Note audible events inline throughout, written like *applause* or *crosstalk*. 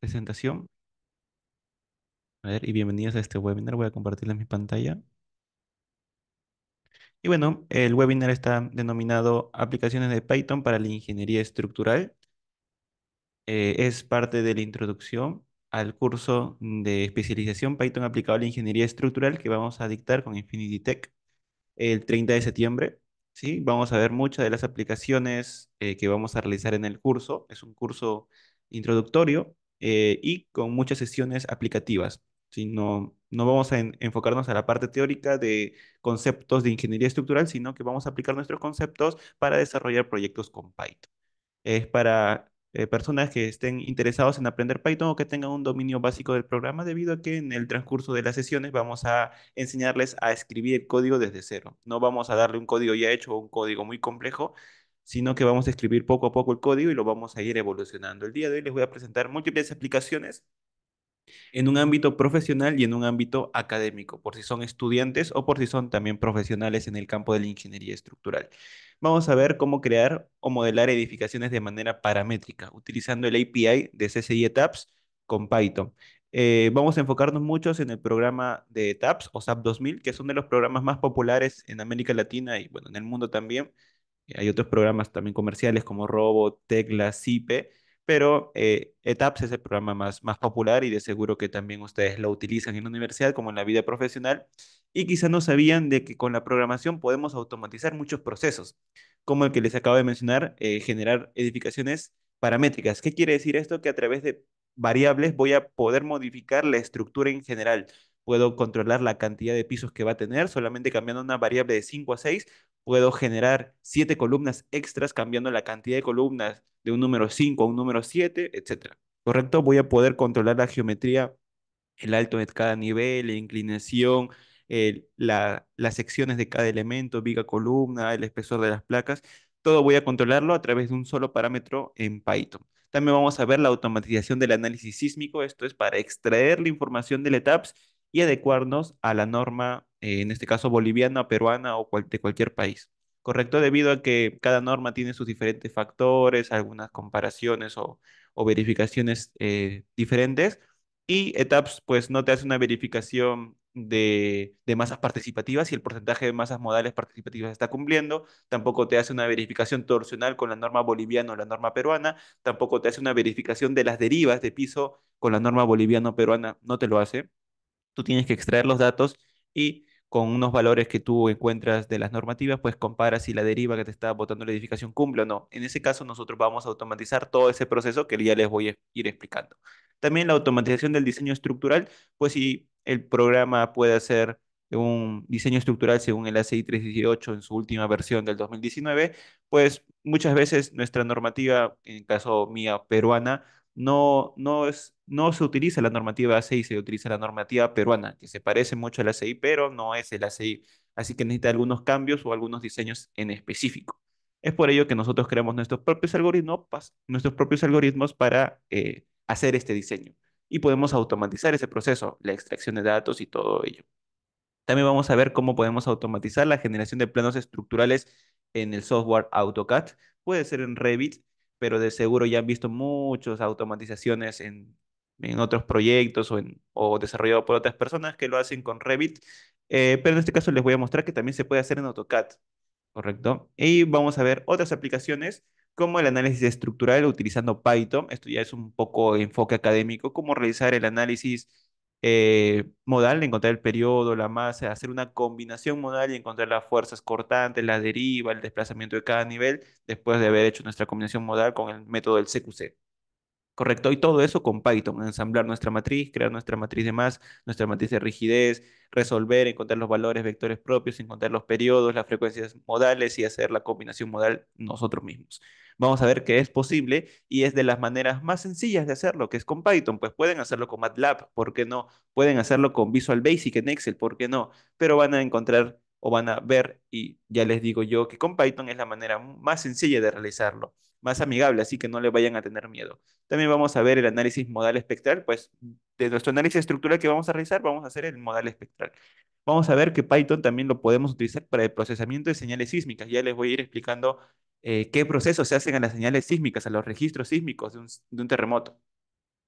presentación. A ver, y bienvenidos a este webinar. Voy a compartirles mi pantalla. Y bueno, el webinar está denominado Aplicaciones de Python para la Ingeniería Estructural. Eh, es parte de la introducción al curso de especialización Python aplicado a la ingeniería estructural que vamos a dictar con Infinity Tech el 30 de septiembre. ¿sí? Vamos a ver muchas de las aplicaciones eh, que vamos a realizar en el curso. Es un curso introductorio eh, y con muchas sesiones aplicativas. No, vamos a enfocarnos a la parte teórica de conceptos de ingeniería estructural, sino que vamos a aplicar nuestros conceptos para desarrollar proyectos con Python. Es para eh, personas que estén interesados en aprender Python o que tengan un dominio básico del programa, debido a que en el transcurso de las sesiones vamos a enseñarles a escribir el código desde cero. No vamos a darle un código ya hecho o un código muy complejo, sino que vamos a escribir poco a poco el código y lo vamos a ir evolucionando. El día de hoy les voy a presentar múltiples aplicaciones en un ámbito profesional y en un ámbito académico, por si son estudiantes o por si son también profesionales en el campo de la ingeniería estructural. Vamos a ver cómo crear o modelar edificaciones de manera paramétrica, utilizando el API de CCI ETAPS con Python. Eh, vamos a enfocarnos mucho en el programa de ETAPS o SAP 2000, que es uno de los programas más populares en América Latina y bueno, en el mundo también hay otros programas también comerciales como Robo, Tecla, Cipe, pero eh, ETAPS es el programa más, más popular y de seguro que también ustedes lo utilizan en la universidad como en la vida profesional y quizá no sabían de que con la programación podemos automatizar muchos procesos, como el que les acabo de mencionar, eh, generar edificaciones paramétricas. ¿Qué quiere decir esto? Que a través de variables voy a poder modificar la estructura en general. Puedo controlar la cantidad de pisos que va a tener, solamente cambiando una variable de 5 a 6 puedo generar siete columnas extras cambiando la cantidad de columnas de un número 5 a un número 7, etc. ¿Correcto? Voy a poder controlar la geometría, el alto de cada nivel, la inclinación, las secciones de cada elemento, viga columna, el espesor de las placas. Todo voy a controlarlo a través de un solo parámetro en Python. También vamos a ver la automatización del análisis sísmico. Esto es para extraer la información del ETAPS y adecuarnos a la norma, eh, en este caso boliviana, peruana o de cualquier país. Correcto, debido a que cada norma tiene sus diferentes factores, algunas comparaciones o, verificaciones eh, diferentes. Y ETAPS, pues, no te hace una verificación de, masas participativas, si el porcentaje de masas modales participativas está cumpliendo, tampoco te hace una verificación torsional con la norma boliviana o la norma peruana, tampoco te hace una verificación de las derivas de piso con la norma boliviana o peruana no te lo hace tú tienes que extraer los datos y con unos valores que tú encuentras de las normativas, pues comparas si la deriva que te está botando la edificación cumple o no. En ese caso, nosotros vamos a automatizar todo ese proceso que ya les voy a ir explicando. También la automatización del diseño estructural, pues si el programa puede hacer un diseño estructural según el ACI 318 en su última versión del 2019, pues muchas veces nuestra normativa, en el caso mía peruana, no, no, es, no se utiliza la normativa ACI, se utiliza la normativa peruana, que se parece mucho la ACI, pero no es el ACI. Así que necesita algunos cambios o algunos diseños en específico. Es por ello que nosotros creamos nuestros propios algoritmos, nuestros propios algoritmos para eh, hacer este diseño. Y podemos automatizar ese proceso, la extracción de datos y todo ello. También vamos a ver cómo podemos automatizar la generación de planos estructurales en el software AutoCAD. Puede ser en Revit pero de seguro ya han visto muchas automatizaciones en, en otros proyectos o, en, o desarrollado por otras personas que lo hacen con Revit, eh, pero en este caso les voy a mostrar que también se puede hacer en AutoCAD, ¿correcto? Y vamos a ver otras aplicaciones como el análisis estructural utilizando Python, esto ya es un poco enfoque académico, cómo realizar el análisis eh, modal, encontrar el periodo, la masa, hacer una combinación modal y encontrar las fuerzas cortantes, la deriva, el desplazamiento de cada nivel, después de haber hecho nuestra combinación modal con el método del CQC. ¿correcto? Y todo eso con Python, ensamblar nuestra matriz, crear nuestra matriz de más, nuestra matriz de rigidez, resolver, encontrar los valores vectores propios, encontrar los periodos, las frecuencias modales y hacer la combinación modal nosotros mismos. Vamos a ver que es posible y es de las maneras más sencillas de hacerlo, que es con Python. Pues pueden hacerlo con MATLAB, ¿por qué no? Pueden hacerlo con Visual Basic en Excel, ¿por qué no? Pero van a encontrar o van a ver, y ya les digo yo, que con Python es la manera más sencilla de realizarlo más amigable, así que no le vayan a tener miedo. También vamos a ver el análisis modal espectral, pues de nuestro análisis estructural que vamos a realizar, vamos a hacer el modal espectral. Vamos a ver que Python también lo podemos utilizar para el procesamiento de señales sísmicas. Ya les voy a ir explicando eh, qué procesos se hacen a las señales sísmicas, a los registros sísmicos de un, de un terremoto.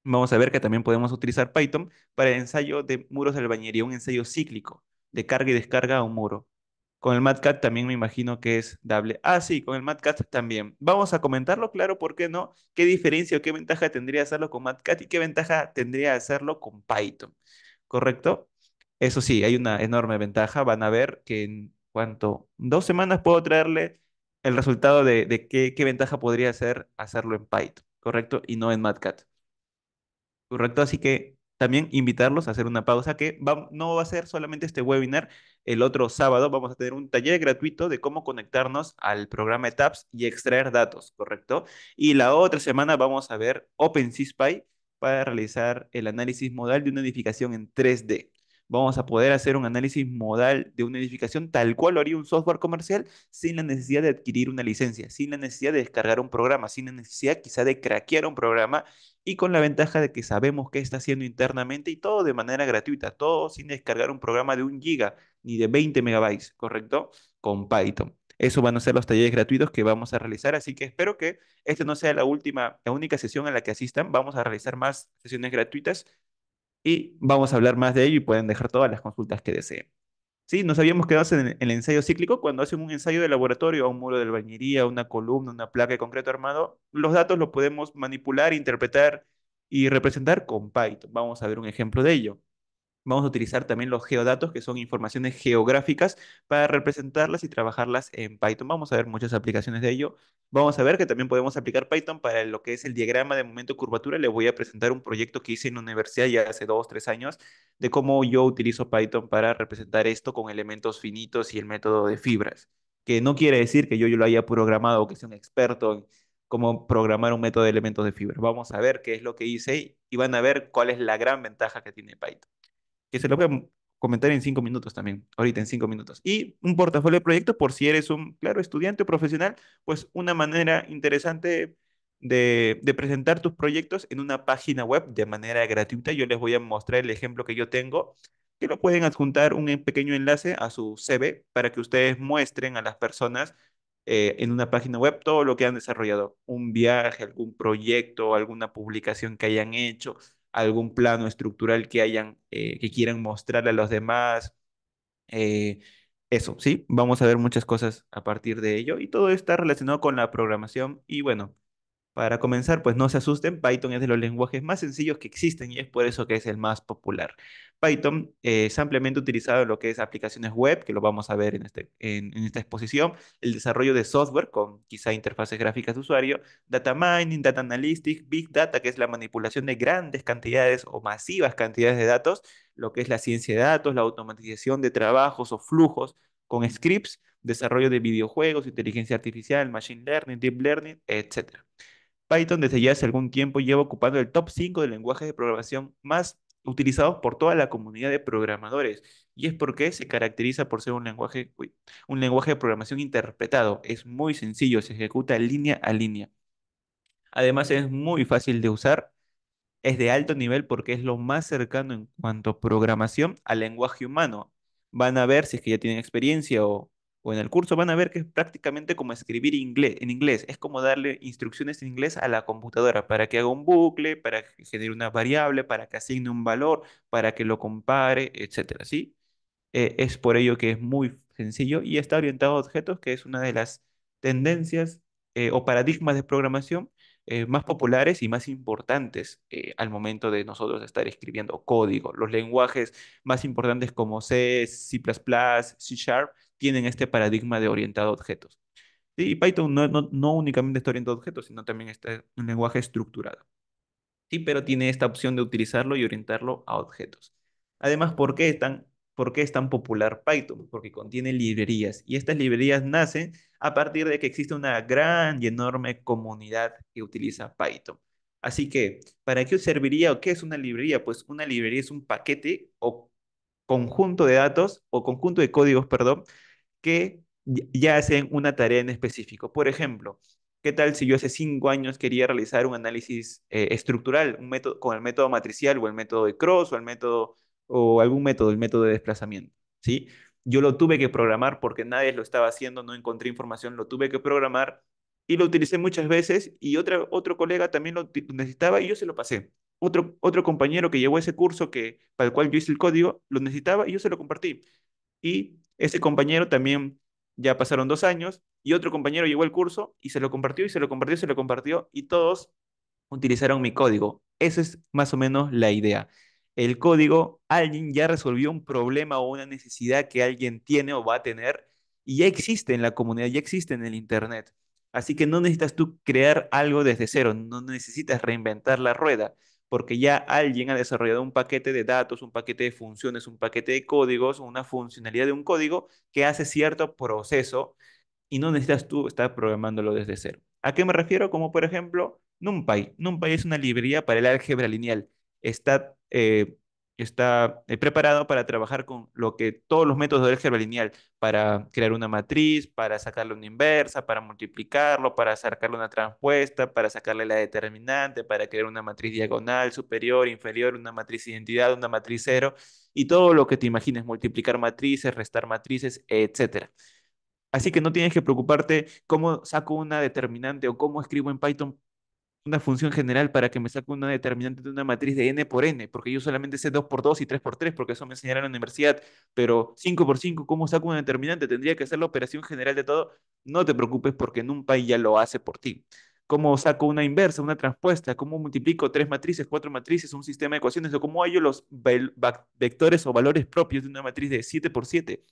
Vamos a ver que también podemos utilizar Python para el ensayo de muros de albañería, un ensayo cíclico de carga y descarga a un muro. Con el MatCat también me imagino que es dable. Ah, sí, con el MatCat también. Vamos a comentarlo, claro, ¿por qué no? ¿Qué diferencia o qué ventaja tendría hacerlo con MatCat? y qué ventaja tendría hacerlo con Python? ¿Correcto? Eso sí, hay una enorme ventaja. Van a ver que en cuanto dos semanas puedo traerle el resultado de, qué, qué, ventaja podría ser hacerlo en Python, ¿correcto? Y no en MatCat. ¿Correcto? Así que también invitarlos a hacer una pausa que no va a ser solamente este webinar, el otro sábado vamos a tener un taller gratuito de cómo conectarnos al programa ETAPS y extraer datos, ¿correcto? Y la otra semana vamos a ver OpenSysPy para realizar el análisis modal de una edificación en 3D vamos a poder hacer un análisis modal de una edificación tal cual lo haría un software comercial sin la necesidad de adquirir una licencia, sin la necesidad de descargar un programa, sin la necesidad quizá de craquear un programa y con la ventaja de que sabemos qué está haciendo internamente y todo de manera gratuita, todo sin descargar un programa de un giga ni de 20 megabytes, ¿correcto? Con Python. Eso van a ser los talleres gratuitos que vamos a realizar, así que espero que esta no sea la última, la única sesión a la que asistan. Vamos a realizar más sesiones gratuitas y vamos a hablar más de ello y pueden dejar todas las consultas que deseen. ¿Sí? Nos habíamos quedado en el ensayo cíclico, cuando hacen un ensayo de laboratorio a un muro de albañería, una columna, una placa de concreto armado, los datos los podemos manipular, interpretar y representar con Python. Vamos a ver un ejemplo de ello vamos a utilizar también los geodatos, que son informaciones geográficas, para representarlas y trabajarlas en Python. Vamos a ver muchas aplicaciones de ello. Vamos a ver que también podemos aplicar Python para lo que es el diagrama de momento curvatura. Le voy a presentar un proyecto que hice en la universidad ya hace dos, tres años, de cómo yo utilizo Python para representar esto con elementos finitos y el método de fibras. Que no quiere decir que yo, yo lo haya programado o que sea un experto en cómo programar un método de elementos de fibras. Vamos a ver qué es lo que hice y van a ver cuál es la gran ventaja que tiene Python que se lo voy a comentar en cinco minutos también, ahorita en cinco minutos. Y un portafolio de proyectos por si eres un, claro, estudiante o profesional, pues una manera interesante de, presentar tus proyectos en una página web de manera gratuita. Yo les voy a mostrar el ejemplo que yo tengo, que lo pueden adjuntar un pequeño enlace a su CV para que ustedes muestren a las personas eh, en una página web todo lo que han desarrollado, un viaje, algún proyecto, alguna publicación que hayan hecho, algún plano estructural que hayan, eh, que quieran mostrar a los demás. Eh, eso, ¿sí? Vamos a ver muchas cosas a partir de ello y todo está relacionado con la programación y bueno, para comenzar, pues no se asusten, Python es de los lenguajes más sencillos que existen y es por eso que es el más popular. Python es ampliamente utilizado en lo que es aplicaciones web, que lo vamos a ver este, en, esta exposición, el desarrollo de software con quizá interfaces gráficas de usuario, data mining, data analytics, big data, que es la manipulación de grandes cantidades o masivas cantidades de datos, lo que es la ciencia de datos, la automatización de trabajos o flujos con scripts, desarrollo de videojuegos, inteligencia artificial, machine learning, deep learning, etc. Python desde ya hace algún tiempo lleva ocupando el top 5 de lenguajes de programación más utilizados por toda la comunidad de programadores y es porque se caracteriza por ser un lenguaje, un lenguaje de programación interpretado. Es muy sencillo, se ejecuta línea a línea. Además es muy fácil de usar, es de alto nivel porque es lo más cercano en cuanto a programación al lenguaje humano. Van a ver si es que ya tienen experiencia o o en el curso van a ver que es prácticamente como escribir inglés, en inglés. Es como darle instrucciones en inglés a la computadora para que haga un bucle, para que genere una variable, para que asigne un valor, para que lo compare, etc. ¿sí? Eh, es por ello que es muy sencillo y está orientado a objetos, que es una de las tendencias eh, o paradigmas de programación eh, más populares y más importantes al momento de nosotros estar escribiendo código. Los lenguajes más importantes como C, C++, C Sharp tienen este paradigma de orientado a objetos. Y Python no, no, no únicamente está orientado a objetos, sino también está un lenguaje estructurado. Sí, pero tiene esta opción de utilizarlo y orientarlo a objetos. Además, ¿por qué por qué es tan popular Python? Porque contiene librerías y estas librerías nacen a partir de que existe una gran y enorme comunidad que utiliza Python. Así que, ¿para qué serviría o qué es una librería? Pues una librería es un paquete o conjunto de datos o conjunto de códigos, perdón, que ya hacen una tarea en específico. Por ejemplo, ¿qué tal si yo hace cinco años quería realizar un análisis eh, estructural un método, con el método matricial o el método de Cross o, el método, o algún método, el método de desplazamiento? ¿sí? Yo lo tuve que programar porque nadie lo estaba haciendo, no encontré información, lo tuve que programar y lo utilicé muchas veces y otra, otro colega también lo necesitaba y yo se lo pasé. Otro, otro compañero que llevó ese curso que, para el cual yo hice el código, lo necesitaba y yo se lo compartí. Y ese compañero también ya pasaron dos años y otro compañero llegó al curso y se lo compartió y se lo compartió y se lo compartió y todos utilizaron mi código. Esa es más o menos la idea. El código, alguien ya resolvió un problema o una necesidad que alguien tiene o va a tener y ya existe en la comunidad, ya existe en el Internet. Así que no necesitas tú crear algo desde cero, no necesitas reinventar la rueda porque ya alguien ha desarrollado un paquete de datos, un paquete de funciones, un paquete de códigos, una funcionalidad de un código que hace cierto proceso y no necesitas tú estar programándolo desde cero. ¿A qué me refiero? Como por ejemplo NumPy. NumPy es una librería para el álgebra lineal. Está eh, está eh, preparado para trabajar con lo que todos los métodos de álgebra lineal, para crear una matriz, para sacarle una inversa, para multiplicarlo, para sacarle una transpuesta, para sacarle la determinante, para crear una matriz diagonal, superior, inferior, una matriz identidad, una matriz cero, y todo lo que te imagines, multiplicar matrices, restar matrices, etc. Así que no tienes que preocuparte cómo saco una determinante o cómo escribo en Python una función general para que me saque una determinante de una matriz de n por n, porque yo solamente sé 2 por 2 y 3 por 3, porque eso me enseñaron en la universidad, pero 5 por 5, ¿cómo saco una determinante? Tendría que hacer la operación general de todo. No te preocupes porque NumPy ya lo hace por ti. ¿Cómo saco una inversa, una transpuesta? ¿Cómo multiplico tres matrices, cuatro matrices, un sistema de ecuaciones? ¿O cómo hallo los vectores o valores propios de una matriz de 7 por 7?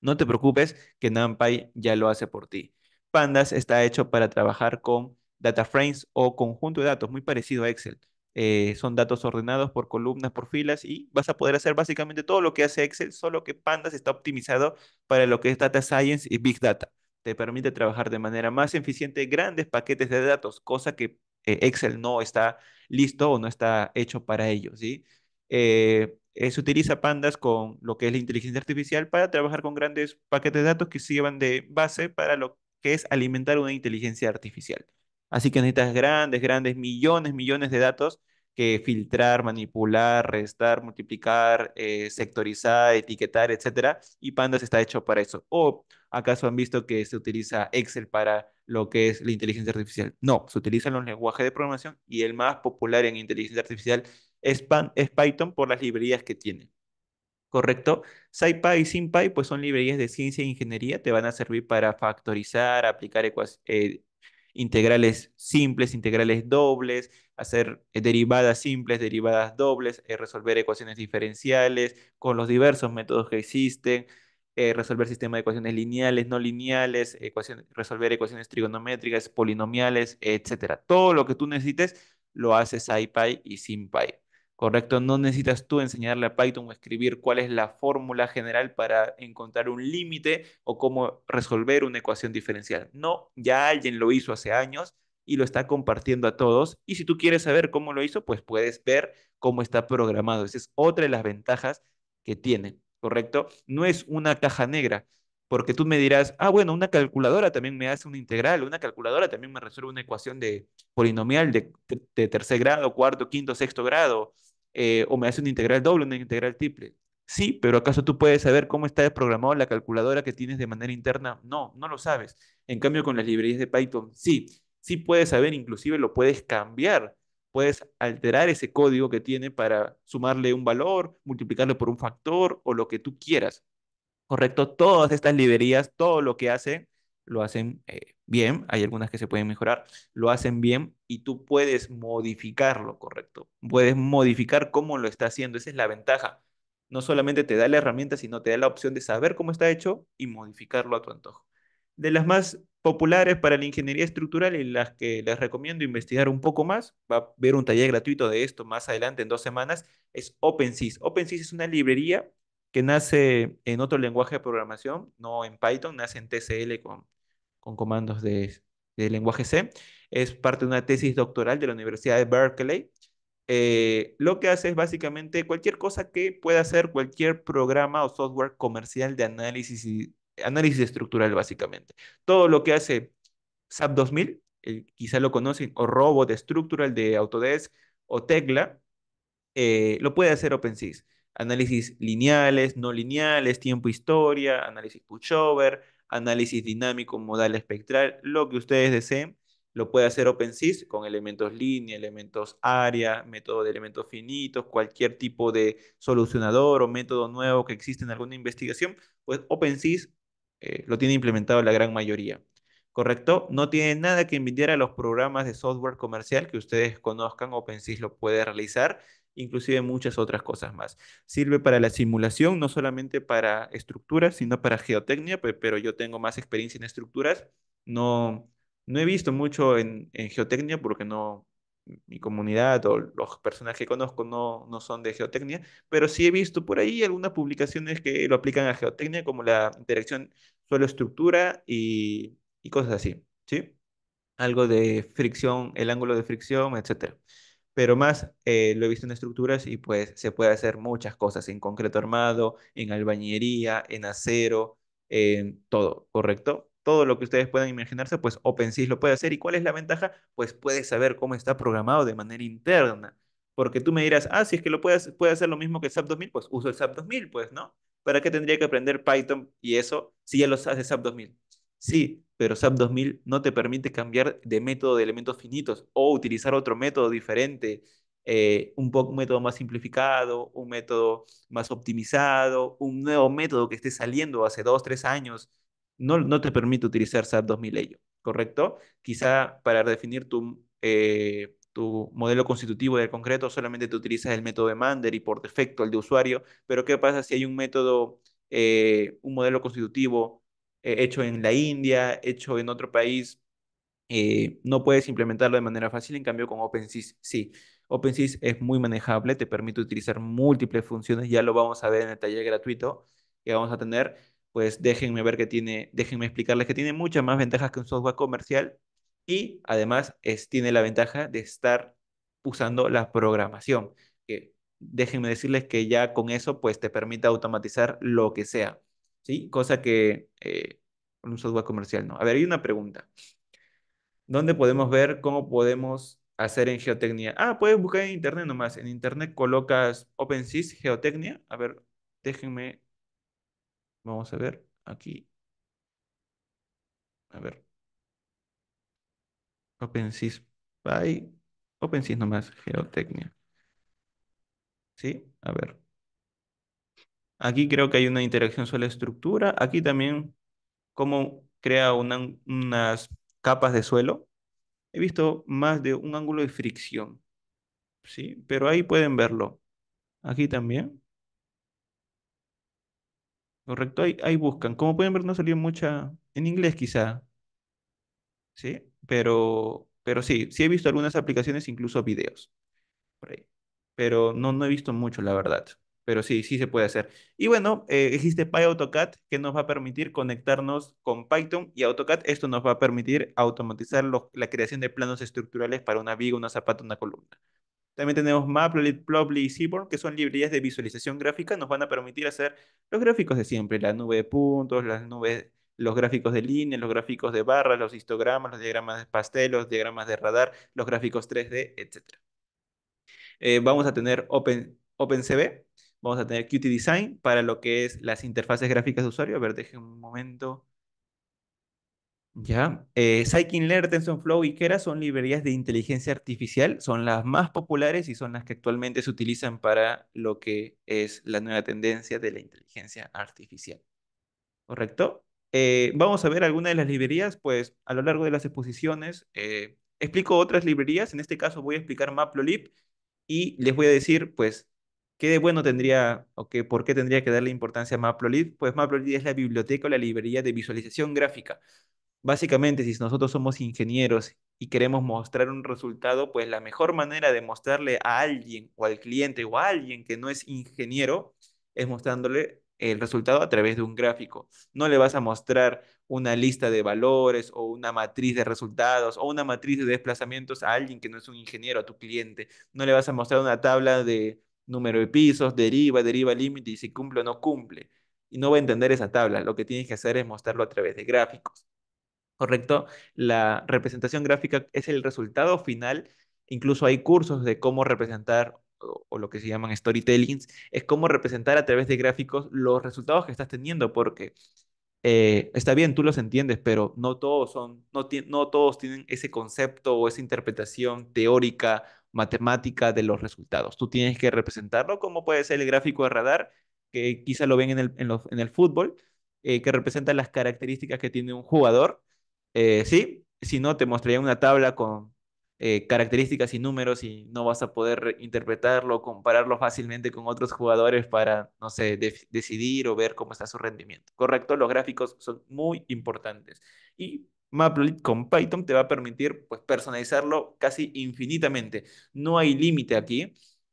No te preocupes que NumPy ya lo hace por ti. Pandas está hecho para trabajar con data frames o conjunto de datos, muy parecido a Excel. Eh, son datos ordenados por columnas, por filas, y vas a poder hacer básicamente todo lo que hace Excel, solo que Pandas está optimizado para lo que es Data Science y Big Data. Te permite trabajar de manera más eficiente grandes paquetes de datos, cosa que eh, Excel no está listo o no está hecho para ello, ¿sí? Eh, se utiliza Pandas con lo que es la inteligencia artificial para trabajar con grandes paquetes de datos que sirvan de base para lo que es alimentar una inteligencia artificial. Así que necesitas grandes, grandes, millones, millones de datos que filtrar, manipular, restar, multiplicar, eh, sectorizar, etiquetar, etc. Y Pandas está hecho para eso. ¿O acaso han visto que se utiliza Excel para lo que es la inteligencia artificial? No, se utilizan los lenguajes de programación y el más popular en inteligencia artificial es, Python por las librerías que tiene. ¿Correcto? SciPy y SimPy pues son librerías de ciencia e ingeniería, te van a servir para factorizar, aplicar ecuaciones... Eh, integrales simples, integrales dobles, hacer eh, derivadas simples, derivadas dobles, eh, resolver ecuaciones diferenciales con los diversos métodos que existen, eh, resolver sistemas de ecuaciones lineales, no lineales, resolver ecuaciones trigonométricas, polinomiales, etcétera. Todo lo que tú necesites lo haces SciPy y SimPy. ¿correcto? No necesitas tú enseñarle a Python o escribir cuál es la fórmula general para encontrar un límite o cómo resolver una ecuación diferencial. No, ya alguien lo hizo hace años y lo está compartiendo a todos. Y si tú quieres saber cómo lo hizo, pues puedes ver cómo está programado. Esa es otra de las ventajas que tiene, ¿correcto? No es una caja negra, porque tú me dirás, ah, bueno, una calculadora también me hace una integral, una calculadora también me resuelve una ecuación de polinomial de, de tercer grado, cuarto, quinto, sexto grado, eh, o me hace una integral doble, una integral triple. Sí, pero ¿acaso tú puedes saber cómo está programado la calculadora que tienes de manera interna? No, no lo sabes. En cambio, con las librerías de Python, sí, sí puedes saber, inclusive lo puedes cambiar, puedes alterar ese código que tiene para sumarle un valor, multiplicarlo por un factor o lo que tú quieras. Correcto, todas estas librerías, todo lo que hacen, lo hacen eh, bien, hay algunas que se pueden mejorar, lo hacen bien y tú puedes modificarlo, correcto. Puedes modificar cómo lo está haciendo, esa es la ventaja. No solamente te da la herramienta, sino te da la opción de saber cómo está hecho y modificarlo a tu antojo. De las más populares para la ingeniería estructural y las que les recomiendo investigar un poco más, va a ver un taller gratuito de esto más adelante en dos semanas, es OpenSys. OpenSys es una librería que nace en otro lenguaje de programación, no en Python, nace en TCL con con comandos de, lenguaje C. Es parte de una tesis doctoral de la Universidad de Berkeley. Eh, lo que hace es básicamente cualquier cosa que pueda hacer cualquier programa o software comercial de análisis, análisis estructural, básicamente. Todo lo que hace SAP 2000, quizá lo conocen, o Robot Structural de Autodesk o Tecla, eh, lo puede hacer OpenSys. Análisis lineales, no lineales, tiempo historia, análisis pushover, análisis dinámico, modal espectral, lo que ustedes deseen. Lo puede hacer OpenSys con elementos línea, elementos área, método de elementos finitos, cualquier tipo de solucionador o método nuevo que existe en alguna investigación, pues OpenSys eh, lo tiene implementado la gran mayoría. ¿Correcto? No tiene nada que envidiar a los programas de software comercial que ustedes conozcan, OpenSys lo puede realizar inclusive muchas otras cosas más. Sirve para la simulación, no solamente para estructuras, sino para geotecnia, pero yo tengo más experiencia en estructuras. No, no he visto mucho en, geotecnia porque no, mi comunidad o los personas que conozco no, son de geotecnia, pero sí he visto por ahí algunas publicaciones que lo aplican a geotecnia, como la interacción suelo-estructura y, y cosas así, ¿sí? Algo de fricción, el ángulo de fricción, etcétera pero más eh, lo he visto en estructuras y pues se puede hacer muchas cosas en concreto armado, en albañería, en acero, en todo, ¿correcto? Todo lo que ustedes puedan imaginarse, pues OpenSys lo puede hacer. ¿Y cuál es la ventaja? Pues puedes saber cómo está programado de manera interna. Porque tú me dirás, ah, si es que lo puedes, puede hacer lo mismo que el SAP 2000, pues uso el SAP 2000, pues, ¿no? ¿Para qué tendría que aprender Python y eso si ya los hace SAP 2000? Sí, pero SAP 2000 no te permite cambiar de método de elementos finitos o utilizar otro método diferente, eh, un, poco, un método más simplificado, un método más optimizado, un nuevo método que esté saliendo hace dos, tres años. No, no te permite utilizar SAP 2000 ello, ¿correcto? Quizá para definir tu, eh, tu modelo constitutivo del concreto solamente te utilizas el método de Mander y por defecto el de usuario, pero ¿qué pasa si hay un método, eh, un modelo constitutivo eh, hecho en la India, hecho en otro país, eh, no puedes implementarlo de manera fácil, en cambio con OpenSys sí. OpenSys es muy manejable, te permite utilizar múltiples funciones, ya lo vamos a ver en el taller gratuito que vamos a tener, pues déjenme ver que tiene, déjenme explicarles que tiene muchas más ventajas que un software comercial y además es, tiene la ventaja de estar usando la programación, que déjenme decirles que ya con eso pues te permite automatizar lo que sea. ¿sí? Cosa que eh, un software comercial no. A ver, hay una pregunta. ¿Dónde podemos ver cómo podemos hacer en geotecnia? Ah, puedes buscar en internet nomás. En internet colocas OpenSys geotecnia. A ver, déjenme. Vamos a ver aquí. A ver. OpenSys by OpenSys nomás geotecnia. ¿Sí? A ver. Aquí creo que hay una interacción sobre la estructura. Aquí también cómo crea unas capas de suelo. He visto más de un ángulo de fricción. ¿sí? Pero ahí pueden verlo. Aquí también. Correcto, ahí, buscan. Como pueden ver, no salió mucha en inglés quizá. ¿Sí? Pero, pero sí, sí he visto algunas aplicaciones, incluso videos. Pero no, no he visto mucho, la verdad pero sí, sí se puede hacer. Y bueno, eh, existe PyAutoCAD que nos va a permitir conectarnos con Python y AutoCAD. Esto nos va a permitir automatizar la creación de planos estructurales para una viga, una zapata, una columna. También tenemos Maplet Plotly y Seaborn, que son librerías de visualización gráfica. Nos van a permitir hacer los gráficos de siempre, la nube de puntos, las nubes, los gráficos de líneas, los gráficos de barras, los histogramas, los diagramas de pastel, los diagramas de radar, los gráficos 3D, etc. Eh, vamos a tener Open, OpenCV, Vamos a tener Qt Design para lo que es las interfaces gráficas de usuario. A ver, dejen un momento. Ya. Eh, Scikit-Learn, TensorFlow y Kera son librerías de inteligencia artificial. Son las más populares y son las que actualmente se utilizan para lo que es la nueva tendencia de la inteligencia artificial. ¿Correcto? Eh, vamos a ver algunas de las librerías, pues a lo largo de las exposiciones eh, explico otras librerías. En este caso voy a explicar Maplolib y les voy a decir, pues, ¿Qué de bueno tendría o qué, por qué tendría que darle importancia a Pues MapLolid es la biblioteca o la librería de visualización gráfica. Básicamente, si nosotros somos ingenieros y queremos mostrar un resultado, pues la mejor manera de mostrarle a alguien o al cliente o a alguien que no es ingeniero es mostrándole el resultado a través de un gráfico. No le vas a mostrar una lista de valores o una matriz de resultados o una matriz de desplazamientos a alguien que no es un ingeniero, a tu cliente. No le vas a mostrar una tabla de número de pisos, deriva, deriva límite y si cumple o no cumple. Y no va a entender esa tabla. Lo que tienes que hacer es mostrarlo a través de gráficos. ¿Correcto? La representación gráfica es el resultado final. Incluso hay cursos de cómo representar o, lo que se llaman storytellings, es cómo representar a través de gráficos los resultados que estás teniendo, porque eh, está bien, tú los entiendes, pero no todos son, no, no todos tienen ese concepto o esa interpretación teórica matemática de los resultados. Tú tienes que representarlo como puede ser el gráfico de radar, que quizá lo ven en el, en en el fútbol, eh, que representa las características que tiene un jugador. Eh, sí, si no, te mostraría una tabla con eh, características y números y no vas a poder interpretarlo, compararlo fácilmente con otros jugadores para, no sé, decidir o ver cómo está su rendimiento. Correcto, los gráficos son muy importantes. Y MapLit con Python te va a permitir pues, personalizarlo casi infinitamente. No hay límite aquí,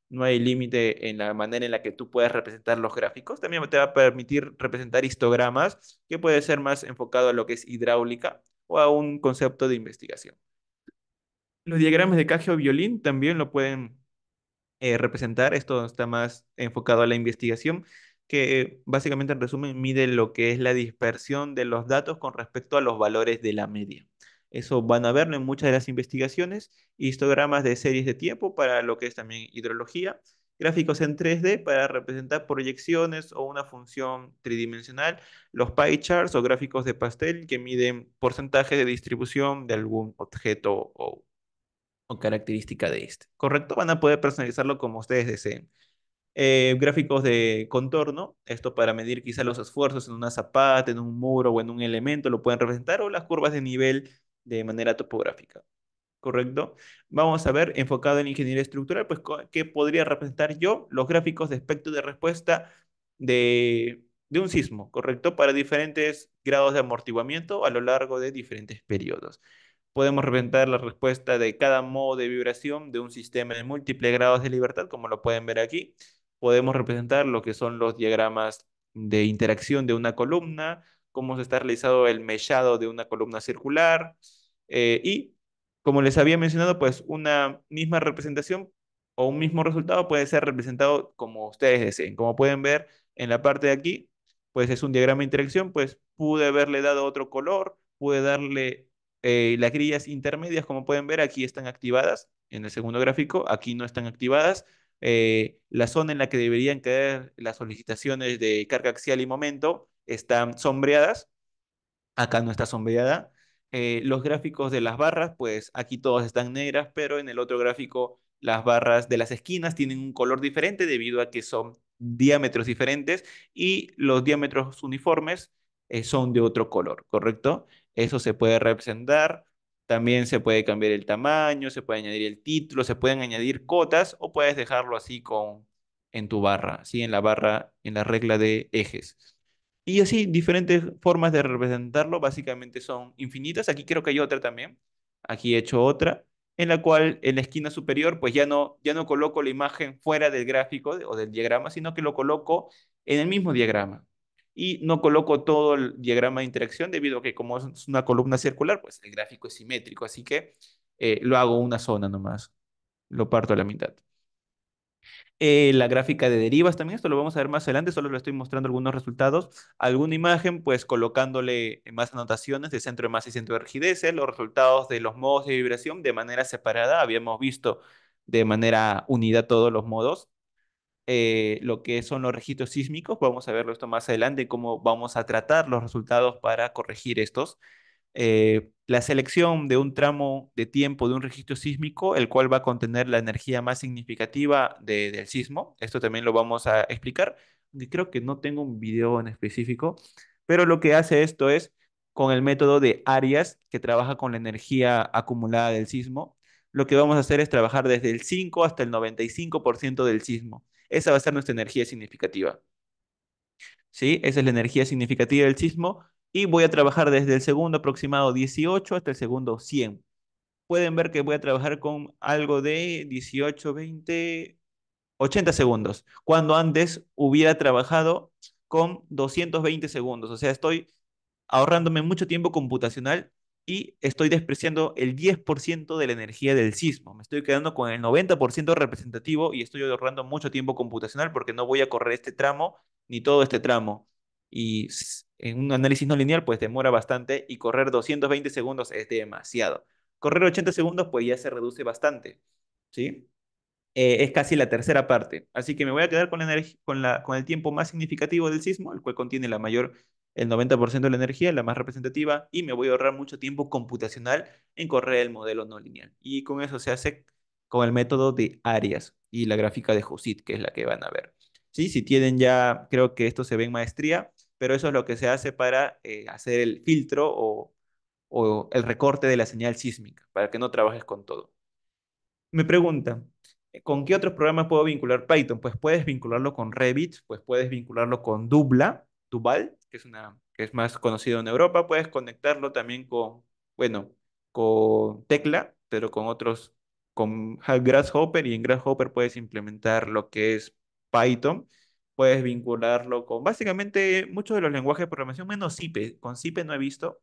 no hay límite en la manera en la que tú puedes representar los gráficos. También te va a permitir representar histogramas, que puede ser más enfocado a lo que es hidráulica o a un concepto de investigación. Los diagramas de caja o violín también lo pueden eh, representar. Esto está más enfocado a la investigación que básicamente en resumen mide lo que es la dispersión de los datos con respecto a los valores de la media. Eso van a verlo en muchas de las investigaciones, histogramas de series de tiempo para lo que es también hidrología, gráficos en 3D para representar proyecciones o una función tridimensional, los pie charts o gráficos de pastel que miden porcentaje de distribución de algún objeto o, o característica de este. ¿Correcto? Van a poder personalizarlo como ustedes deseen. Eh, gráficos de contorno, esto para medir quizá los esfuerzos en una zapata, en un muro o en un elemento, lo pueden representar, o las curvas de nivel de manera topográfica. ¿Correcto? Vamos a ver, enfocado en ingeniería estructural, pues, ¿qué podría representar yo? Los gráficos de espectro de respuesta de, de un sismo, ¿correcto? Para diferentes grados de amortiguamiento a lo largo de diferentes periodos podemos representar la respuesta de cada modo de vibración de un sistema de múltiples grados de libertad, como lo pueden ver aquí, podemos representar lo que son los diagramas de interacción de una columna, cómo se está realizado el mechado de una columna circular eh, y, como les había mencionado, pues una misma representación o un mismo resultado puede ser representado como ustedes deseen. Como pueden ver en la parte de aquí, pues es un diagrama de interacción, pues pude haberle dado otro color, pude darle eh, las grillas intermedias, como pueden ver, aquí están activadas en el segundo gráfico, aquí no están activadas, eh, la zona en la que deberían caer las solicitaciones de carga axial y momento están sombreadas. Acá no está sombreada. Eh, los gráficos de las barras, pues aquí todas están negras, pero en el otro gráfico las barras de las esquinas tienen un color diferente debido a que son diámetros diferentes y los diámetros uniformes eh, son de otro color, ¿correcto? Eso se puede representar también se puede cambiar el tamaño, se puede añadir el título, se pueden añadir cotas o puedes dejarlo así con, en tu barra, ¿sí? en la barra, en la regla de ejes. Y así, diferentes formas de representarlo básicamente son infinitas. Aquí creo que hay otra también. Aquí he hecho otra, en la cual en la esquina superior, pues ya no, ya no coloco la imagen fuera del gráfico o del diagrama, sino que lo coloco en el mismo diagrama y no coloco todo el diagrama de interacción debido a que como es una columna circular, pues el gráfico es simétrico, así que eh, lo hago una zona nomás, lo parto a la mitad. Eh, la gráfica de derivas también, esto lo vamos a ver más adelante, solo le estoy mostrando algunos resultados. Alguna imagen, pues colocándole más anotaciones de centro de masa y centro de rigidez, eh, los resultados de los modos de vibración de manera separada, habíamos visto de manera unida todos los modos. Eh, lo que son los registros sísmicos. Vamos a verlo esto más adelante, cómo vamos a tratar los resultados para corregir estos. Eh, la selección de un tramo de tiempo de un registro sísmico, el cual va a contener la energía más significativa del sismo. Esto también lo vamos a explicar. Creo que no tengo un video en específico, pero lo que hace esto es con el método de Arias que trabaja con la energía acumulada del sismo. Lo que vamos a hacer es trabajar desde el 5 hasta el 95% del sismo. Esa va a ser nuestra energía significativa. ¿Sí? Esa es la energía significativa del sismo y voy a trabajar desde el segundo aproximado 18 hasta el segundo 100. Pueden ver que voy a trabajar con algo de 18, 20, 80 segundos, cuando antes hubiera trabajado con 220 segundos. O sea, estoy ahorrándome mucho tiempo computacional y estoy despreciando el 10% de la energía del sismo. Me estoy quedando con el 90% representativo y estoy ahorrando mucho tiempo computacional porque no voy a correr este tramo ni todo este tramo. Y en un análisis no lineal, pues demora bastante y correr 220 segundos es demasiado. Correr 80 segundos, pues ya se reduce bastante. ¿Sí? Eh, es casi la tercera parte. Así que me voy a quedar con, la con, la, con el tiempo más significativo del sismo, el cual contiene la mayor el 90% de la energía, la más representativa, y me voy a ahorrar mucho tiempo computacional en correr el modelo no lineal. Y con eso se hace con el método de áreas y la gráfica de Housit, que es la que van a ver. Sí, si tienen ya, creo que esto se ve en maestría, pero eso es lo que se hace para eh, hacer el filtro o, el recorte de la señal sísmica, para que no trabajes con todo. Me preguntan, eh, ¿con qué otros programas puedo vincular Python? Pues puedes vincularlo con Revit, pues puedes vincularlo con Dubla, Duval, que es, una, que es más conocido en Europa, puedes conectarlo también con, bueno, con Tecla, pero con otros, con Grasshopper, y en Grasshopper puedes implementar lo que es Python, puedes vincularlo con básicamente muchos de los lenguajes de programación, menos Cipe, con Cipe no he visto,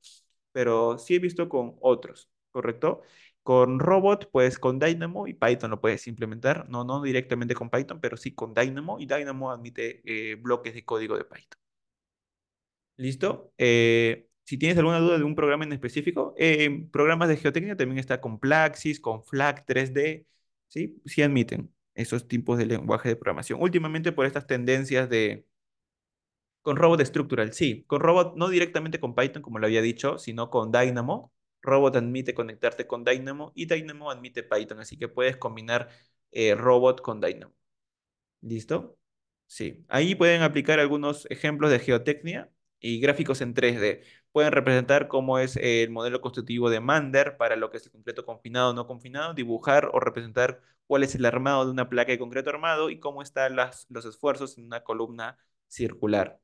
pero sí he visto con otros, ¿correcto? Con Robot, pues con Dynamo y Python lo puedes implementar, no, no directamente con Python, pero sí con Dynamo, y Dynamo admite eh, bloques de código de Python. ¿Listo? Eh, si tienes alguna duda de un programa en específico, en eh, programas de geotecnia también está con Plaxis, con FLAC 3D, ¿sí? Sí admiten esos tipos de lenguaje de programación. Últimamente por estas tendencias de... Con Robot estructural? sí. Con Robot, no directamente con Python, como lo había dicho, sino con Dynamo. Robot admite conectarte con Dynamo y Dynamo admite Python, así que puedes combinar eh, Robot con Dynamo. ¿Listo? Sí. Ahí pueden aplicar algunos ejemplos de geotecnia y gráficos en 3D. Pueden representar cómo es el modelo constitutivo de Mander para lo que es el concreto confinado o no confinado, dibujar o representar cuál es el armado de una placa de concreto armado y cómo están las, los esfuerzos en una columna circular.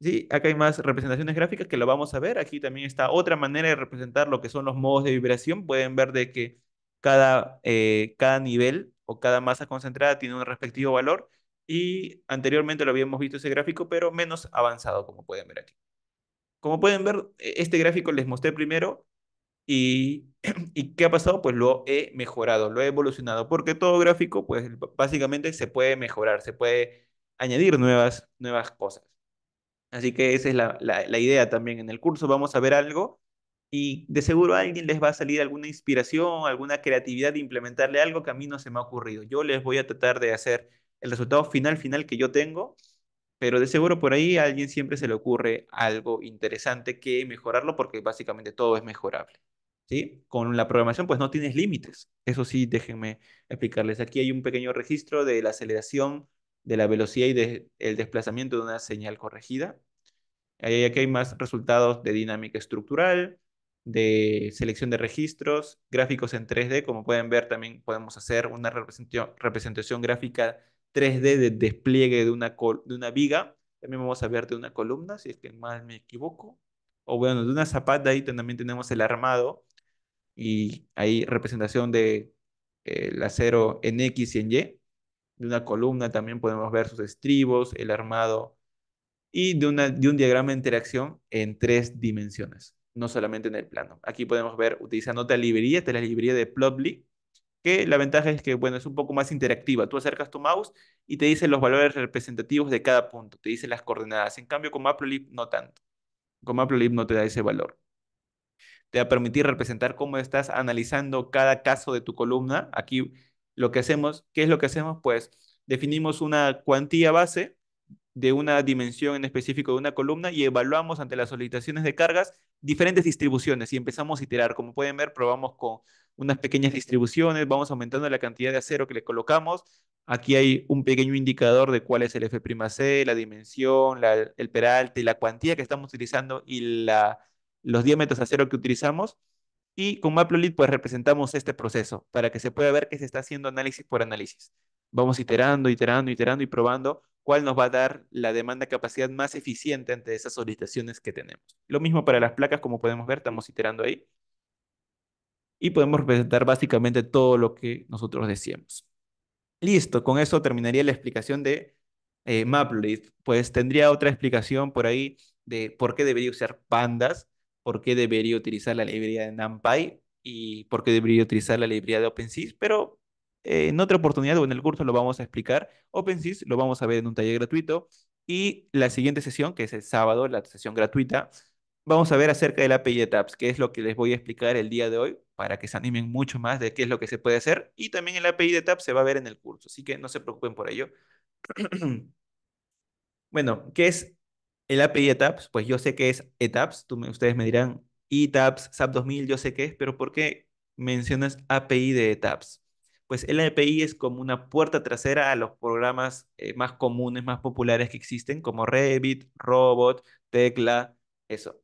Sí, acá hay más representaciones gráficas que lo vamos a ver. Aquí también está otra manera de representar lo que son los modos de vibración. Pueden ver de que cada, eh, cada nivel o cada masa concentrada tiene un respectivo valor y anteriormente lo habíamos visto ese gráfico, pero menos avanzado, como pueden ver aquí. Como pueden ver, e-, este gráfico les mostré primero *clears throat* y, ¿qué ha pasado? Pues lo he mejorado, lo he evolucionado, porque todo gráfico, pues básicamente se puede mejorar, se puede añadir nuevas, nuevas cosas. Así que esa es la, la idea también. En el curso vamos a ver algo y de seguro a alguien les va a salir alguna inspiración, alguna creatividad de implementarle algo que a mí no se me ha ocurrido. Yo les voy a tratar de hacer el resultado final, final que yo tengo, pero de seguro por ahí a alguien siempre se le ocurre algo interesante que mejorarlo porque básicamente todo es mejorable. ¿Sí? Con la programación pues no tienes límites. Eso sí, déjenme explicarles. Aquí hay un pequeño registro de la aceleración, de la velocidad y del desplazamiento de una señal corregida. Ahí, aquí hay más resultados de dinámica estructural, de selección de registros, gráficos en 3D. Como pueden ver, también podemos hacer una representación gráfica 3D de despliegue de una, de una viga. También vamos a ver de una columna, si es que mal me equivoco. O bueno, de una zapata, ahí también tenemos el armado. Y ahí representación de eh, el acero en X y en Y. De una columna también podemos ver sus estribos, el armado. Y de, una, de un diagrama de interacción en tres dimensiones, no solamente en el plano. Aquí podemos ver, utilizando otra librería, esta es la librería de Plotly, que la ventaja es que, bueno, es un poco más interactiva. Tú acercas tu mouse y te dice los valores representativos de cada punto, te dice las coordenadas. En cambio, con MapLib no tanto. Con MapLib no te da ese valor. Te va a permitir representar cómo estás analizando cada caso de tu columna. Aquí lo que hacemos, ¿qué es lo que hacemos? Pues definimos una cuantía base de una dimensión en específico de una columna y evaluamos ante las solicitaciones de cargas diferentes distribuciones y empezamos a iterar. Como pueden ver, probamos con unas pequeñas distribuciones, vamos aumentando la cantidad de acero que le colocamos. Aquí hay un pequeño indicador de cuál es el F'C, la dimensión, el peralte, la cuantía que estamos utilizando y la, los diámetros de acero que utilizamos. Y con MapLolit pues representamos este proceso para que se pueda ver que se está haciendo análisis por análisis. Vamos iterando, iterando, iterando y probando cuál nos va a dar la demanda capacidad más eficiente ante esas solicitaciones que tenemos. Lo mismo para las placas, como podemos ver, estamos iterando ahí y podemos representar básicamente todo lo que nosotros decíamos. Listo, con eso terminaría la explicación de eh, Pues tendría otra explicación por ahí de por qué debería usar pandas, por qué debería utilizar la librería de NumPy y por qué debería utilizar la librería de OpenSys, pero eh, en otra oportunidad o en el curso lo vamos a explicar. OpenSys lo vamos a ver en un taller gratuito y la siguiente sesión, que es el sábado, la sesión gratuita, vamos a ver acerca del API de Tabs, que es lo que les voy a explicar el día de hoy para que se animen mucho más de qué es lo que se puede hacer. Y también el API de Tabs se va a ver en el curso, así que no se preocupen por ello. *clears throat* bueno, ¿qué es el API de Tabs? Pues yo sé que es ETAPS, ustedes me dirán ETAPS, SAP 2000, yo sé qué es, pero ¿por qué mencionas API de ETAPS? Pues el API es como una puerta trasera a los programas eh, más comunes, más populares que existen, como Revit, Robot, Tecla, eso.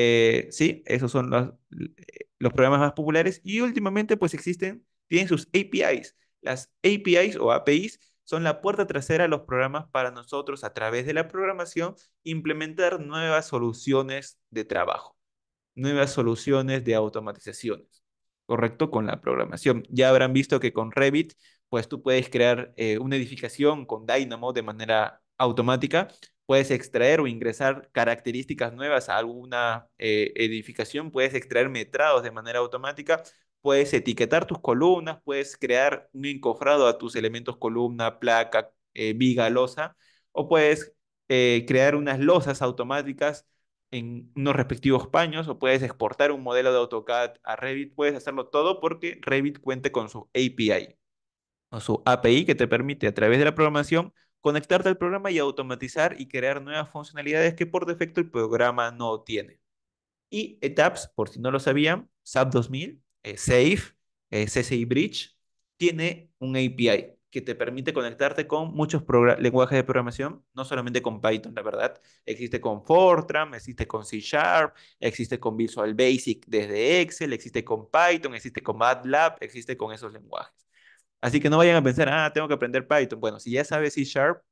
Eh, sí, esos son los, programas más populares y últimamente pues existen, tienen sus APIs. Las APIs o APIs son la puerta trasera a los programas para nosotros a través de la programación implementar nuevas soluciones de trabajo, nuevas soluciones de automatizaciones, ¿correcto? Con la programación. Ya habrán visto que con Revit, pues tú puedes crear eh, una edificación con Dynamo de manera automática puedes extraer o ingresar características nuevas a alguna eh, edificación, puedes extraer metrados de manera automática, puedes etiquetar tus columnas, puedes crear un encofrado a tus elementos columna, placa, eh, viga, losa, o puedes eh, crear unas losas automáticas en unos respectivos paños, o puedes exportar un modelo de AutoCAD a Revit, puedes hacerlo todo porque Revit cuenta con su API o su API que te permite a través de la programación conectarte al programa y automatizar y crear nuevas funcionalidades que por defecto el programa no tiene. Y ETAPS, por si no lo sabían, SAP 2000, eh, SAFE, eh, csi Bridge, tiene un API que te permite conectarte con muchos lenguajes de programación, no solamente con Python, la verdad. Existe con Fortran, existe con C Sharp, existe con Visual Basic desde Excel, existe con Python, existe con MATLAB, existe con esos lenguajes. Así que no vayan a pensar, ah, tengo que aprender Python. Bueno, si ya sabes C Sharp,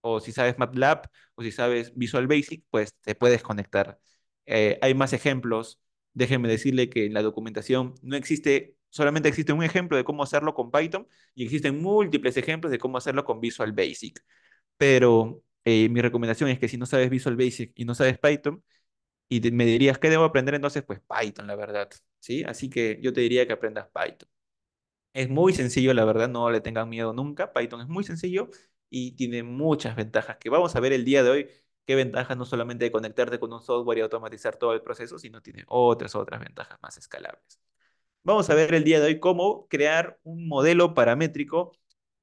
o si sabes MATLAB, o si sabes Visual Basic, pues te puedes conectar. Eh, hay más ejemplos. Déjenme decirle que en la documentación no existe, solamente existe un ejemplo de cómo hacerlo con Python y existen múltiples ejemplos de cómo hacerlo con Visual Basic. Pero eh, mi recomendación es que si no sabes Visual Basic y no sabes Python, y me dirías, ¿qué debo aprender entonces? Pues Python, la verdad. ¿sí? Así que yo te diría que aprendas Python. Es muy sencillo, la verdad, no le tengan miedo nunca. Python es muy sencillo y tiene muchas ventajas que vamos a ver el día de hoy. Qué ventajas no solamente de conectarte con un software y automatizar todo el proceso, sino tiene otras, otras ventajas más escalables. Vamos a ver el día de hoy cómo crear un modelo paramétrico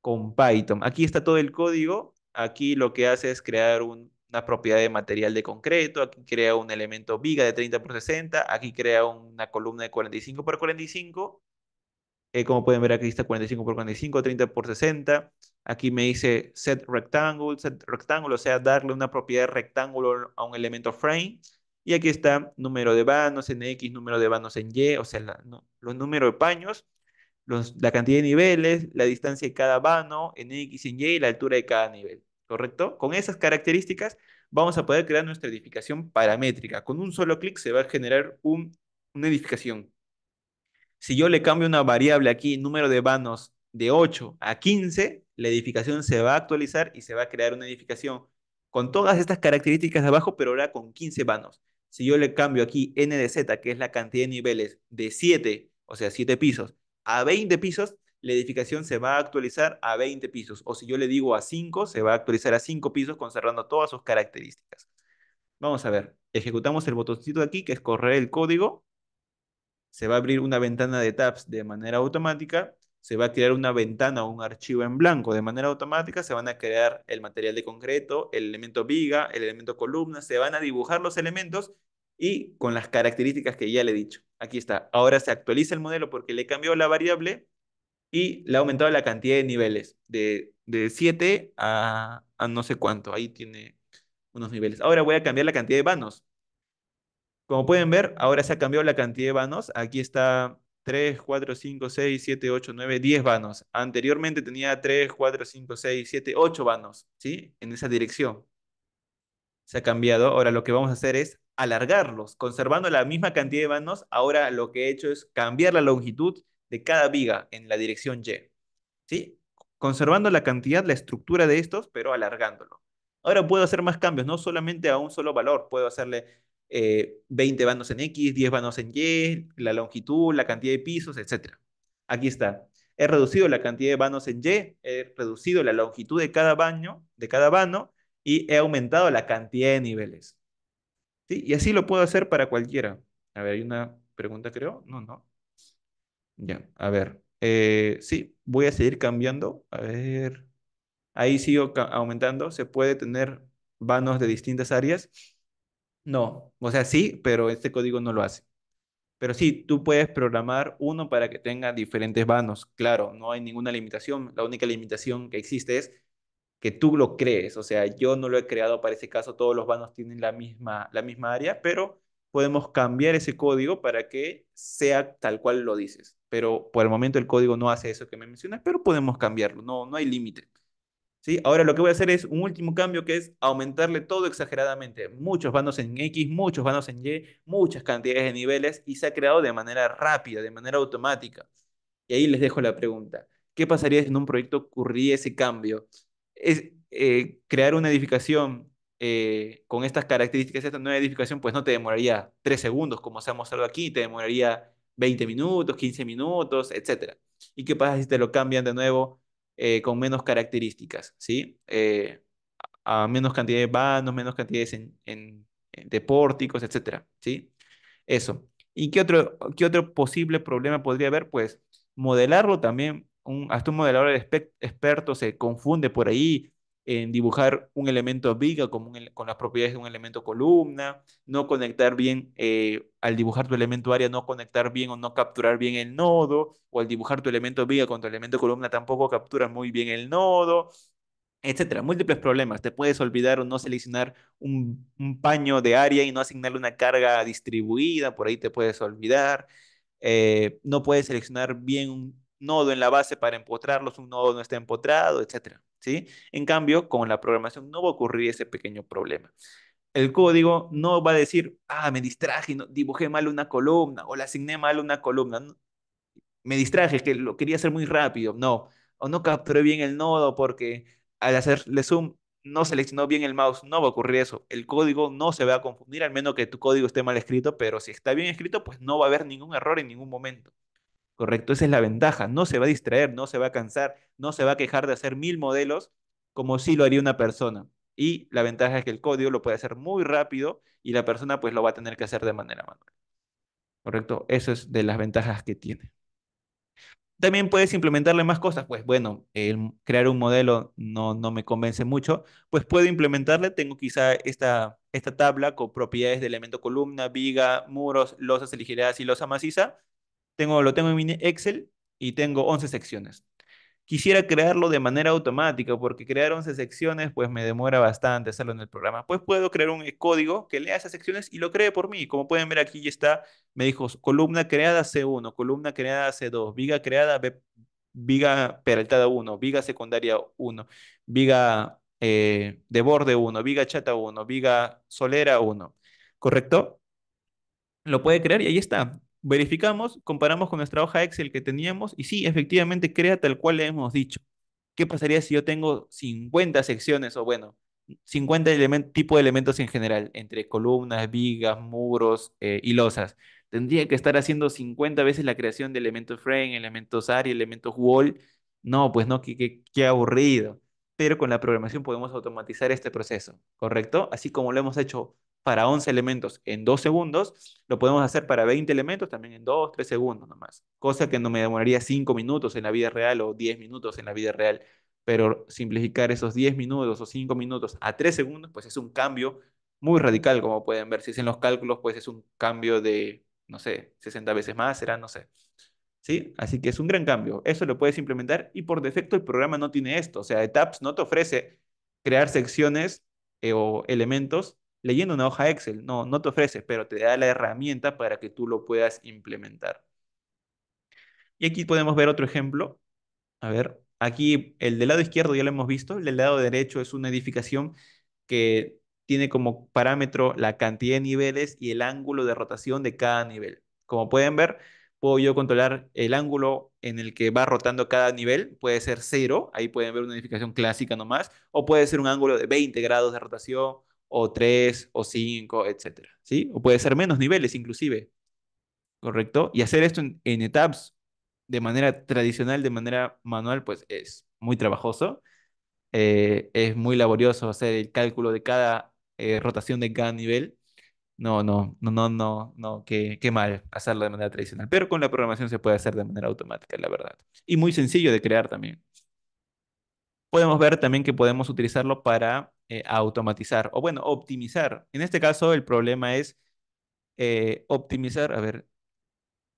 con Python. Aquí está todo el código. Aquí lo que hace es crear una propiedad de material de concreto. Aquí crea un elemento viga de 30 por 60. Aquí crea una columna de 45 por 45. Eh, como pueden ver aquí está 45 por 45, 30 por 60. Aquí me dice set rectangle, set rectángulo, o sea, darle una propiedad rectángulo a un elemento frame. Y aquí está número de vanos en X, número de vanos en Y, o sea, los números de paños, la cantidad de niveles, la distancia de cada vano en X, en Y y la altura de cada nivel. ¿Correcto? Con esas características vamos a poder crear nuestra edificación paramétrica. Con un solo clic se va a generar una edificación si yo le cambio una variable aquí, número de vanos de 8 a 15, la edificación se va a actualizar y se va a crear una edificación con todas estas características de abajo, pero ahora con 15 vanos. Si yo le cambio aquí n de z, que es la cantidad de niveles de 7, o sea, 7 pisos, a 20 pisos, la edificación se va a actualizar a 20 pisos. O si yo le digo a 5, se va a actualizar a 5 pisos conservando todas sus características. Vamos a ver, ejecutamos el botoncito de aquí, que es correr el código se va a abrir una ventana de tabs de manera automática, se va a crear una ventana o un archivo en blanco de manera automática, se van a crear el material de concreto, el elemento viga, el elemento columna, se van a dibujar los elementos y con las características que ya le he dicho. Aquí está. Ahora se actualiza el modelo porque le cambió la variable y le ha aumentado la cantidad de niveles, de, de 7 a, a no sé cuánto. Ahí tiene unos niveles. Ahora voy a cambiar la cantidad de vanos. Como pueden ver, ahora se ha cambiado la cantidad de vanos. Aquí está 3, 4, 5, 6, 7, 8, 9, 10 vanos. Anteriormente tenía 3, 4, 5, 6, 7, 8 vanos, ¿sí? En esa dirección. Se ha cambiado. Ahora lo que vamos a hacer es alargarlos. Conservando la misma cantidad de vanos, ahora lo que he hecho es cambiar la longitud de cada viga en la dirección Y. ¿Sí? Conservando la cantidad, la estructura de estos, pero alargándolo. Ahora puedo hacer más cambios, no solamente a un solo valor, puedo hacerle 20 eh, vanos en X, 10 vanos en Y, la longitud, la cantidad de pisos, etc. Aquí está. He reducido la cantidad de vanos en Y, he reducido la longitud de cada baño, de cada vano, y he aumentado la cantidad de niveles. ¿Sí? Y así lo puedo hacer para cualquiera. A ver, hay una pregunta, creo. No, no. Ya, a ver. Eh, sí, voy a seguir cambiando. A ver. Ahí sigo aumentando. Se puede tener vanos de distintas áreas. No, o sea, sí, pero este código no lo hace. Pero sí, tú puedes programar uno para que tenga diferentes vanos. Claro, no hay ninguna limitación. La única limitación que existe es que tú lo crees. O sea, yo no lo he creado para ese caso. Todos los vanos tienen la misma, la misma área, pero podemos cambiar ese código para que sea tal cual lo dices. Pero por el momento el código no hace eso que me mencionas, pero podemos cambiarlo. No, no hay límite. Ahora lo que voy a hacer es un último cambio que es aumentarle todo exageradamente. Muchos vanos en X, muchos vanos en Y, muchas cantidades de niveles y se ha creado de manera rápida, de manera automática. Y ahí les dejo la pregunta. ¿Qué pasaría si en un proyecto ocurría ese cambio? Es, eh, crear una edificación eh, con estas características, esta nueva edificación, pues no te demoraría tres segundos, como se ha mostrado aquí, te demoraría 20 minutos, 15 minutos, etc. ¿Y qué pasa si te lo cambian de nuevo eh, con menos características, ¿sí? Eh, a menos cantidad de vanos, menos cantidades de pórticos, etcétera, ¿sí? Eso. ¿Y qué otro, qué otro posible problema podría haber? Pues modelarlo también, hasta un modelador experto se confunde por ahí, en dibujar un elemento viga con las propiedades de un elemento columna, no conectar bien, eh, al dibujar tu elemento área, no conectar bien o no capturar bien el nodo, o al dibujar tu elemento viga con tu elemento columna tampoco captura muy bien el nodo, etcétera. Múltiples problemas. Te puedes olvidar o no seleccionar un, paño de área y no asignarle una carga distribuida, por ahí te puedes olvidar. Eh, no puedes seleccionar bien un nodo en la base para empotrarlos, un nodo no está empotrado, etcétera. En cambio, con la programación no va a ocurrir ese pequeño problema. El código no va a decir, ah, me distraje, dibujé mal una columna o le asigné mal una columna. me distraje, que lo quería hacer muy rápido. No, o no capturé bien el nodo porque al hacerle zoom no seleccionó bien el mouse, no va a ocurrir eso. El código no se va a confundir, al menos que tu código esté mal escrito, pero si está bien escrito, pues no va a haber ningún error en ningún momento. ¿correcto? Esa es la ventaja, no se va a distraer, no se va a cansar, no se va a quejar de hacer mil modelos como si lo haría una persona. Y la ventaja es que el código lo puede hacer muy rápido y la persona pues lo va a tener que hacer de manera manual. ¿Correcto? Eso es de las ventajas que tiene. También puedes implementarle más cosas. Pues bueno, crear un modelo no, no me convence mucho. Pues puedo implementarle, tengo quizá esta, esta tabla con propiedades de elemento columna, viga, muros, losas eligeradas y losa maciza lo tengo en mi Excel y tengo 11 secciones. Quisiera crearlo de manera automática porque crear 11 secciones pues me demora bastante hacerlo en el programa. Pues puedo crear un eh, código que lea esas secciones y lo cree por mí. Como pueden ver aquí ya está, me dijo columna creada C1, columna creada C2, viga creada viga peraltada 1, viga secundaria 1, viga eh, de borde 1, viga chata 1, viga solera 1. ¿Correcto? Lo puede crear y ahí está verificamos, comparamos con nuestra hoja Excel que teníamos y sí, efectivamente crea tal cual le hemos dicho. ¿Qué pasaría si yo tengo 50 secciones o bueno, 50 tipo de elementos en general, entre columnas, vigas, muros eh, y losas? Tendría que estar haciendo 50 veces la creación de elementos frame, elementos área, elementos wall. No, pues no, qué, qué aburrido. Pero con la programación podemos automatizar este proceso, ¿correcto? Así como lo hemos hecho para 11 elementos en 2 segundos, lo podemos hacer para 20 elementos también en 2, 3 segundos nomás. Cosa que no me demoraría 5 minutos en la vida real o 10 minutos en la vida real. Pero simplificar esos 10 minutos o 5 minutos a 3 segundos, pues es un cambio muy radical, como pueden ver. Si hacen los cálculos, pues es un cambio de, no sé, 60 veces más, será, no sé. ¿Sí? Así que es un gran cambio. Eso lo puedes implementar y por defecto el programa no tiene esto. O sea, ETAPS no te ofrece crear secciones eh, o elementos leyendo una hoja Excel. No, no te ofrece, pero te da la herramienta para que tú lo puedas implementar. Y aquí podemos ver otro ejemplo. A ver, aquí el del lado izquierdo ya lo hemos visto, el del lado derecho es una edificación que tiene como parámetro la cantidad de niveles y el ángulo de rotación de cada nivel. Como pueden ver, puedo yo controlar el ángulo en el que va rotando cada nivel, puede ser cero, ahí pueden ver una edificación clásica nomás, o puede ser un ángulo de 20 grados de rotación, o tres, o cinco, etcétera, ¿sí? O puede ser menos niveles inclusive, ¿correcto? Y hacer esto en, ETAPS de manera tradicional, de manera manual, pues es muy trabajoso, eh, es muy laborioso hacer el cálculo de cada eh, rotación de cada nivel. No, no, no, no, no, no, qué, qué mal hacerlo de manera tradicional. Pero con la programación se puede hacer de manera automática, la verdad. Y muy sencillo de crear también. Podemos ver también que podemos utilizarlo para eh, automatizar o bueno, optimizar. En este caso el problema es eh, optimizar, a ver,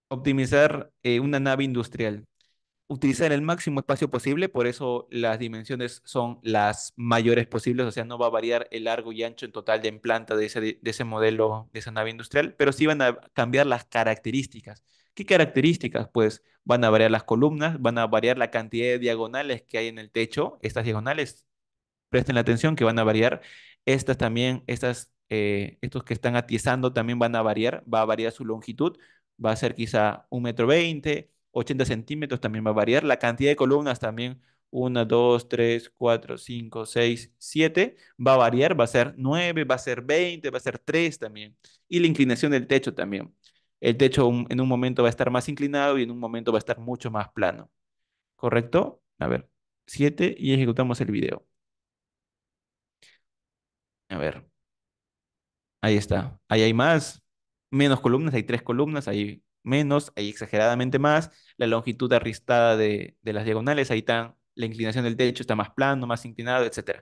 optimizar eh, una nave industrial. Utilizar el máximo espacio posible, por eso las dimensiones son las mayores posibles, o sea, no va a variar el largo y ancho en total de en planta de ese, de ese modelo, de esa nave industrial, pero sí van a cambiar las características. ¿Qué características? Pues van a variar las columnas, van a variar la cantidad de diagonales que hay en el techo. Estas diagonales presten la atención que van a variar. Estas también, estas, eh, estos que están atizando también van a variar, va a variar su longitud, va a ser quizá un metro veinte, 80 centímetros también va a variar, la cantidad de columnas también, 1, 2, 3, 4, 5, 6, 7, va a variar, va a ser 9, va a ser 20, va a ser 3 también, y la inclinación del techo también. El techo en un momento va a estar más inclinado y en un momento va a estar mucho más plano. ¿Correcto? A ver, 7 y ejecutamos el video. A ver. Ahí está. Ahí hay más. Menos columnas, hay tres columnas, hay menos, hay exageradamente más. La longitud arristada de, las diagonales, ahí está la inclinación del techo, está más plano, más inclinado, etc.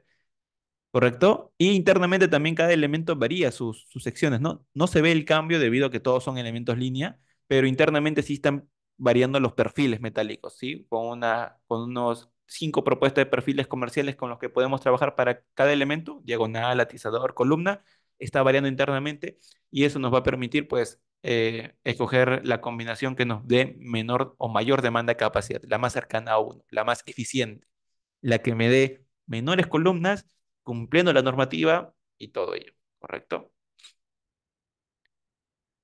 ¿Correcto? Y internamente también cada elemento varía sus, secciones, ¿no? No se ve el cambio debido a que todos son elementos línea, pero internamente sí están variando los perfiles metálicos, ¿sí? Con, una, con unos cinco propuestas de perfiles comerciales con los que podemos trabajar para cada elemento, diagonal, atizador, columna, está variando internamente y eso nos va a permitir pues eh, escoger la combinación que nos dé menor o mayor demanda de capacidad, la más cercana a uno, la más eficiente, la que me dé menores columnas cumpliendo la normativa y todo ello, ¿correcto?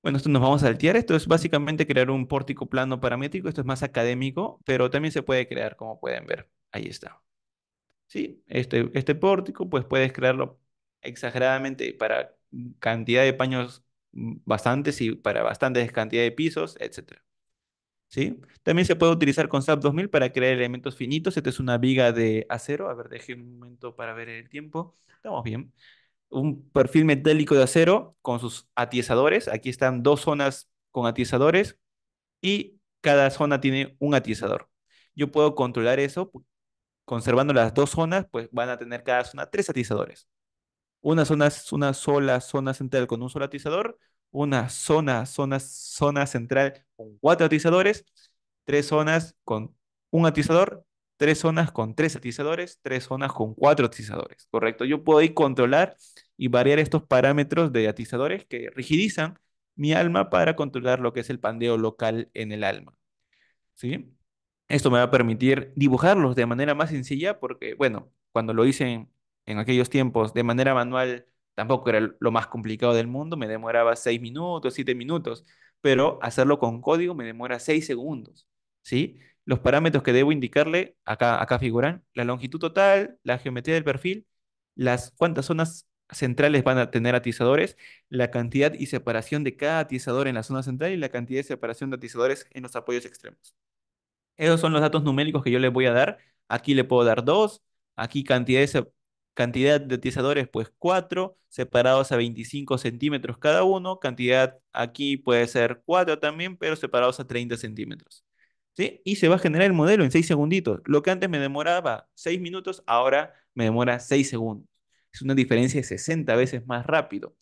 Bueno, esto nos vamos a saltear. Esto es básicamente crear un pórtico plano paramétrico. Esto es más académico, pero también se puede crear, como pueden ver. Ahí está. ¿Sí? Este, este pórtico, pues puedes crearlo exageradamente para cantidad de paños mm, bastantes y para bastantes cantidad de pisos, etc. ¿Sí? También se puede utilizar con SAP 2000 para crear elementos finitos. Esta es una viga de acero. A ver, deje un momento para ver el tiempo. Estamos bien. Un perfil metálico de acero con sus atizadores... Aquí están dos zonas con atizadores... y cada zona tiene un atizador... Yo puedo controlar eso conservando las dos zonas, pues van a tener cada zona tres atizadores. Una zona una sola zona central con un solo atizador, una zona, central con cuatro atizadores, tres zonas con un atizador, tres zonas con tres atizadores, tres zonas con cuatro atizadores, ¿correcto? Yo puedo controlar y variar estos parámetros de atizadores que rigidizan mi alma para controlar lo que es el pandeo local en el alma. ¿Sí? Esto me va a permitir dibujarlos de manera más sencilla porque, bueno, cuando lo hice en, aquellos tiempos de manera manual, tampoco era lo más complicado del mundo, me demoraba 6 minutos, 7 minutos, pero hacerlo con código me demora 6 segundos, ¿sí? Los parámetros que debo indicarle acá, acá figuran la longitud total, la geometría del perfil, las cuántas zonas centrales van a tener atizadores, la cantidad y separación de cada atizador en la zona central y la cantidad de separación de atizadores en los apoyos extremos. Esos son los datos numéricos que yo les voy a dar. Aquí le puedo dar 2, aquí cantidad de, cantidad de atizadores, pues 4, separados a 25 centímetros cada uno. Cantidad aquí puede ser 4 también, pero separados a 30 centímetros. ¿Sí? Y se va a generar el modelo en 6 segunditos. Lo que antes me demoraba 6 minutos, ahora me demora 6 segundos. Es una diferencia de 60 veces más rápido.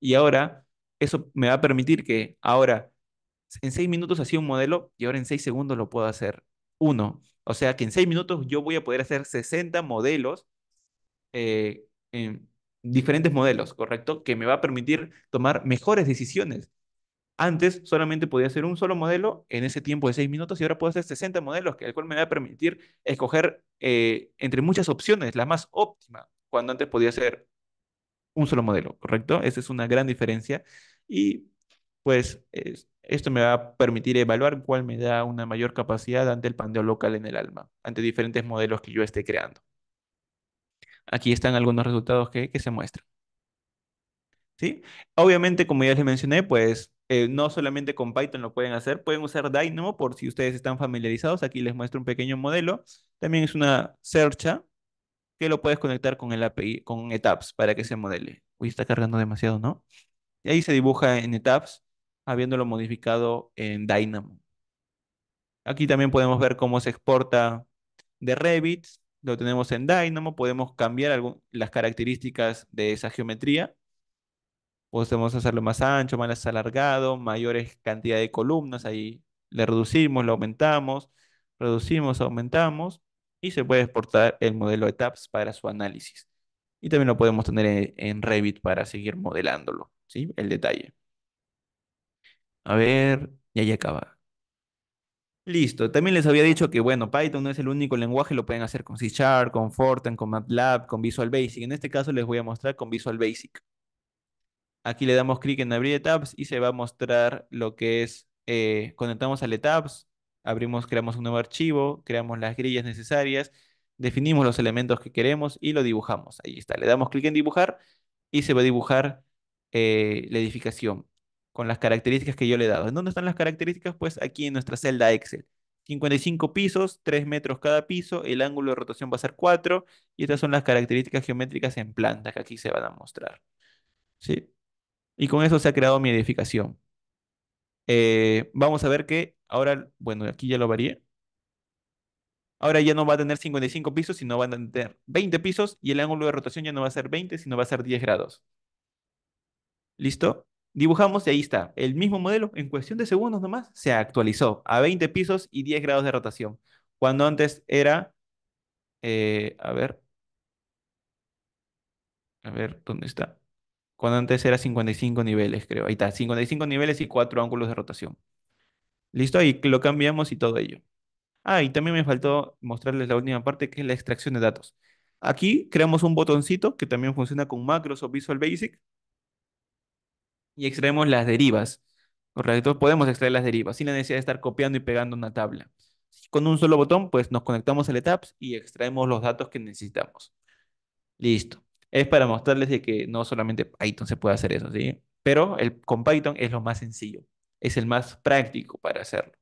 Y ahora, eso me va a permitir que ahora en seis minutos hacía un modelo y ahora en seis segundos lo puedo hacer uno. O sea que en seis minutos yo voy a poder hacer 60 modelos, eh, en diferentes modelos, ¿correcto? Que me va a permitir tomar mejores decisiones. Antes solamente podía hacer un solo modelo en ese tiempo de seis minutos y ahora puedo hacer 60 modelos, que el cual me va a permitir escoger eh, entre muchas opciones la más óptima, cuando antes podía hacer un solo modelo, ¿correcto? Esa es una gran diferencia y pues esto me va a permitir evaluar cuál me da una mayor capacidad ante el pandeo local en el alma, ante diferentes modelos que yo esté creando. Aquí están algunos resultados que, se muestran. ¿Sí? Obviamente, como ya les mencioné, pues eh, no solamente con Python lo pueden hacer, pueden usar Dynamo por si ustedes están familiarizados. Aquí les muestro un pequeño modelo. También es una search que lo puedes conectar con el API, con ETAPS para que se modele. Uy, está cargando demasiado, ¿no? Y ahí se dibuja en ETAPS habiéndolo modificado en Dynamo. Aquí también podemos ver cómo se exporta de Revit, lo tenemos en Dynamo, podemos cambiar las características de esa geometría. Podemos hacerlo más ancho, más alargado, mayores cantidad de columnas, ahí le reducimos, lo aumentamos, reducimos, aumentamos, y se puede exportar el modelo de tabs para su análisis. Y también lo podemos tener en, Revit para seguir modelándolo, ¿sí? El detalle. A ver, y ahí acaba. Listo. También les había dicho que, bueno, Python no es el único lenguaje, lo pueden hacer con C Sharp, con Fortran, con MATLAB, con Visual Basic. En este caso les voy a mostrar con Visual Basic. Aquí le damos clic en abrir tabs y se va a mostrar lo que es, eh, conectamos al ETABS, abrimos, creamos un nuevo archivo, creamos las grillas necesarias, definimos los elementos que queremos y lo dibujamos. Ahí está, le damos clic en dibujar y se va a dibujar eh, la edificación con las características que yo le he dado. ¿En dónde están las características? Pues aquí en nuestra celda Excel. 55 pisos, 3 metros cada piso, el ángulo de rotación va a ser 4 y estas son las características geométricas en planta que aquí se van a mostrar. ¿Sí? Y con eso se ha creado mi edificación. Eh, vamos a ver que ahora, bueno, aquí ya lo varié. Ahora ya no va a tener 55 pisos, sino van a tener 20 pisos y el ángulo de rotación ya no va a ser 20, sino va a ser 10 grados. ¿Listo? Dibujamos y ahí está, el mismo modelo, en cuestión de segundos nomás, se actualizó a 20 pisos y 10 grados de rotación, cuando antes era, eh, a ver, a ver, ¿dónde está? Cuando antes era 55 niveles, creo, ahí está, 55 niveles y 4 ángulos de rotación. Listo, ahí lo cambiamos y todo ello. Ah, y también me faltó mostrarles la última parte que es la extracción de datos. Aquí creamos un botoncito que también funciona con macros o Visual Basic y extraemos las derivas, ¿correcto? Podemos extraer las derivas sin la necesidad de estar copiando y pegando una tabla. Con un solo botón, pues nos conectamos al ETAPS y extraemos los datos que necesitamos. Listo. Es para mostrarles de que no solamente Python se puede hacer eso, ¿sí? Pero el, con Python es lo más sencillo, es el más práctico para hacerlo.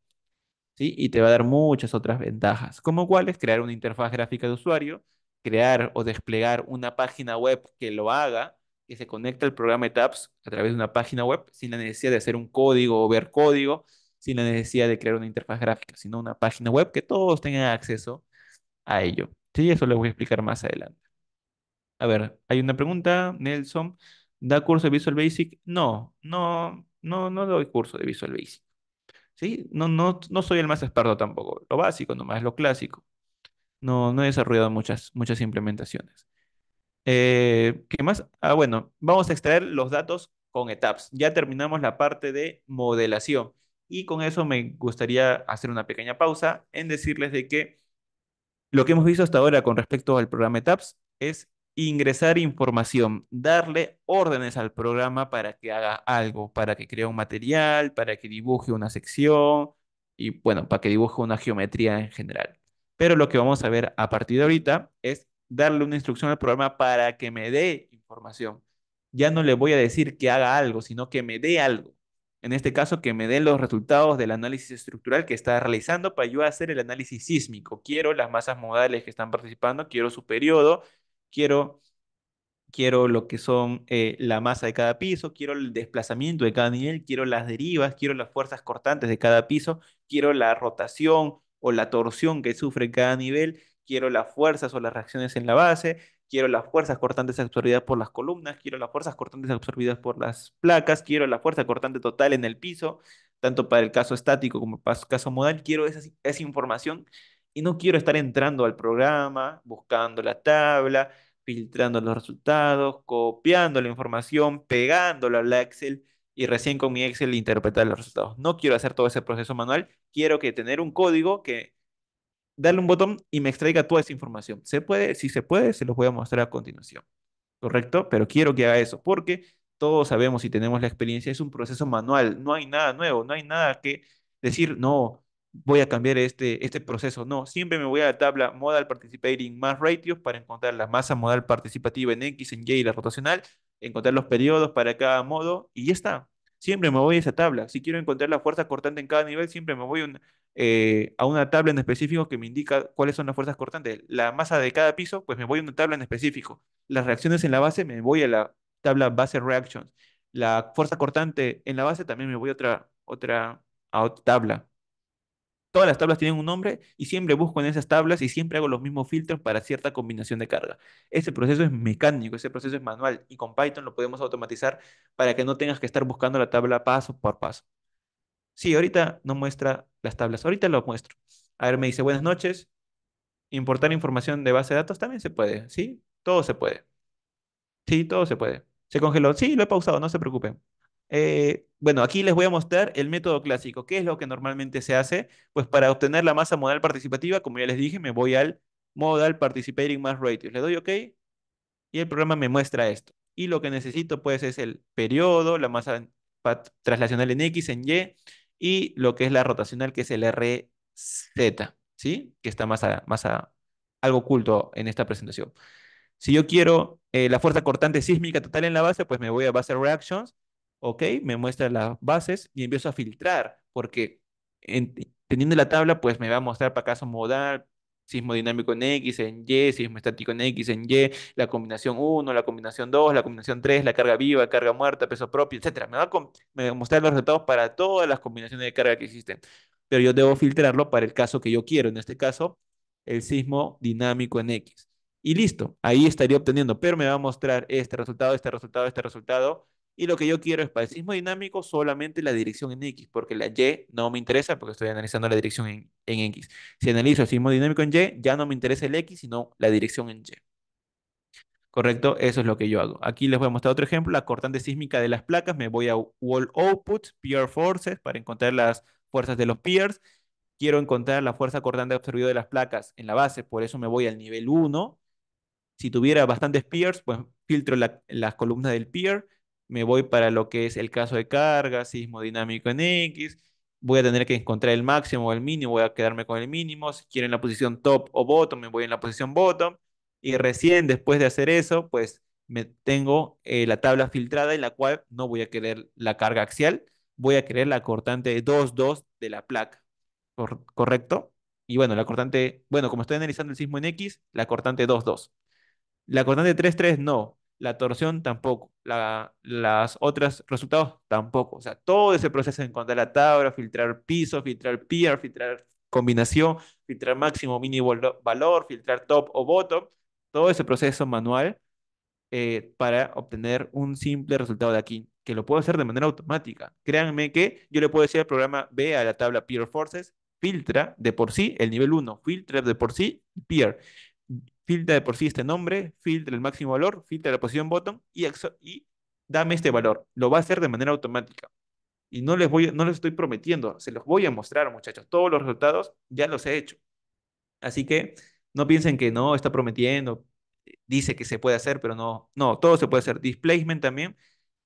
¿Sí? Y te va a dar muchas otras ventajas, como es crear una interfaz gráfica de usuario, crear o desplegar una página web que lo haga, que se conecta al programa etaps a través de una página web sin la necesidad de hacer un código o ver código, sin la necesidad de crear una interfaz gráfica, sino una página web que todos tengan acceso a ello. Sí, eso les voy a explicar más adelante. A ver, hay una pregunta, Nelson. ¿Da curso de Visual Basic? No, no, no, no doy curso de Visual Basic. ¿Sí? No, no, no soy el más experto tampoco. Lo básico nomás, lo clásico. No, no he desarrollado muchas, muchas implementaciones. Eh, ¿Qué más? Ah, bueno, vamos a extraer los datos con ETAPS. Ya terminamos la parte de modelación. Y con eso me gustaría hacer una pequeña pausa en decirles de que lo que hemos visto hasta ahora con respecto al programa ETAPS es ingresar información, darle órdenes al programa para que haga algo, para que crea un material, para que dibuje una sección y bueno, para que dibuje una geometría en general. Pero lo que vamos a ver a partir de ahorita es darle una instrucción al programa para que me dé información. Ya no le voy a decir que haga algo, sino que me dé algo. En este caso, que me dé los resultados del análisis estructural que está realizando para yo hacer el análisis sísmico. Quiero las masas modales que están participando, quiero su periodo, quiero, quiero lo que son eh, la masa de cada piso, quiero el desplazamiento de cada nivel, quiero las derivas, quiero las fuerzas cortantes de cada piso, quiero la rotación o la torsión que sufre cada nivel, quiero las fuerzas o las reacciones en la base, quiero las fuerzas cortantes absorbidas por las columnas, quiero las fuerzas cortantes absorbidas por las placas, quiero la fuerza cortante total en el piso, tanto para el caso estático como para el caso modal, quiero esa, información y no quiero estar entrando al programa, buscando la tabla, filtrando los resultados, copiando la información, pegándola al Excel y recién con mi Excel interpretar los resultados. No quiero hacer todo ese proceso manual, quiero que tener un código que Dale un botón y me extraiga toda esa información. Se puede, si se puede, se los voy a mostrar a continuación. ¿Correcto? Pero quiero que haga eso porque todos sabemos y tenemos la experiencia, es un proceso manual, no hay nada nuevo, no hay nada que decir, no, voy a cambiar este, este proceso. No, siempre me voy a la tabla modal participating más ratios para encontrar la masa modal participativa en X, en Y y la rotacional, encontrar los periodos para cada modo y ya está. Siempre me voy a esa tabla. Si quiero encontrar la fuerza cortante en cada nivel, siempre me voy a, un, eh, a una tabla en específico que me indica cuáles son las fuerzas cortantes. La masa de cada piso, pues me voy a una tabla en específico. Las reacciones en la base, me voy a la tabla base reactions. La fuerza cortante en la base también me voy a otra, otra, a otra tabla. Todas las tablas tienen un nombre y siempre busco en esas tablas y siempre hago los mismos filtros para cierta combinación de carga. Ese proceso es mecánico, ese proceso es manual y con Python lo podemos automatizar para que no tengas que estar buscando la tabla paso por paso. Sí, ahorita no muestra las tablas, ahorita lo muestro. A ver, me dice, buenas noches, importar información de base de datos también se puede, ¿sí? Todo se puede. Sí, todo se puede. ¿Se congeló? Sí, lo he pausado, no se preocupen. Eh, bueno, aquí les voy a mostrar el método clásico. ¿Qué es lo que normalmente se hace? Pues para obtener la masa modal participativa, como ya les dije, me voy al modal participating mass ratio. Le doy OK y el programa me muestra esto. Y lo que necesito pues es el periodo, la masa traslacional en X, en Y, y lo que es la rotacional, que es el RZ, ¿sí? que está más a, más a algo oculto en esta presentación. Si yo quiero eh, la fuerza cortante sísmica total en la base, pues me voy a Base Reactions, ¿ok? Me muestra las bases y empiezo a filtrar, porque teniendo la tabla, pues me va a mostrar para caso modal, sismo dinámico en X, en Y, sismo estático en X, en Y, la combinación 1, la combinación 2, la combinación 3, la carga viva, carga muerta, peso propio, etc. Me va a, me a mostrar los resultados para todas las combinaciones de carga que existen, pero yo debo filtrarlo para el caso que yo quiero, en este caso, el sismo dinámico en X. Y listo, ahí estaría obteniendo, pero me va a mostrar este resultado, este resultado, este resultado, y lo que yo quiero es para el sismo dinámico solamente la dirección en X, porque la Y no me interesa porque estoy analizando la dirección en, X. Si analizo el sismo dinámico en Y, ya no me interesa el X, sino la dirección en Y. ¿Correcto? Eso es lo que yo hago. Aquí les voy a mostrar otro ejemplo, la cortante sísmica de las placas. Me voy a Wall Output, Peer Forces, para encontrar las fuerzas de los peers. Quiero encontrar la fuerza cortante absorbida de las placas en la base, por eso me voy al nivel 1. Si tuviera bastantes peers, pues filtro las columnas del peer me voy para lo que es el caso de carga, sismo dinámico en X, voy a tener que encontrar el máximo o el mínimo, voy a quedarme con el mínimo, si quiero en la posición top o bottom, me voy en la posición bottom, y recién después de hacer eso, pues me tengo eh, la tabla filtrada en la cual no voy a querer la carga axial, voy a querer la cortante 2,2 de la placa, ¿correcto? Y bueno, la cortante, bueno, como estoy analizando el sismo en X, la cortante 2,2. La cortante 3,3 no, la torsión tampoco, la, las otras resultados tampoco. O sea, todo ese proceso de encontrar la tabla, filtrar piso, filtrar peer filtrar combinación, filtrar máximo, mínimo valor, filtrar top o bottom, todo ese proceso manual eh, para obtener un simple resultado de aquí, que lo puedo hacer de manera automática. Créanme que yo le puedo decir al programa B a la tabla peer forces, filtra de por sí el nivel 1, filtra de por sí peer filtra de por sí este nombre, filtra el máximo valor, filtra la posición bottom y, y dame este valor. Lo va a hacer de manera automática. Y no les, voy, no les estoy prometiendo, se los voy a mostrar, muchachos. Todos los resultados ya los he hecho. Así que no piensen que no, está prometiendo, dice que se puede hacer, pero no, no, todo se puede hacer. Displacement también,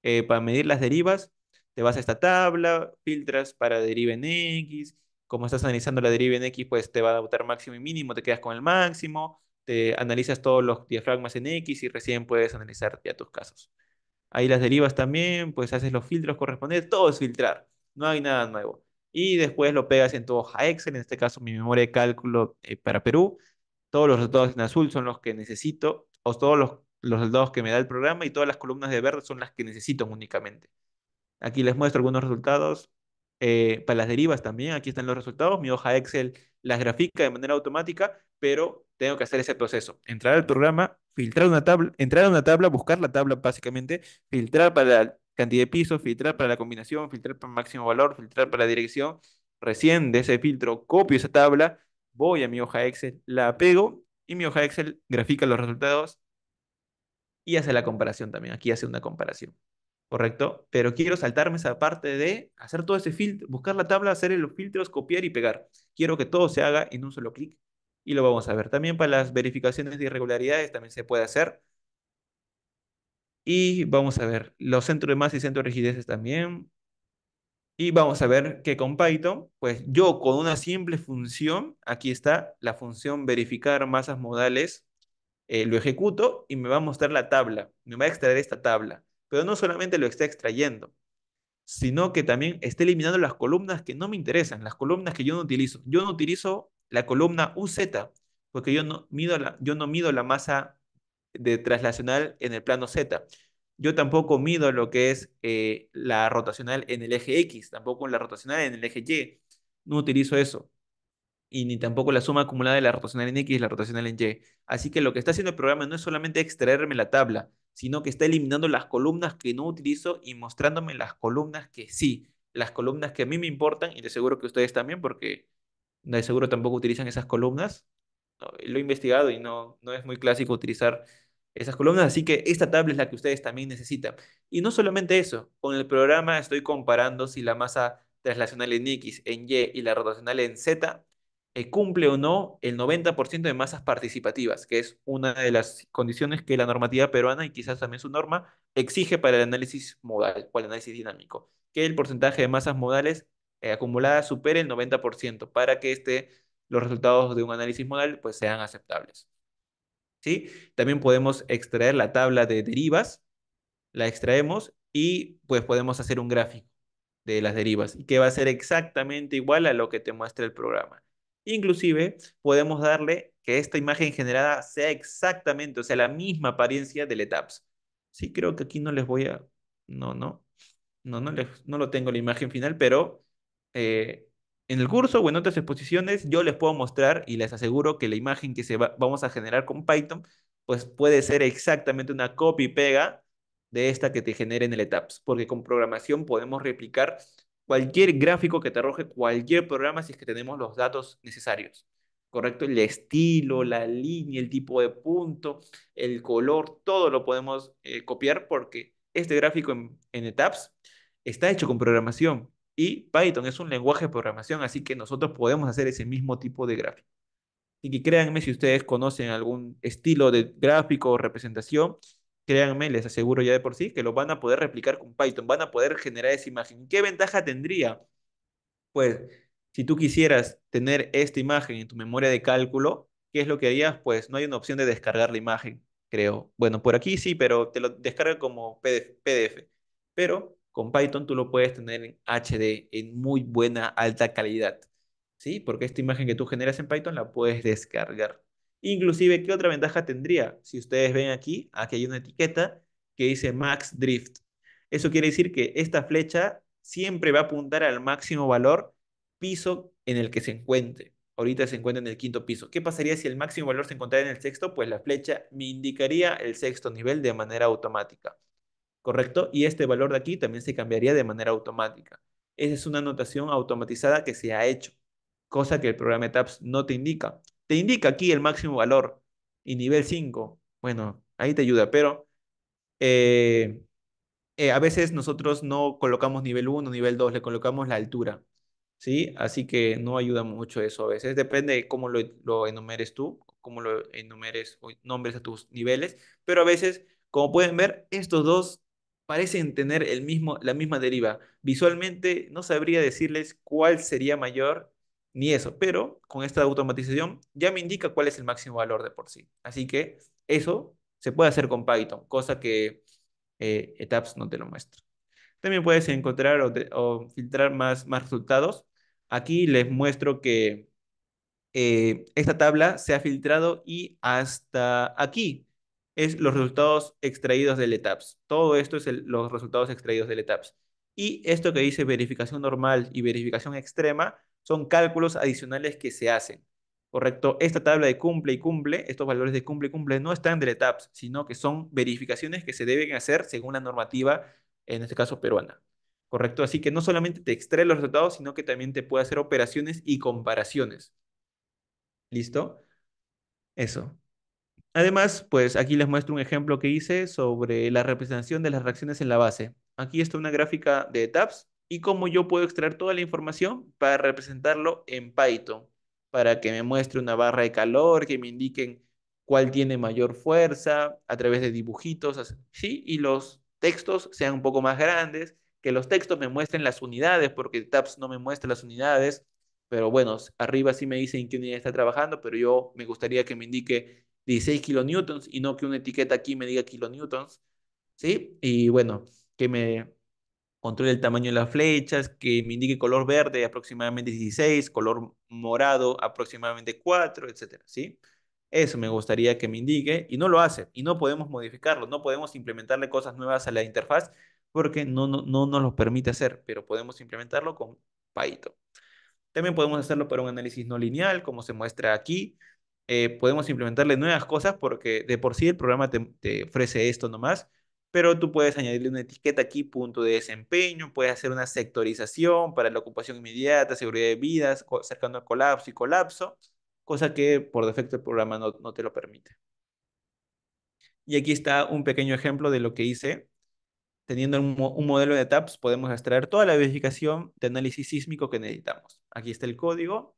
eh, para medir las derivas, te vas a esta tabla, filtras para deriva en X, como estás analizando la deriva en X, pues te va a dar máximo y mínimo, te quedas con el máximo, te analizas todos los diafragmas en X y recién puedes analizar ya tus casos. Ahí las derivas también, pues haces los filtros correspondientes, todo es filtrar, no hay nada nuevo. Y después lo pegas en tu hoja Excel, en este caso mi memoria de cálculo eh, para Perú. Todos los resultados en azul son los que necesito, o todos los, los resultados que me da el programa y todas las columnas de verde son las que necesito únicamente. Aquí les muestro algunos resultados. Eh, para las derivas también, aquí están los resultados. Mi hoja Excel las grafica de manera automática, pero tengo que hacer ese proceso. Entrar al programa, filtrar una tabla, entrar a una tabla, buscar la tabla básicamente, filtrar para la cantidad de pisos, filtrar para la combinación, filtrar para el máximo valor, filtrar para la dirección. Recién de ese filtro copio esa tabla, voy a mi hoja Excel, la pego y mi hoja Excel grafica los resultados y hace la comparación también. Aquí hace una comparación. ¿correcto? Pero quiero saltarme esa parte de hacer todo ese filtro, buscar la tabla, hacer los filtros, copiar y pegar. Quiero que todo se haga en un solo clic y lo vamos a ver. También para las verificaciones de irregularidades también se puede hacer. Y vamos a ver los centros de masa y centros de rigideces también. Y vamos a ver que con Python, pues yo con una simple función, aquí está la función verificar masas modales, eh, lo ejecuto y me va a mostrar la tabla, me va a extraer esta tabla pero no solamente lo está extrayendo, sino que también está eliminando las columnas que no me interesan, las columnas que yo no utilizo. Yo no utilizo la columna UZ, porque yo no mido la, yo no mido la masa de traslacional en el plano Z. Yo tampoco mido lo que es eh, la rotacional en el eje X, tampoco la rotacional en el eje Y. No utilizo eso. Y ni tampoco la suma acumulada de la rotacional en X y la rotacional en Y. Así que lo que está haciendo el programa no es solamente extraerme la tabla, sino que está eliminando las columnas que no utilizo y mostrándome las columnas que sí, las columnas que a mí me importan y de seguro que ustedes también, porque de seguro tampoco utilizan esas columnas. lo he investigado y no, no es muy clásico utilizar esas columnas, así que esta tabla es la que ustedes también necesitan. Y no solamente eso, con el programa estoy comparando si la masa traslacional en X, en Y y la rotacional en Z eh, cumple o no el 90% de masas participativas, que es una de las condiciones que la normativa peruana y quizás también su norma exige para el análisis modal o el análisis dinámico, que el porcentaje de masas modales eh, acumuladas supere el 90% para que este, los resultados de un análisis modal pues, sean aceptables. ¿Sí? También podemos extraer la tabla de derivas, la extraemos y pues podemos hacer un gráfico de las derivas, que va a ser exactamente igual a lo que te muestra el programa. Inclusive podemos darle que esta imagen generada sea exactamente, o sea, la misma apariencia del ETAPS. Sí, creo que aquí no les voy a... No, no. No, no, les, no lo tengo la imagen final, pero eh, en el curso o en otras exposiciones yo les puedo mostrar y les aseguro que la imagen que se vamos a generar con Python pues puede ser exactamente una copia y pega de esta que te genera en el ETAPS, porque con programación podemos replicar cualquier gráfico que te arroje cualquier programa si es que tenemos los datos necesarios. ¿Correcto? El estilo, la línea, el tipo de punto, el color, todo lo podemos eh, copiar porque este gráfico en, en está hecho con programación y Python es un lenguaje de programación, así que nosotros podemos hacer ese mismo tipo de gráfico. Así que créanme si ustedes conocen algún estilo de gráfico o representación créanme, les aseguro ya de por sí, que lo van a poder replicar con Python, van a poder generar esa imagen. ¿Qué ventaja tendría? Pues, si tú quisieras tener esta imagen en tu memoria de cálculo, ¿qué es lo que harías? Pues no hay una opción de descargar la imagen, creo. Bueno, por aquí sí, pero te lo descarga como PDF. PDF. Pero con Python tú lo puedes tener en HD, en muy buena, alta calidad. ¿Sí? Porque esta imagen que tú generas en Python la puedes descargar. Inclusive, ¿qué otra ventaja tendría? Si ustedes ven aquí, aquí hay una etiqueta que dice max drift. Eso quiere decir que esta flecha siempre va a apuntar al máximo valor piso en el que se encuentre. Ahorita se encuentra en el quinto piso. ¿Qué pasaría si el máximo valor se encontrara en el sexto? Pues la flecha me indicaría el sexto nivel de manera automática. ¿Correcto? Y este valor de aquí también se cambiaría de manera automática. Esa es una anotación automatizada que se ha hecho, cosa que el programa ETAPS no te indica te indica aquí el máximo valor y nivel 5. Bueno, ahí te ayuda, pero eh, eh, a veces nosotros no colocamos nivel 1, nivel 2, le colocamos la altura. ¿Sí? Así que no ayuda mucho eso a veces. Depende de cómo lo, enumeres tú, cómo lo enumeres o nombres a tus niveles, pero a veces, como pueden ver, estos dos parecen tener el mismo, la misma deriva. Visualmente no sabría decirles cuál sería mayor ni eso, pero con esta automatización ya me indica cuál es el máximo valor de por sí. Así que eso se puede hacer con Python, cosa que eh, ETAPS no te lo muestra. También puedes encontrar o, filtrar más, resultados. Aquí les muestro que eh, esta tabla se ha filtrado y hasta aquí es los resultados extraídos del ETAPS. Todo esto es los resultados extraídos del ETAPS. Y esto que dice verificación normal y verificación extrema son cálculos adicionales que se hacen. ¿Correcto? Esta tabla de cumple y cumple, estos valores de cumple y cumple no están de ETAPS, sino que son verificaciones que se deben hacer según la normativa, en este caso peruana. ¿Correcto? Así que no solamente te extrae los resultados, sino que también te puede hacer operaciones y comparaciones. ¿Listo? Eso. Además, pues aquí les muestro un ejemplo que hice sobre la representación de las reacciones en la base. Aquí está una gráfica de ETAPS, y cómo yo puedo extraer toda la información para representarlo en Python, para que me muestre una barra de calor, que me indiquen cuál tiene mayor fuerza a través de dibujitos, ¿sí? Y los textos sean un poco más grandes, que los textos me muestren las unidades, porque Tabs no me muestra las unidades, pero bueno, arriba sí me dicen qué unidad está trabajando, pero yo me gustaría que me indique 16 kilonewtons y no que una etiqueta aquí me diga kilonewtons, ¿sí? Y bueno, que me control el tamaño de las flechas, que me indique color verde aproximadamente 16, color morado aproximadamente 4, etcétera, ¿sí? Eso me gustaría que me indique y no lo hace y no podemos modificarlo, no podemos implementarle cosas nuevas a la interfaz porque no, no, no nos lo permite hacer, pero podemos implementarlo con Python. También podemos hacerlo para un análisis no lineal, como se muestra aquí. Eh, podemos implementarle nuevas cosas porque de por sí el programa te, te ofrece esto nomás, pero tú puedes añadirle una etiqueta aquí, punto de desempeño, puedes hacer una sectorización para la ocupación inmediata, seguridad de vidas, cercano al colapso y colapso, cosa que por defecto el programa no, te lo permite. Y aquí está un pequeño ejemplo de lo que hice. Teniendo un, un modelo de TAPS, podemos extraer toda la verificación de análisis sísmico que necesitamos. Aquí está el código.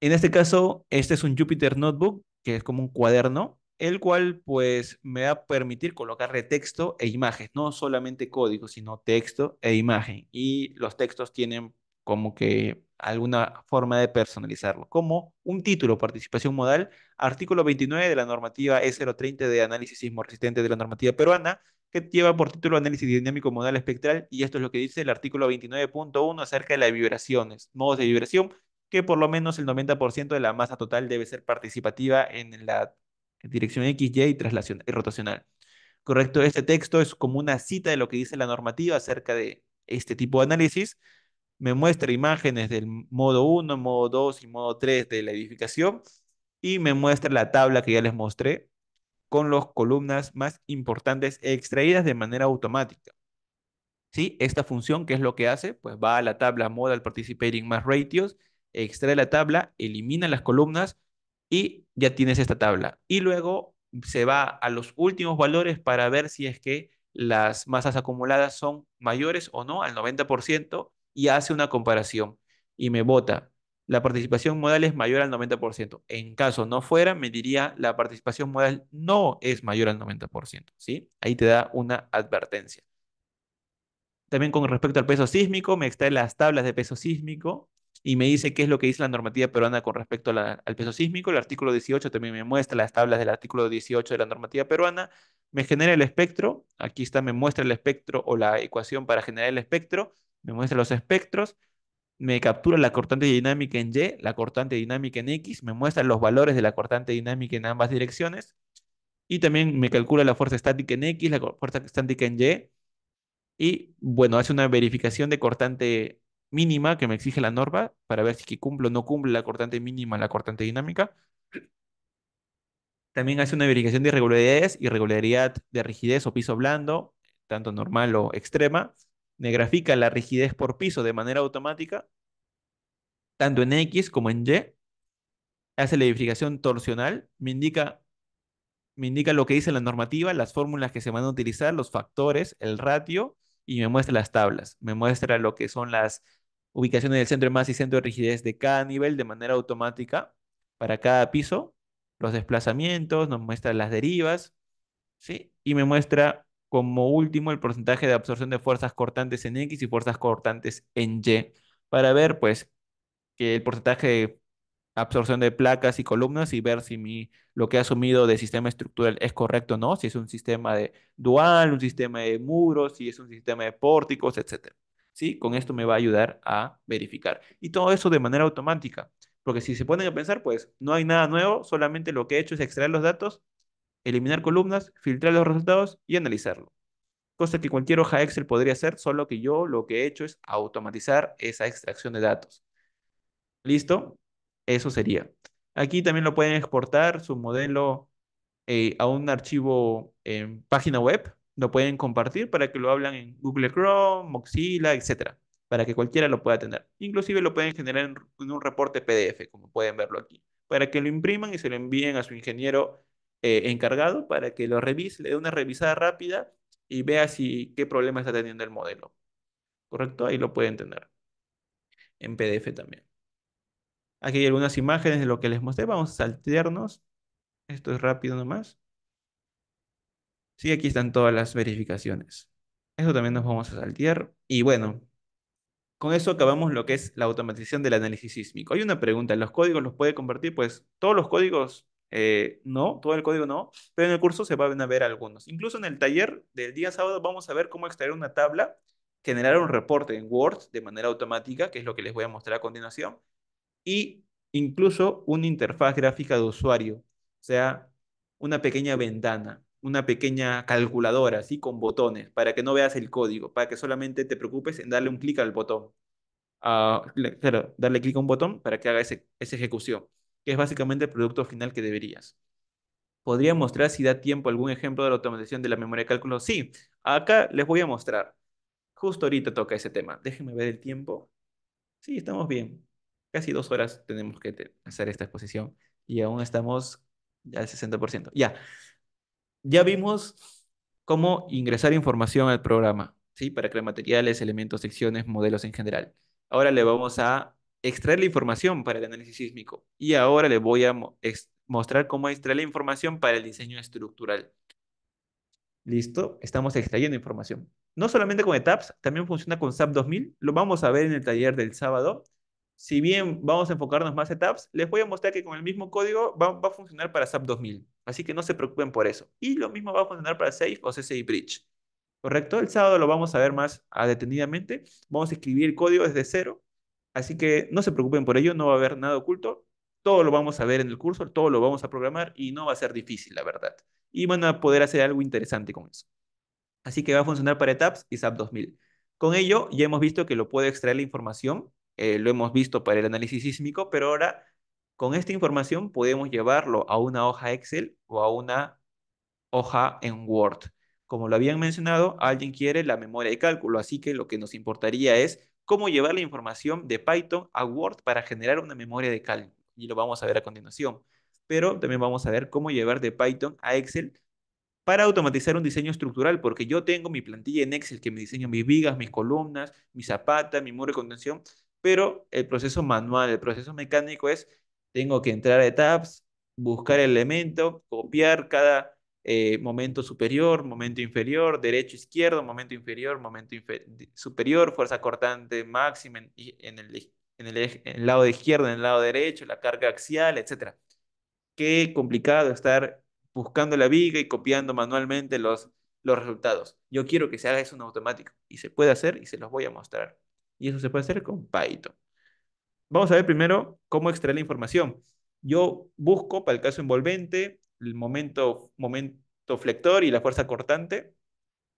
En este caso, este es un Jupyter Notebook, que es como un cuaderno el cual pues me va a permitir colocarle texto e imágenes, no solamente código, sino texto e imagen. Y los textos tienen como que alguna forma de personalizarlo, como un título, participación modal, artículo 29 de la normativa E030 de análisis sismo resistente de la normativa peruana, que lleva por título análisis dinámico modal espectral, y esto es lo que dice el artículo 29.1 acerca de las vibraciones, modos de vibración, que por lo menos el 90% de la masa total debe ser participativa en la dirección X, Y traslación, y rotacional. Correcto, este texto es como una cita de lo que dice la normativa acerca de este tipo de análisis. Me muestra imágenes del modo 1, modo 2 y modo 3 de la edificación y me muestra la tabla que ya les mostré con las columnas más importantes extraídas de manera automática. ¿Sí? Esta función, ¿qué es lo que hace? Pues va a la tabla Modal Participating Mass Ratios, extrae la tabla, elimina las columnas, y ya tienes esta tabla. Y luego se va a los últimos valores para ver si es que las masas acumuladas son mayores o no al 90% y hace una comparación y me vota. La participación modal es mayor al 90%. En caso no fuera, me diría la participación modal no es mayor al 90%, ¿sí? Ahí te da una advertencia. También con respecto al peso sísmico, me extrae las tablas de peso sísmico y me dice qué es lo que dice la normativa peruana con respecto al peso sísmico. El artículo 18 también me muestra las tablas del artículo 18 de la normativa peruana. Me genera el espectro. Aquí está, me muestra el espectro o la ecuación para generar el espectro. Me muestra los espectros. Me captura la cortante dinámica en Y, la cortante dinámica en X. Me muestra los valores de la cortante dinámica en ambas direcciones. Y también me calcula la fuerza estática en X, la fuerza estática en Y. Y bueno, hace una verificación de cortante mínima que me exige la norma para ver si que cumplo o no cumple la cortante mínima, la cortante dinámica. También hace una verificación de irregularidades, irregularidad de rigidez o piso blando, tanto normal o extrema. Me grafica la rigidez por piso de manera automática, tanto en X como en Y. Hace la verificación torsional, me indica, me indica lo que dice la normativa, las fórmulas que se van a utilizar, los factores, el ratio, y me muestra las tablas, me muestra lo que son las ubicación en el centro de masa y centro de rigidez de cada nivel de manera automática para cada piso, los desplazamientos, nos muestra las derivas, ¿sí? Y me muestra como último el porcentaje de absorción de fuerzas cortantes en X y fuerzas cortantes en Y, para ver pues que el porcentaje de absorción de placas y columnas y ver si mi, lo que he asumido de sistema estructural es correcto o no, si es un sistema de dual, un sistema de muros, si es un sistema de pórticos, etcétera. ¿sí? Con esto me va a ayudar a verificar. Y todo eso de manera automática, porque si se ponen a pensar, pues no hay nada nuevo, solamente lo que he hecho es extraer los datos, eliminar columnas, filtrar los resultados y analizarlo. Cosa que cualquier hoja Excel podría hacer, solo que yo lo que he hecho es automatizar esa extracción de datos. ¿Listo? Eso sería. Aquí también lo pueden exportar su modelo eh, a un archivo en página web, lo pueden compartir para que lo hablan en Google Chrome, Mozilla, etcétera, para que cualquiera lo pueda tener. Inclusive lo pueden generar en, un reporte PDF, como pueden verlo aquí, para que lo impriman y se lo envíen a su ingeniero eh, encargado para que lo revise, le dé una revisada rápida y vea si qué problema está teniendo el modelo. ¿Correcto? Ahí lo pueden tener. En PDF también. Aquí hay algunas imágenes de lo que les mostré. Vamos a saltearnos. Esto es rápido nomás. Sí, aquí están todas las verificaciones. Eso también nos vamos a saltear. Y bueno, con eso acabamos lo que es la automatización del análisis sísmico. Hay una pregunta, ¿los códigos los puede convertir? Pues todos los códigos eh, no, todo el código no, pero en el curso se van a ver algunos. Incluso en el taller del día sábado vamos a ver cómo extraer una tabla, generar un reporte en Word de manera automática, que es lo que les voy a mostrar a continuación, y incluso una interfaz gráfica de usuario, o sea, una pequeña ventana una pequeña calculadora, así con botones, para que no veas el código, para que solamente te preocupes en darle un clic al botón. Ah, claro, darle clic a un botón para que haga ese, esa ejecución, que es básicamente el producto final que deberías. ¿Podría mostrar si da tiempo algún ejemplo de la automatización de la memoria de cálculo? Sí, acá les voy a mostrar. Justo ahorita toca ese tema. Déjenme ver el tiempo. Sí, estamos bien. Casi dos horas tenemos que hacer esta exposición y aún estamos ya al 60%. Ya ya vimos cómo ingresar información al programa, ¿sí? Para crear materiales, elementos, secciones, modelos en general. Ahora le vamos a extraer la información para el análisis sísmico y ahora le voy a mostrar cómo extraer la información para el diseño estructural. Listo, estamos extrayendo información. No solamente con ETAPS, también funciona con SAP 2000. Lo vamos a ver en el taller del sábado. Si bien vamos a enfocarnos más en ETAPS, les voy a mostrar que con el mismo código va a funcionar para SAP 2000. Así que no se preocupen por eso. Y lo mismo va a funcionar para Safe o CCI Bridge. ¿Correcto? El sábado lo vamos a ver más ah, detenidamente. Vamos a escribir el código desde cero. Así que no se preocupen por ello, no va a haber nada oculto. Todo lo vamos a ver en el curso, todo lo vamos a programar y no va a ser difícil, la verdad. Y van a poder hacer algo interesante con eso. Así que va a funcionar para ETAPS y SAP 2000. Con ello, ya hemos visto que lo puede extraer la información, eh, lo hemos visto para el análisis sísmico, pero ahora con esta información podemos llevarlo a una hoja Excel o a una hoja en Word. Como lo habían mencionado, alguien quiere la memoria de cálculo, así que lo que nos importaría es cómo llevar la información de Python a Word para generar una memoria de cálculo. Y lo vamos a ver a continuación. Pero también vamos a ver cómo llevar de Python a Excel para automatizar un diseño estructural, porque yo tengo mi plantilla en Excel que me diseña mis vigas, mis columnas, mi zapata, mi muro de contención, pero el proceso manual, el proceso mecánico es tengo que entrar a tabs, buscar el elemento, copiar cada eh, momento superior, momento inferior, derecho, izquierdo, momento inferior, momento superior, fuerza cortante máxima en, en, el, en, el, lado izquierdo, en el lado derecho, la carga axial, etc. Qué complicado estar buscando la viga y copiando manualmente los, los resultados. Yo quiero que se haga eso en automático y se puede hacer y se los voy a mostrar. Y eso se puede hacer con Python. Vamos a ver primero cómo extraer la información. Yo busco para el caso envolvente el momento, momento flector y la fuerza cortante.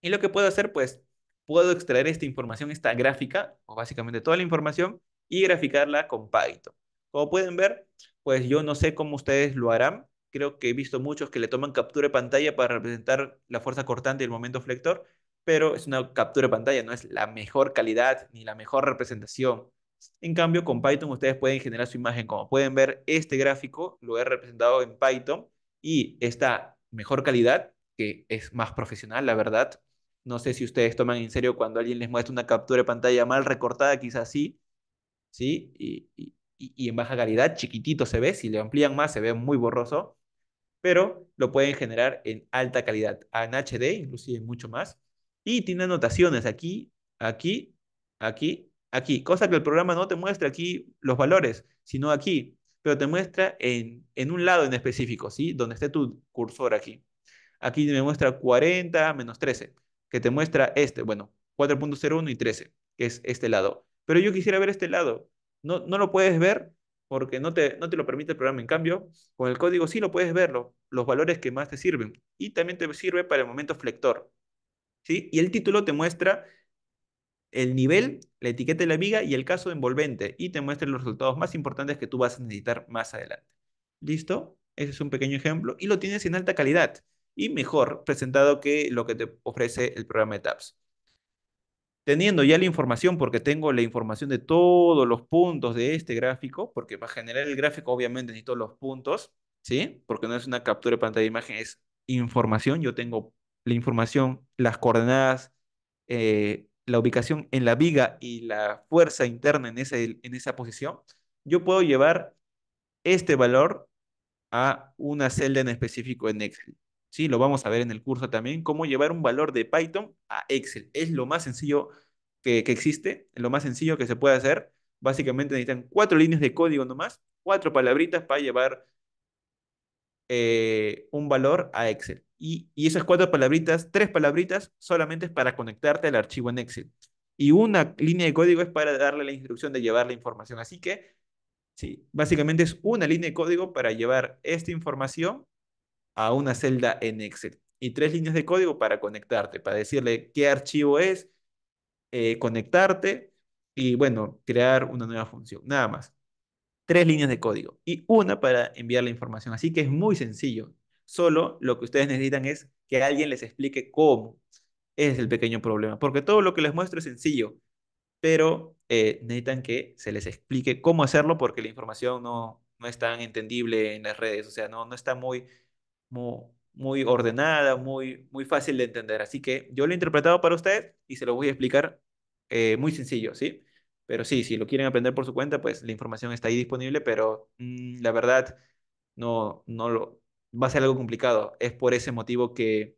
Y lo que puedo hacer, pues, puedo extraer esta información, esta gráfica, o básicamente toda la información, y graficarla con Python. Como pueden ver, pues yo no sé cómo ustedes lo harán. Creo que he visto muchos que le toman captura de pantalla para representar la fuerza cortante y el momento flector, pero es una captura de pantalla, no es la mejor calidad ni la mejor representación. En cambio, con Python ustedes pueden generar su imagen. Como pueden ver, este gráfico lo he representado en Python y esta mejor calidad, que es más profesional, la verdad. No sé si ustedes toman en serio cuando alguien les muestra una captura de pantalla mal recortada, quizás sí, ¿sí? Y, y en baja calidad, chiquitito se ve, si le amplían más se ve muy borroso, pero lo pueden generar en alta calidad, en HD, inclusive mucho más. Y tiene anotaciones aquí, aquí, aquí aquí, cosa que el programa no te muestra aquí los valores, sino aquí, pero te muestra en, en un lado en específico, ¿sí? Donde esté tu cursor aquí. Aquí me muestra 40 menos 13, que te muestra este, bueno, 4.01 y 13, que es este lado. Pero yo quisiera ver este lado. No, no lo puedes ver porque no te, no te lo permite el programa. En cambio, con el código sí lo puedes ver, los valores que más te sirven. Y también te sirve para el momento flector. ¿sí? Y el título te muestra el nivel, la etiqueta de la viga y el caso envolvente y te muestre los resultados más importantes que tú vas a necesitar más adelante. ¿Listo? Ese es un pequeño ejemplo y lo tienes en alta calidad y mejor presentado que lo que te ofrece el programa de TAPS. Teniendo ya la información, porque tengo la información de todos los puntos de este gráfico, porque para generar el gráfico obviamente necesito los puntos, ¿sí? Porque no es una captura de pantalla de imagen, es información. Yo tengo la información, las coordenadas, eh, la ubicación en la viga y la fuerza interna en, en esa posición, yo puedo llevar este valor a una celda en específico en Excel. Sí, lo vamos a ver en el curso también, cómo llevar un valor de Python a Excel. Es lo más sencillo que, existe, es lo más sencillo que se puede hacer. Básicamente necesitan cuatro líneas de código nomás, cuatro palabritas para llevar eh, un valor a Excel. Y, esas cuatro palabritas, tres palabritas, solamente es para conectarte al archivo en Excel. Y una línea de código es para darle la instrucción de llevar la información. Así que, sí, básicamente es una línea de código para llevar esta información a una celda en Excel. Y tres líneas de código para conectarte, para decirle qué archivo es, eh, conectarte y, bueno, crear una nueva función. Nada más. Tres líneas de código y una para enviar la información. Así que es muy sencillo Solo lo que ustedes necesitan es que alguien les explique cómo. es el pequeño problema, porque todo lo que les muestro es sencillo, pero eh, necesitan que se les explique cómo hacerlo porque la información no, no es tan entendible en las redes, o sea, no, no está muy, muy, ordenada, muy, muy fácil de entender. Así que yo lo he interpretado para ustedes y se lo voy a explicar eh, muy sencillo, ¿sí? Pero sí, si lo quieren aprender por su cuenta, pues la información está ahí disponible, pero mm, la verdad no, no, lo, va a ser algo complicado. Es por ese motivo que,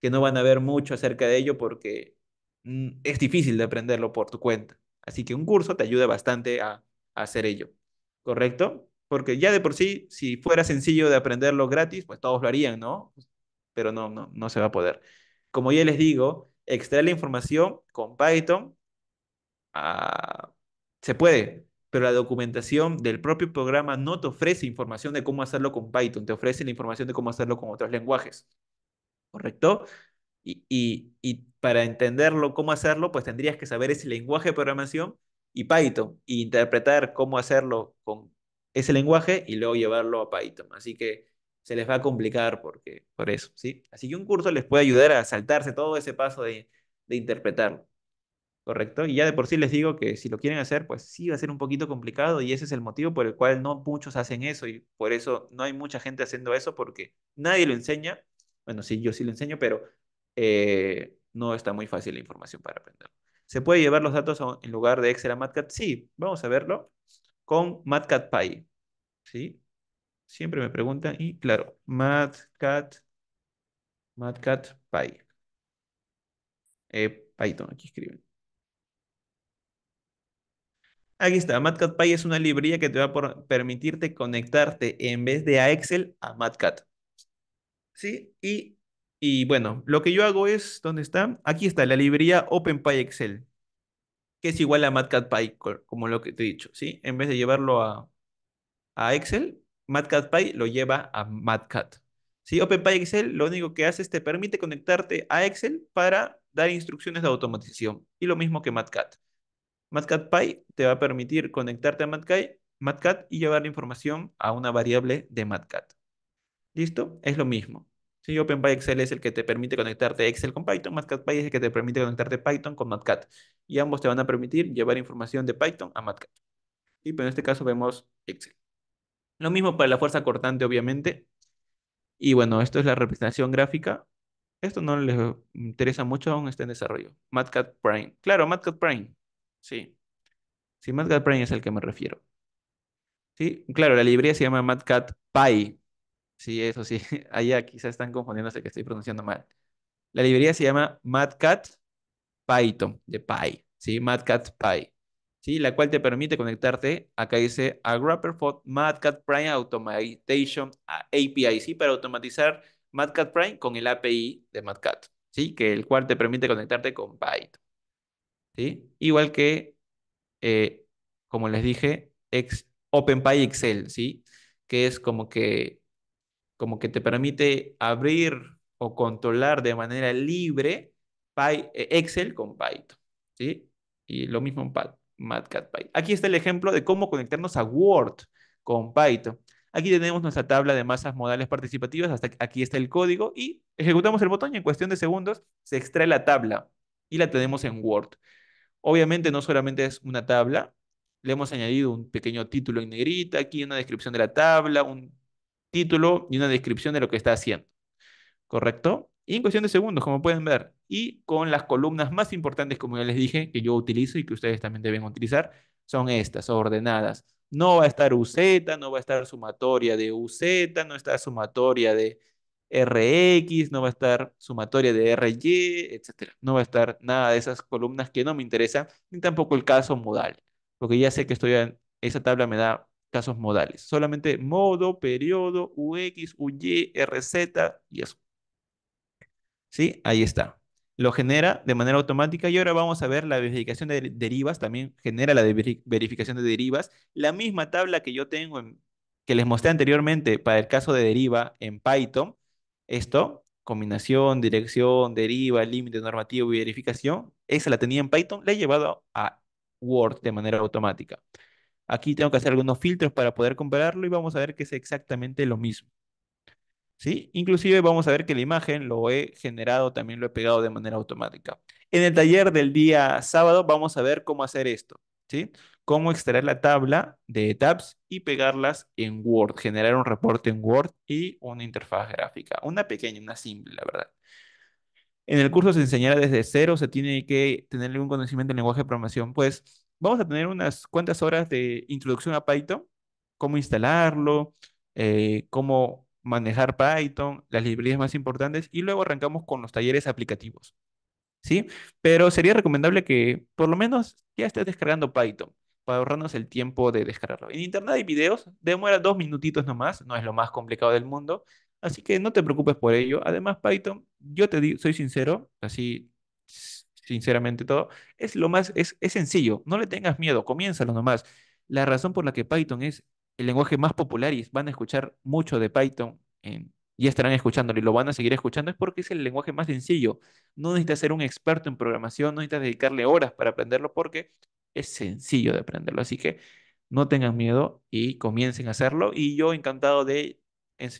que no van a ver mucho acerca de ello porque mm, es difícil de aprenderlo por tu cuenta. Así que un curso te ayuda bastante a, hacer ello, ¿correcto? Porque ya de por sí, si fuera sencillo de aprenderlo gratis, pues todos lo harían, ¿no? Pero no, no, no se va a poder. Como ya les digo, extraer la información con Python ah, se puede, pero la documentación del propio programa no te ofrece información de cómo hacerlo con Python, te ofrece la información de cómo hacerlo con otros lenguajes. ¿Correcto? Y, para entenderlo, cómo hacerlo, pues tendrías que saber ese lenguaje de programación y Python, e interpretar cómo hacerlo con ese lenguaje y luego llevarlo a Python. Así que se les va a complicar porque, por eso, ¿sí? Así que un curso les puede ayudar a saltarse todo ese paso de, de interpretarlo. ¿correcto? Y ya de por sí les digo que si lo quieren hacer, pues sí va a ser un poquito complicado y ese es el motivo por el cual no muchos hacen eso y por eso no hay mucha gente haciendo eso porque nadie lo enseña. Bueno, sí, yo sí lo enseño, pero eh, no está muy fácil la información para aprender. ¿Se puede llevar los datos en lugar de Excel a MatCat? Sí, vamos a verlo con MatCat Py. ¿Sí? Siempre me preguntan y claro, MatCat, MatCat Py. Eh, Python, aquí escriben. Aquí está, matcatpy es una librería que te va a permitirte conectarte en vez de a Excel a MatCat. ¿Sí? Y, bueno, lo que yo hago es, ¿dónde está? Aquí está, la librería OpenPy Excel, que es igual a MatCatPy, como lo que te he dicho, ¿sí? En vez de llevarlo a, a Excel, MatCatPy lo lleva a MatCat. ¿Sí? OpenPy Excel lo único que hace es te permite conectarte a Excel para dar instrucciones de automatización, y lo mismo que MatCat matcatpy te va a permitir conectarte a Matcat, y llevar la información a una variable de Matcat. ¿Listo? Es lo mismo. Si sí, OpenPy Excel es el que te permite conectarte Excel con Python, MatCatPy es el que te permite conectarte Python con MatCat. Y ambos te van a permitir llevar información de Python a MatCat. Y pues, en este caso vemos Excel. Lo mismo para la fuerza cortante, obviamente. Y bueno, esto es la representación gráfica. Esto no les interesa mucho, aún está en desarrollo. matcatprime Prime. Claro, MatCat Prime. Sí. Sí, matcat Prime es el que me refiero. Sí, claro, la librería se llama matcat Pie. Sí, eso sí. Allá *laughs* quizás están confundiéndose que estoy pronunciando mal. La librería se llama matcat Python, de Py. Sí, matcat Py. ¿sí? la cual te permite conectarte, acá dice a for matcat Prime Automation API, ¿sí? para automatizar matcat Prime con el API de matcat, ¿sí? que el cual te permite conectarte con Python. Igual que, eh, como les dije, OpenPyExcel. OpenPy Excel, ¿sí? Que es como que, como que te permite abrir o controlar de manera libre eh, Excel con Python, Y lo mismo en MatCatPy. Aquí está el ejemplo de cómo conectarnos a Word con Python. Aquí tenemos nuestra tabla de masas modales participativas, hasta aquí está el código y ejecutamos el botón y en cuestión de segundos se extrae la tabla y la tenemos en Word. Obviamente no solamente es una tabla, le hemos añadido un pequeño título en negrita, aquí una descripción de la tabla, un título y una descripción de lo que está haciendo. ¿Correcto? Y en cuestión de segundos, como pueden ver, y con las columnas más importantes, como ya les dije, que yo utilizo y que ustedes también deben utilizar, son estas, ordenadas. No va a estar UZ, no va a estar sumatoria de UZ, no está sumatoria de RX, no va a estar sumatoria de RY, etc. No va a estar nada de esas columnas que no me interesan, ni tampoco el caso modal, porque ya sé que estoy en, esa tabla me da casos modales. Solamente modo, periodo, UX, UY, RZ y eso. ¿Sí? Ahí está. Lo genera de manera automática y ahora vamos a ver la verificación de derivas, también genera la verificación de derivas. La misma tabla que yo tengo en, que les mostré anteriormente para el caso de deriva en Python, esto, combinación, dirección, deriva, límite normativo y verificación, esa la tenía en Python, la he llevado a Word de manera automática. Aquí tengo que hacer algunos filtros para poder compararlo y vamos a ver que es exactamente lo mismo. ¿Sí? Inclusive vamos a ver que la imagen lo he generado, también lo he pegado de manera automática. En el taller del día sábado vamos a ver cómo hacer esto. Cómo extraer la tabla de tabs y pegarlas en Word, generar un reporte en Word y una interfaz gráfica. Una pequeña, una simple, la verdad. En el curso se enseñará desde cero, se tiene que tener algún conocimiento del lenguaje de programación. Pues vamos a tener unas cuantas horas de introducción a Python, cómo instalarlo, eh, cómo manejar Python, las librerías más importantes, y luego arrancamos con los talleres aplicativos. ¿sí? Pero sería recomendable que por lo menos ya estés descargando Python para ahorrarnos el tiempo de descargarlo. En internet hay videos, demora dos minutitos nomás, no es lo más complicado del mundo, así que no te preocupes por ello. Además, Python, yo te digo, soy sincero, así sinceramente todo, es lo más, es, sencillo, no le tengas miedo, comiénzalo nomás. La razón por la que Python es el lenguaje más popular y van a escuchar mucho de Python en ...ya estarán escuchándolo y lo van a seguir escuchando es porque es el lenguaje más sencillo. No necesitas ser un experto en programación, no necesitas dedicarle horas para aprenderlo porque es sencillo de aprenderlo. Así que no tengan miedo y comiencen a hacerlo. Y yo encantado de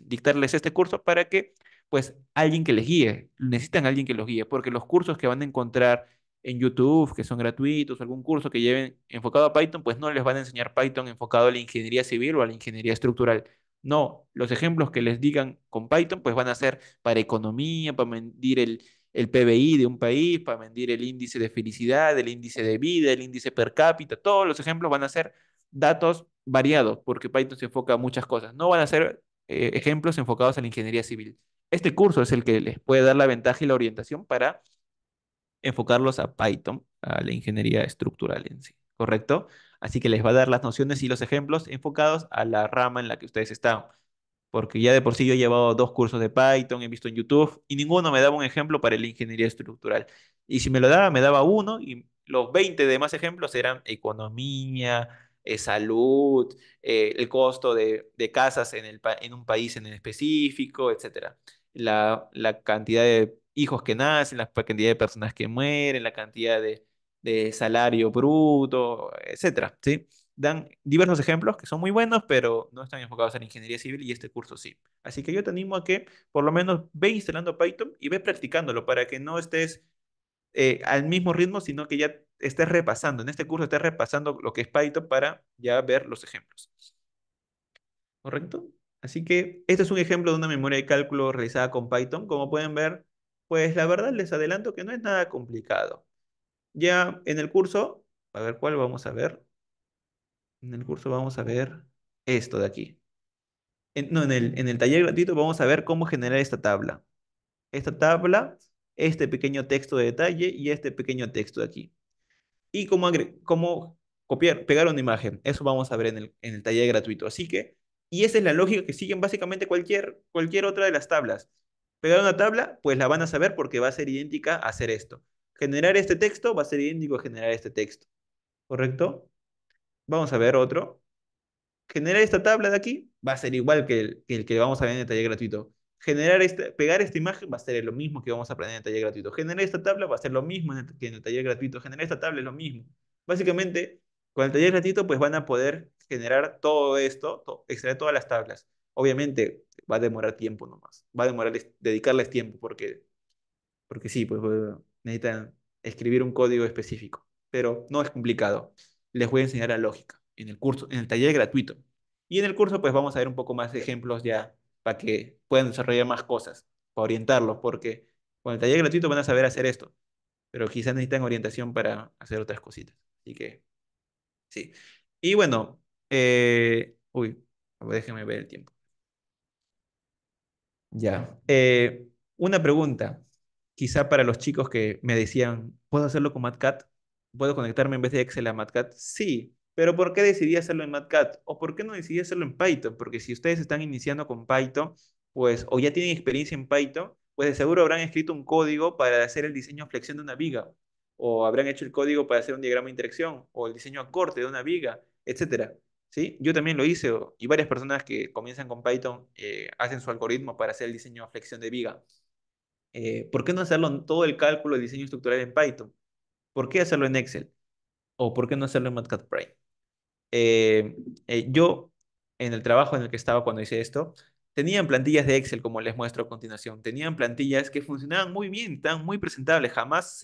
dictarles este curso para que, pues, alguien que les guíe, necesitan alguien que los guíe, porque los cursos que van a encontrar en YouTube, que son gratuitos, algún curso que lleven enfocado a Python, pues no les van a enseñar Python enfocado a la ingeniería civil o a la ingeniería estructural no, los ejemplos que les digan con Python, pues van a ser para economía, para medir el, PBI de un país, para medir el índice de felicidad, el índice de vida, el índice per cápita, todos los ejemplos van a ser datos variados, porque Python se enfoca a muchas cosas. No van a ser eh, ejemplos enfocados a la ingeniería civil. Este curso es el que les puede dar la ventaja y la orientación para enfocarlos a Python, a la ingeniería estructural en sí, ¿correcto? Así que les va a dar las nociones y los ejemplos enfocados a la rama en la que ustedes están. Porque ya de por sí yo he llevado dos cursos de Python, he visto en YouTube, y ninguno me daba un ejemplo para la ingeniería estructural. Y si me lo daba, me daba uno, y los 20 demás ejemplos eran economía, eh, salud, eh, el costo de, casas en, un país en específico, etc. la, cantidad de hijos que nacen, la cantidad de personas que mueren, la cantidad de de salario bruto, etcétera, ¿sí? Dan diversos ejemplos que son muy buenos, pero no están enfocados en ingeniería civil y este curso sí. Así que yo te animo a que por lo menos ve instalando Python y ve practicándolo para que no estés eh, al mismo ritmo, sino que ya estés repasando. En este curso estés repasando lo que es Python para ya ver los ejemplos. ¿Correcto? Así que este es un ejemplo de una memoria de cálculo realizada con Python. Como pueden ver, pues la verdad les adelanto que no es nada complicado. Ya en el curso, a ver cuál vamos a ver. En el curso vamos a ver esto de aquí. no, en el, en el taller gratuito vamos a ver cómo generar esta tabla. Esta tabla, este pequeño texto de detalle y este pequeño texto de aquí. Y cómo, cómo copiar, pegar una imagen. Eso vamos a ver en el, en el taller gratuito. Así que, y esa es la lógica que siguen básicamente cualquier, cualquier otra de las tablas. Pegar una tabla, pues la van a saber porque va a ser idéntica a hacer esto generar este texto va a ser idéntico a generar este texto. ¿Correcto? Vamos a ver otro. Generar esta tabla de aquí va a ser igual que el que, vamos a ver en el taller gratuito. Generar este pegar esta imagen va a ser lo mismo que vamos a aprender en el taller gratuito. Generar esta tabla va a ser lo mismo que en el taller gratuito. Generar esta tabla es lo mismo. Básicamente, con el taller gratuito, pues van a poder generar todo esto, extraer todas las tablas. Obviamente, va a demorar tiempo nomás. Va a demorar dedicarles tiempo porque, porque sí, pues necesitan escribir un código específico, pero no es complicado. Les voy a enseñar la lógica en el curso, en el taller gratuito. Y en el curso pues vamos a ver un poco más de ejemplos ya para que puedan desarrollar más cosas, para orientarlos, porque con el taller gratuito van a saber hacer esto, pero quizás necesitan orientación para hacer otras cositas. Así que, sí. Y bueno, eh, uy, déjenme ver el tiempo. Ya. Eh, una pregunta quizá para los chicos que me decían, ¿puedo hacerlo con MatCat? ¿Puedo conectarme en vez de Excel a MatCat? Sí, pero ¿por qué decidí hacerlo en MatCat? ¿O por qué no decidí hacerlo en Python? Porque si ustedes están iniciando con Python, pues o ya tienen experiencia en Python, pues de seguro habrán escrito un código para hacer el diseño a flexión de una viga, o habrán hecho el código para hacer un diagrama de interacción, o el diseño a corte de una viga, etcétera. ¿Sí? Yo también lo hice, y varias personas que comienzan con Python eh, hacen su algoritmo para hacer el diseño a flexión de viga. Eh, ¿Por qué no hacerlo en todo el cálculo de diseño estructural en Python? ¿Por qué hacerlo en Excel? ¿O por qué no hacerlo en MATLAB, eh, eh, yo, en el trabajo en el que estaba cuando hice esto, tenían plantillas de Excel, como les muestro a continuación. Tenían plantillas que funcionaban muy bien, estaban muy presentables. Jamás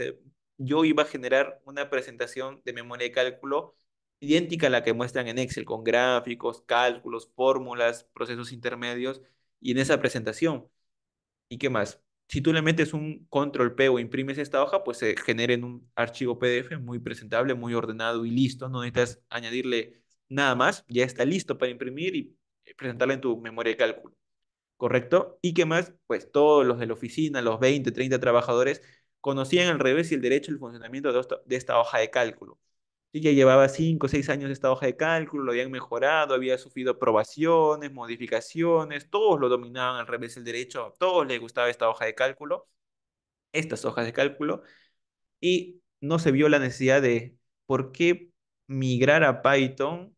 yo iba a generar una presentación de memoria de cálculo idéntica a la que muestran en Excel, con gráficos, cálculos, fórmulas, procesos intermedios, y en esa presentación. ¿Y qué más? si tú le metes un control P o imprimes esta hoja, pues se genera en un archivo PDF muy presentable, muy ordenado y listo. No necesitas añadirle nada más. Ya está listo para imprimir y eh, presentarla en tu memoria de cálculo. ¿Correcto? Y qué más, pues todos los de la oficina, los 20, 30 trabajadores, conocían al revés y el derecho el funcionamiento de esta hoja de cálculo. Y ya llevaba cinco o seis años esta hoja de cálculo, lo habían mejorado, había sufrido aprobaciones, modificaciones, todos lo dominaban al revés el derecho, a todos les gustaba esta hoja de cálculo, estas hojas de cálculo, y no se vio la necesidad de por qué migrar a Python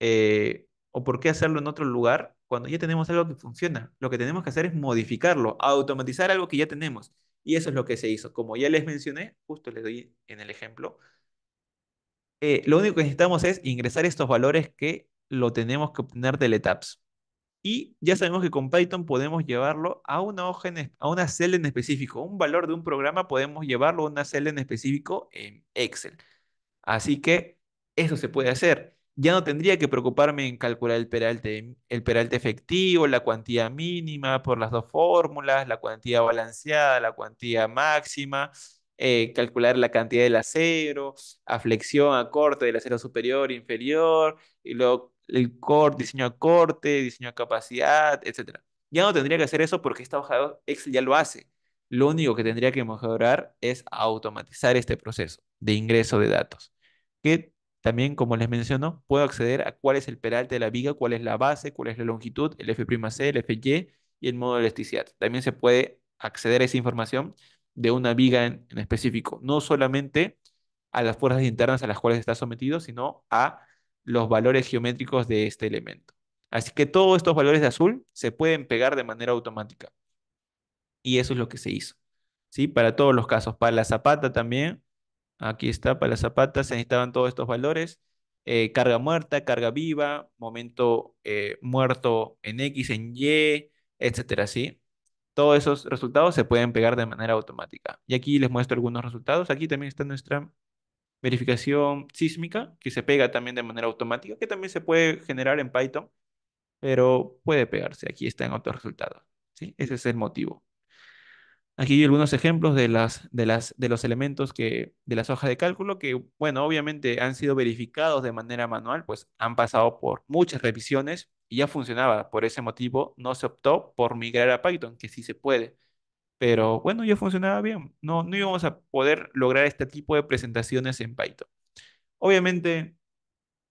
eh, o por qué hacerlo en otro lugar cuando ya tenemos algo que funciona. Lo que tenemos que hacer es modificarlo, automatizar algo que ya tenemos. Y eso es lo que se hizo. Como ya les mencioné, justo les doy en el ejemplo, eh, lo único que necesitamos es ingresar estos valores que lo tenemos que obtener del ETAPS. Y ya sabemos que con Python podemos llevarlo a una hoja, en, a una celda en específico. Un valor de un programa podemos llevarlo a una celda en específico en Excel. Así que eso se puede hacer. Ya no tendría que preocuparme en calcular el peralte, el peralte efectivo, la cuantía mínima por las dos fórmulas, la cuantía balanceada, la cuantía máxima, eh, calcular la cantidad del acero, a flexión, a corte del acero superior, inferior, y luego el corte, diseño a corte, diseño a capacidad, etc. Ya no tendría que hacer eso porque esta hoja Excel ya lo hace. Lo único que tendría que mejorar es automatizar este proceso de ingreso de datos, que también, como les menciono, puedo acceder a cuál es el peralte de la viga, cuál es la base, cuál es la longitud, el F'C, el Fy y el modo de elasticidad. También se puede acceder a esa información de una viga en, específico, no solamente a las fuerzas internas a las cuales está sometido, sino a los valores geométricos de este elemento. Así que todos estos valores de azul se pueden pegar de manera automática. Y eso es lo que se hizo. ¿sí? Para todos los casos. Para la zapata también. Aquí está, para la zapata se necesitaban todos estos valores. Eh, carga muerta, carga viva, momento eh, muerto en X, en Y, etcétera, ¿sí? todos esos resultados se pueden pegar de manera automática. Y aquí les muestro algunos resultados. Aquí también está nuestra verificación sísmica, que se pega también de manera automática, que también se puede generar en Python, pero puede pegarse. Aquí están otros resultados. ¿sí? Ese es el motivo. Aquí hay algunos ejemplos de, las, de, las, de los elementos que, de las hojas de cálculo que, bueno, obviamente han sido verificados de manera manual, pues han pasado por muchas revisiones y ya funcionaba. Por ese motivo no se optó por migrar a Python, que sí se puede. Pero bueno, ya funcionaba bien. No, no íbamos a poder lograr este tipo de presentaciones en Python. Obviamente,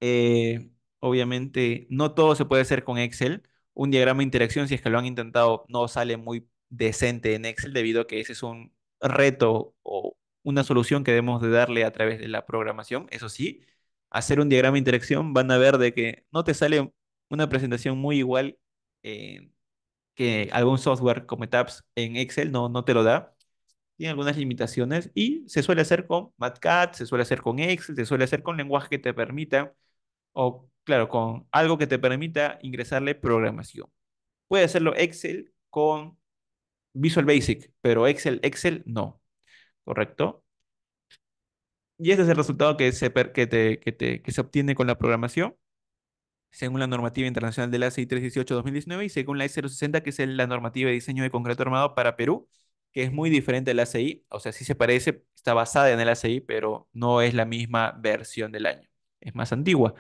eh, obviamente no todo se puede hacer con Excel. Un diagrama de interacción, si es que lo han intentado, no sale muy decente en Excel debido a que ese es un reto o una solución que debemos de darle a través de la programación. Eso sí, hacer un diagrama de interacción van a ver de que no te sale una presentación muy igual eh, que algún software como Tabs en Excel no, no te lo da. Tiene algunas limitaciones y se suele hacer con MatCat, se suele hacer con Excel, se suele hacer con lenguaje que te permita o, claro, con algo que te permita ingresarle programación. Puede hacerlo Excel con Visual Basic, pero Excel, Excel no. ¿Correcto? Y ese es el resultado que se, que te, que se obtiene con la programación según la normativa internacional de la 318-2019 y según la e 060, que es la normativa de diseño de concreto armado para Perú, que es muy diferente de la ACI, o sea, sí se parece, está basada en el ACI, pero no es la misma versión del año, es más antigua.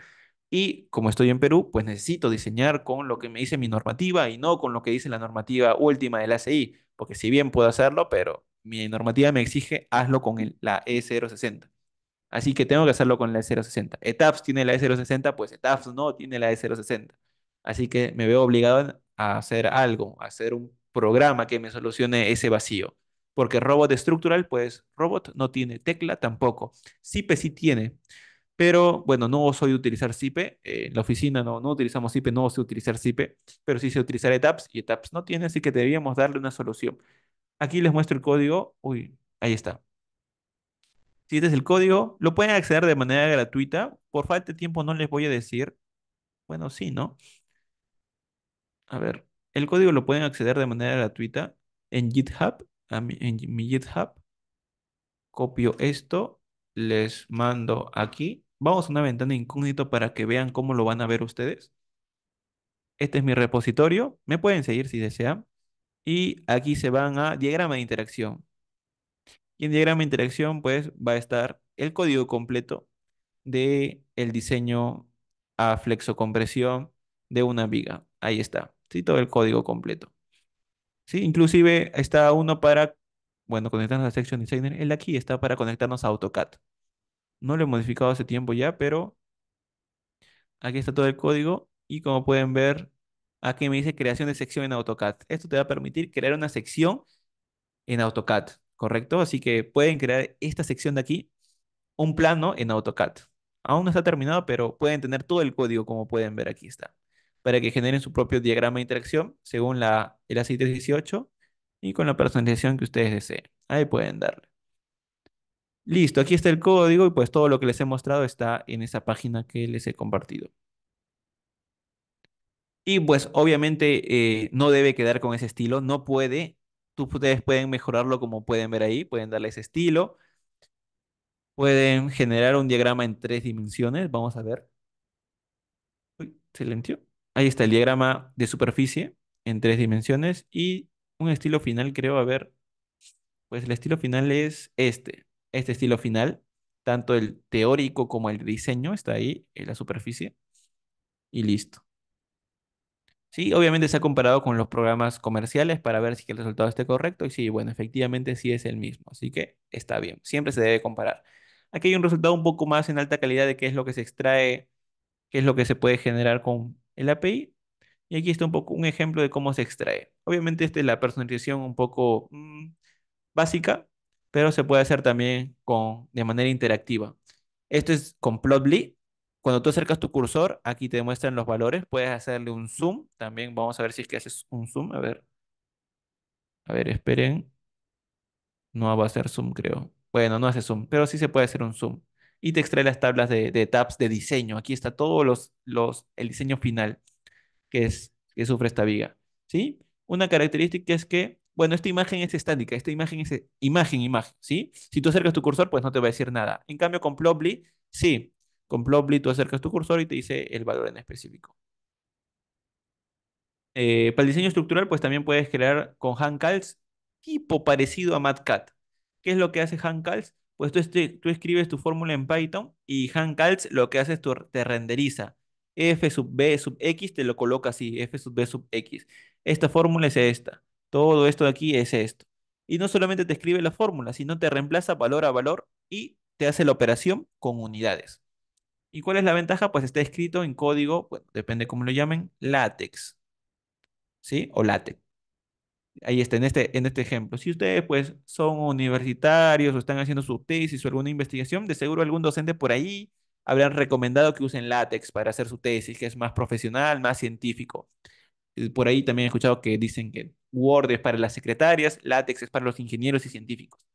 Y como estoy en Perú, pues necesito diseñar con lo que me dice mi normativa y no con lo que dice la normativa última del ACI, porque si bien puedo hacerlo, pero mi normativa me exige hazlo con la E060. Así que tengo que hacerlo con la E060. ETAPS tiene la E060, pues ETAPS no tiene la E060. Así que me veo obligado a hacer algo, a hacer un programa que me solucione ese vacío. Porque robot estructural, pues robot no tiene, tecla tampoco. SIPE sí tiene, pero bueno, no soy de utilizar SIPE. Eh, en la oficina no, no utilizamos SIPE, no sé utilizar SIPE, pero sí sé utilizar ETAPS y ETAPS no tiene, así que debíamos darle una solución. Aquí les muestro el código. Uy, ahí está. Si este es el código, lo pueden acceder de manera gratuita. Por falta de tiempo no les voy a decir. Bueno, sí, ¿no? A ver, el código lo pueden acceder de manera gratuita en GitHub, en mi GitHub. Copio esto, les mando aquí. Vamos a una ventana incógnito para que vean cómo lo van a ver ustedes. Este es mi repositorio. Me pueden seguir si desean. Y aquí se van a diagrama de interacción. Y en diagrama de interacción, pues, va a estar el código completo del el diseño a flexocompresión de una viga. Ahí está, ¿sí? Todo el código completo. ¿Sí? Inclusive está uno para, bueno, conectarnos a Section Designer. El aquí está para conectarnos a AutoCAD. No lo he modificado hace tiempo ya, pero aquí está todo el código. Y como pueden ver, aquí me dice creación de sección en AutoCAD. Esto te va a permitir crear una sección en AutoCAD. ¿correcto? Así que pueden crear esta sección de aquí, un plano en AutoCAD. Aún no está terminado, pero pueden tener todo el código, como pueden ver aquí está, para que generen su propio diagrama de interacción según la, el ACI 18 y con la personalización que ustedes deseen. Ahí pueden darle. Listo, aquí está el código y pues todo lo que les he mostrado está en esa página que les he compartido. Y pues obviamente eh, no debe quedar con ese estilo, no puede ustedes pueden mejorarlo como pueden ver ahí, pueden darle ese estilo. Pueden generar un diagrama en tres dimensiones, vamos a ver. Uy, se Ahí está el diagrama de superficie en tres dimensiones y un estilo final, creo, a ver. Pues el estilo final es este, este estilo final, tanto el teórico como el diseño está ahí en la superficie y listo. Sí, obviamente se ha comparado con los programas comerciales para ver si el resultado esté correcto y sí, bueno, efectivamente sí es el mismo, así que está bien, siempre se debe comparar. Aquí hay un resultado un poco más en alta calidad de qué es lo que se extrae, qué es lo que se puede generar con el API y aquí está un poco un ejemplo de cómo se extrae. Obviamente esta es la personalización un poco mm, básica, pero se puede hacer también con, de manera interactiva. Esto es con Plotly, cuando tú acercas tu cursor, aquí te muestran los valores. Puedes hacerle un zoom. También vamos a ver si es que haces un zoom. A ver. A ver, esperen. No va a hacer zoom, creo. Bueno, no hace zoom, pero sí se puede hacer un zoom. Y te extrae las tablas de, tabs de diseño. Aquí está todo los, los, el diseño final que, es, que sufre esta viga. ¿Sí? Una característica es que, bueno, esta imagen es estática. Esta imagen es imagen, imagen. ¿Sí? Si tú acercas tu cursor, pues no te va a decir nada. En cambio, con Plotly sí, con Plotly tú acercas tu cursor y te dice el valor en específico. Eh, para el diseño estructural, pues también puedes crear con Handcalls tipo parecido a MatCat. ¿Qué es lo que hace Handcalls? Pues este, tú, escribes tu fórmula en Python y Handcalls lo que hace es te renderiza. F sub B sub X te lo coloca así, F sub B sub X. Esta fórmula es esta. Todo esto de aquí es esto. Y no solamente te escribe la fórmula, sino te reemplaza valor a valor y te hace la operación con unidades. ¿Y cuál es la ventaja? Pues está escrito en código, bueno, depende cómo lo llamen, látex. ¿Sí? O látex. Ahí está, en este, en este ejemplo. Si ustedes, pues, son universitarios o están haciendo su tesis o alguna investigación, de seguro algún docente por ahí habrán recomendado que usen látex para hacer su tesis, que es más profesional, más científico. Por ahí también he escuchado que dicen que Word es para las secretarias, látex es para los ingenieros y científicos.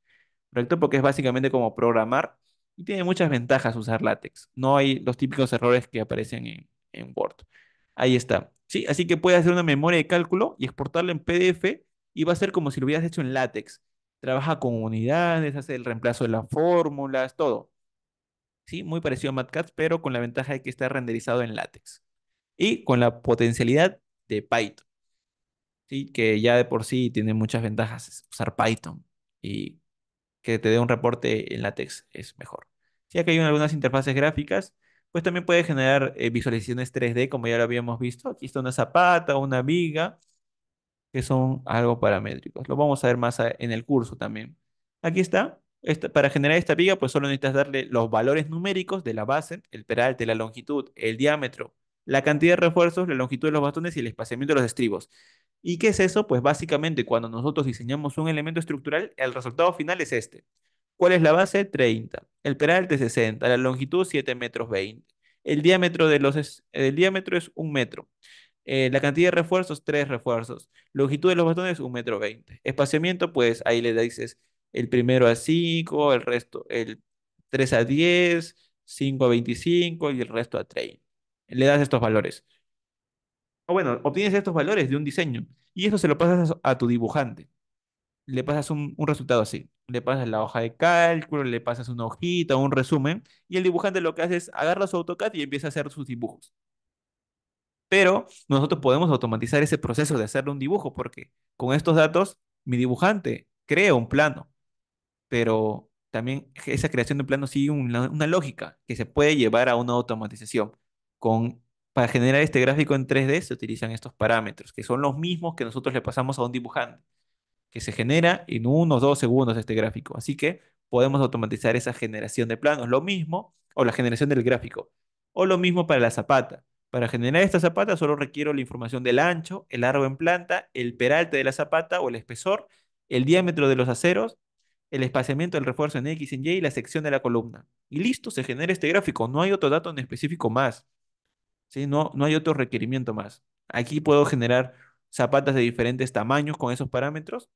¿Correcto? Porque es básicamente como programar y tiene muchas ventajas usar látex. No hay los típicos errores que aparecen en, en Word. Ahí está. ¿Sí? Así que puedes hacer una memoria de cálculo y exportarla en PDF y va a ser como si lo hubieras hecho en látex. Trabaja con unidades, hace el reemplazo de las fórmulas, todo. ¿Sí? Muy parecido a Matcats, pero con la ventaja de que está renderizado en látex. Y con la potencialidad de Python. ¿Sí? Que ya de por sí tiene muchas ventajas usar Python. Y que te dé un reporte en LaTeX es mejor. Si que hay algunas interfaces gráficas, pues también puede generar eh, visualizaciones 3D, como ya lo habíamos visto. Aquí está una zapata, una viga, que son algo paramétricos. Lo vamos a ver más en el curso también. Aquí está. para generar esta viga, pues solo necesitas darle los valores numéricos de la base, el peralte, la longitud, el diámetro, la cantidad de refuerzos, la longitud de los bastones y el espaciamiento de los estribos. ¿Y qué es eso? Pues básicamente cuando nosotros diseñamos un elemento estructural, el resultado final es este. ¿Cuál es la base? 30. El peralte 60. La longitud 7 metros 20. El diámetro, de los es, el diámetro es 1 metro. Eh, la cantidad de refuerzos, 3 refuerzos. Longitud de los bastones, 1 metro 20. Espaciamiento, pues ahí le dices el primero a 5, el resto, el 3 a 10, 5 a 25 y el resto a 30. Le das estos valores o bueno, obtienes estos valores de un diseño y eso se lo pasas a tu dibujante. Le pasas un, resultado así. Le pasas la hoja de cálculo, le pasas una hojita, un resumen, y el dibujante lo que hace es agarrar su AutoCAD y empieza a hacer sus dibujos. Pero nosotros podemos automatizar ese proceso de hacerle un dibujo, porque con estos datos, mi dibujante crea un plano, pero también esa creación de un plano sigue una, una lógica que se puede llevar a una automatización con para generar este gráfico en 3D se utilizan estos parámetros, que son los mismos que nosotros le pasamos a un dibujante, que se genera en unos dos segundos este gráfico. Así que podemos automatizar esa generación de planos, lo mismo, o la generación del gráfico, o lo mismo para la zapata. Para generar esta zapata solo requiero la información del ancho, el largo en planta, el peralte de la zapata o el espesor, el diámetro de los aceros, el espaciamiento del refuerzo en X y en Y y la sección de la columna. Y listo, se genera este gráfico. No hay otro dato en específico más. No, no hay otro requerimiento más. Aquí puedo generar zapatas de diferentes tamaños con esos parámetros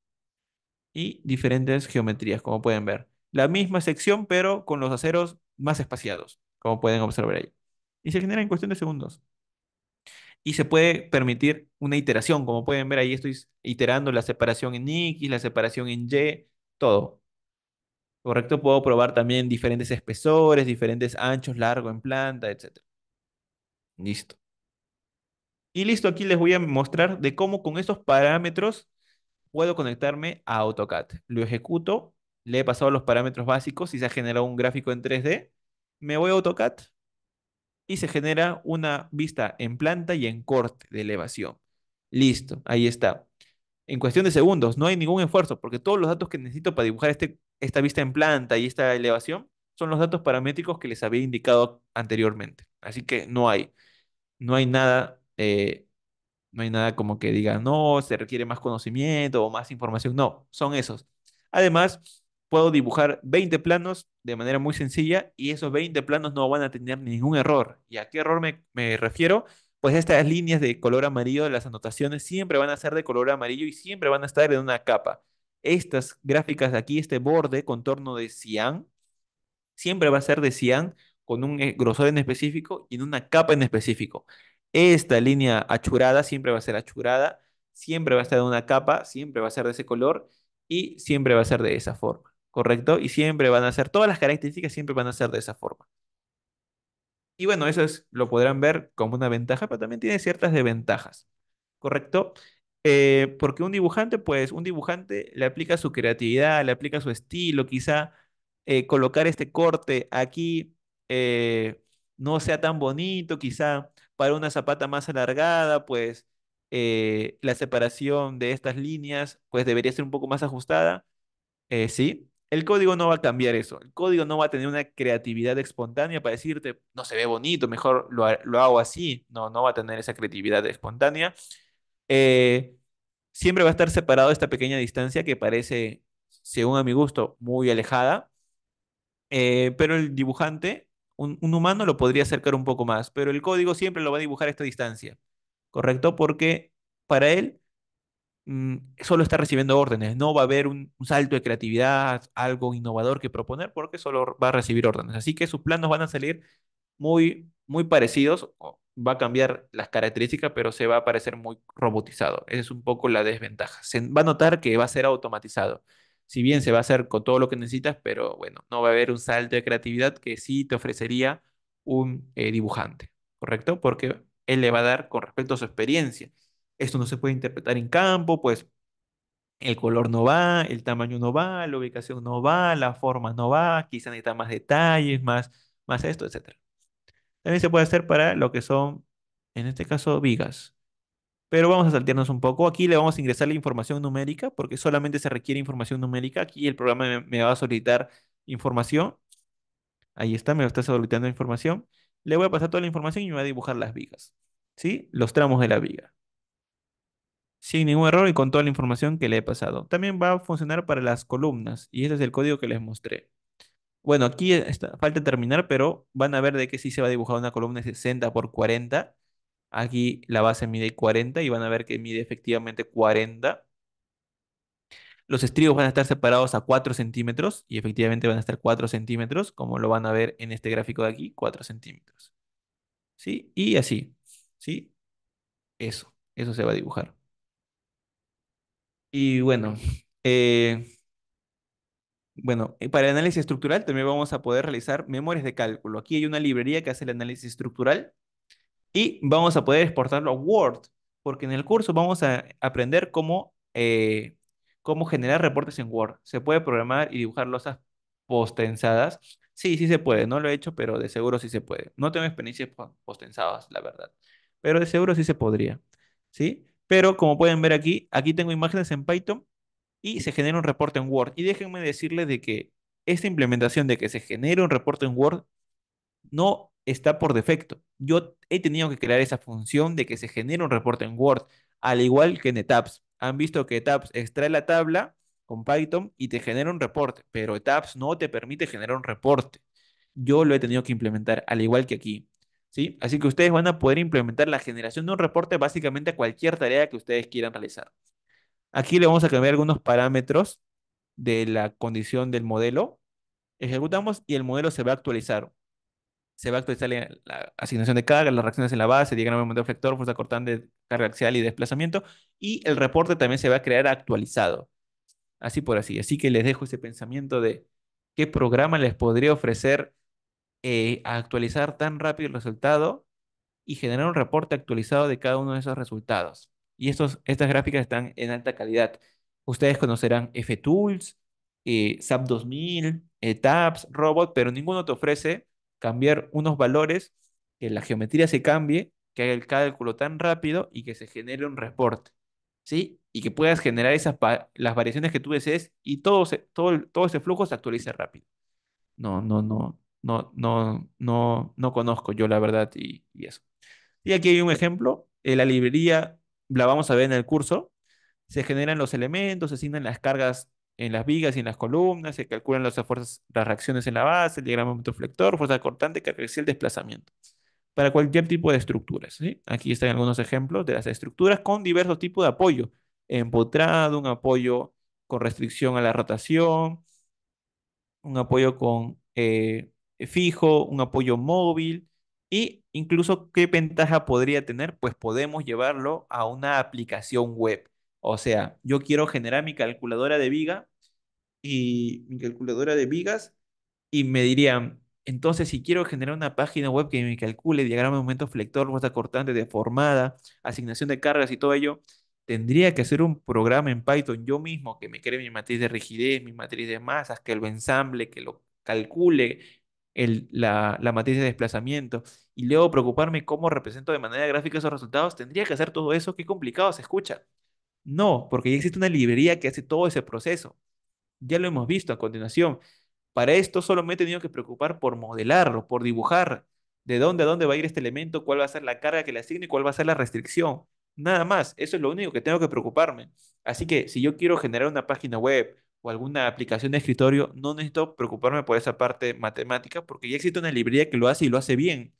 y diferentes geometrías, como pueden ver. La misma sección, pero con los aceros más espaciados, como pueden observar ahí. Y se genera en cuestión de segundos. Y se puede permitir una iteración, como pueden ver ahí estoy iterando la separación en X, la separación en Y, todo. Correcto, puedo probar también diferentes espesores, diferentes anchos, largo en planta, etc. Listo. Y listo, aquí les voy a mostrar de cómo con estos parámetros puedo conectarme a AutoCAD. Lo ejecuto, le he pasado los parámetros básicos y se ha generado un gráfico en 3D. Me voy a AutoCAD y se genera una vista en planta y en corte de elevación. Listo, ahí está. En cuestión de segundos, no hay ningún esfuerzo porque todos los datos que necesito para dibujar este, esta vista en planta y esta elevación son los datos paramétricos que les había indicado anteriormente. Así que no hay no hay nada, eh, no hay nada como que diga, no, se requiere más conocimiento o más información. No, son esos. Además, puedo dibujar 20 planos de manera muy sencilla y esos 20 planos no van a tener ningún error. ¿Y a qué error me, refiero? Pues estas líneas de color amarillo de las anotaciones siempre van a ser de color amarillo y siempre van a estar en una capa. Estas gráficas de aquí, este borde, contorno de cian, siempre va a ser de cian con un eh, grosor en específico y en una capa en específico. Esta línea achurada siempre va a ser achurada, siempre va a estar de una capa, siempre va a ser de ese color y siempre va a ser de esa forma, ¿correcto? Y siempre van a ser, todas las características siempre van a ser de esa forma. Y bueno, eso es, lo podrán ver como una ventaja, pero también tiene ciertas desventajas, ¿correcto? Eh, porque un dibujante, pues, un dibujante le aplica su creatividad, le aplica su estilo, quizá eh, colocar este corte aquí eh, no sea tan bonito, quizá para una zapata más alargada, pues eh, la separación de estas líneas pues debería ser un poco más ajustada. Eh, sí, el código no va a cambiar eso. El código no va a tener una creatividad espontánea para decirte, no se ve bonito, mejor lo, hago así. No, no va a tener esa creatividad espontánea. siempre va a estar separado esta pequeña distancia que parece, según a mi gusto, muy alejada. pero el dibujante un, humano lo podría acercar un poco más, pero el código siempre lo va a dibujar a esta distancia, ¿correcto? Porque para él mm, solo está recibiendo órdenes, no va a haber un, salto de creatividad, algo innovador que proponer, porque solo va a recibir órdenes. Así que sus planos van a salir muy, muy parecidos, va a cambiar las características, pero se va a parecer muy robotizado. Esa es un poco la desventaja. Se va a notar que va a ser automatizado si bien se va a hacer con todo lo que necesitas, pero bueno, no va a haber un salto de creatividad que sí te ofrecería un eh, dibujante, ¿correcto? Porque él le va a dar con respecto a su experiencia. Esto no se puede interpretar en campo, pues el color no va, el tamaño no va, la ubicación no va, la forma no va, quizá necesita más detalles, más, más esto, etc. También se puede hacer para lo que son, en este caso, vigas pero vamos a saltearnos un poco. Aquí le vamos a ingresar la información numérica, porque solamente se requiere información numérica. Aquí el programa me, va a solicitar información. Ahí está, me está solicitando información. Le voy a pasar toda la información y me va a dibujar las vigas. ¿Sí? Los tramos de la viga. Sin ningún error y con toda la información que le he pasado. También va a funcionar para las columnas. Y este es el código que les mostré. Bueno, aquí está, falta terminar, pero van a ver de que sí se va a dibujar una columna de 60 por 40 Aquí la base mide 40 y van a ver que mide efectivamente 40. Los estribos van a estar separados a 4 centímetros y efectivamente van a estar 4 centímetros, como lo van a ver en este gráfico de aquí, 4 centímetros. ¿Sí? Y así, ¿sí? Eso, eso se va a dibujar. Y bueno, eh, bueno, eh, para el análisis estructural también vamos a poder realizar memorias de cálculo. Aquí hay una librería que hace el análisis estructural y vamos a poder exportarlo a Word, porque en el curso vamos a aprender cómo, eh, cómo generar reportes en Word. Se puede programar y dibujar losas postensadas. Sí, sí se puede, no lo he hecho, pero de seguro sí se puede. No tengo experiencias postensadas, la verdad, pero de seguro sí se podría. ¿Sí? Pero como pueden ver aquí, aquí tengo imágenes en Python y se genera un reporte en Word. Y déjenme decirles de que esta implementación de que se genere un reporte en Word no está por defecto. Yo he tenido que crear esa función de que se genere un reporte en Word, al igual que en ETAPS. Han visto que ETAPS extrae la tabla con Python y te genera un reporte, pero ETAPS no te permite generar un reporte. Yo lo he tenido que implementar, al igual que aquí. ¿sí? Así que ustedes van a poder implementar la generación de un reporte básicamente a cualquier tarea que ustedes quieran realizar. Aquí le vamos a cambiar algunos parámetros de la condición del modelo. Ejecutamos y el modelo se va a actualizar se va a actualizar la asignación de carga, las reacciones en la base, diagrama de flector, fuerza cortante, carga axial y desplazamiento, y el reporte también se va a crear actualizado. Así por así. Así que les dejo ese pensamiento de qué programa les podría ofrecer eh, actualizar tan rápido el resultado y generar un reporte actualizado de cada uno de esos resultados. Y estos, estas gráficas están en alta calidad. Ustedes conocerán F-Tools, SAP 2000, eh, eh Robot, pero ninguno te ofrece cambiar unos valores, que la geometría se cambie, que haga el cálculo tan rápido y que se genere un reporte, ¿sí? Y que puedas generar esas las variaciones que tú desees y todo, todo, todo ese flujo se actualice rápido. No, no, no, no, no, no, no conozco yo la verdad y, eso. Y aquí hay un ejemplo, la librería la vamos a ver en el curso, se generan los elementos, se asignan las cargas en las vigas y en las columnas, se calculan las fuerzas, las reacciones en la base, el diagrama flector, fuerza cortante, que y el desplazamiento. Para cualquier tipo de estructuras. Aquí están algunos ejemplos de las estructuras con diversos tipos de apoyo. Empotrado, un apoyo con restricción a la rotación, un apoyo con eh, fijo, un apoyo móvil y incluso qué ventaja podría tener, pues podemos llevarlo a una aplicación web. O sea, yo quiero generar mi calculadora de viga y mi calculadora de vigas y me dirían, entonces si quiero generar una página web que me calcule diagrama de momento flector, muestra cortante, deformada, asignación de cargas y todo ello, tendría que hacer un programa en Python yo mismo que me cree mi matriz de rigidez, mi matriz de masas, que lo ensamble, que lo calcule, la, la matriz de desplazamiento, y luego preocuparme cómo represento de manera gráfica esos resultados, tendría que hacer todo eso, qué complicado se escucha. No, porque ya existe una librería que hace todo ese proceso. Ya lo hemos visto a continuación. Para esto solo me he tenido que preocupar por modelarlo, por dibujar de dónde a dónde va a ir este elemento, cuál va a ser la carga que le asigne y cuál va a ser la restricción. Nada más, eso es lo único que tengo que preocuparme. Así que si yo quiero generar una página web o alguna aplicación de escritorio, no necesito preocuparme por esa parte matemática porque ya existe una librería que lo hace y lo hace bien.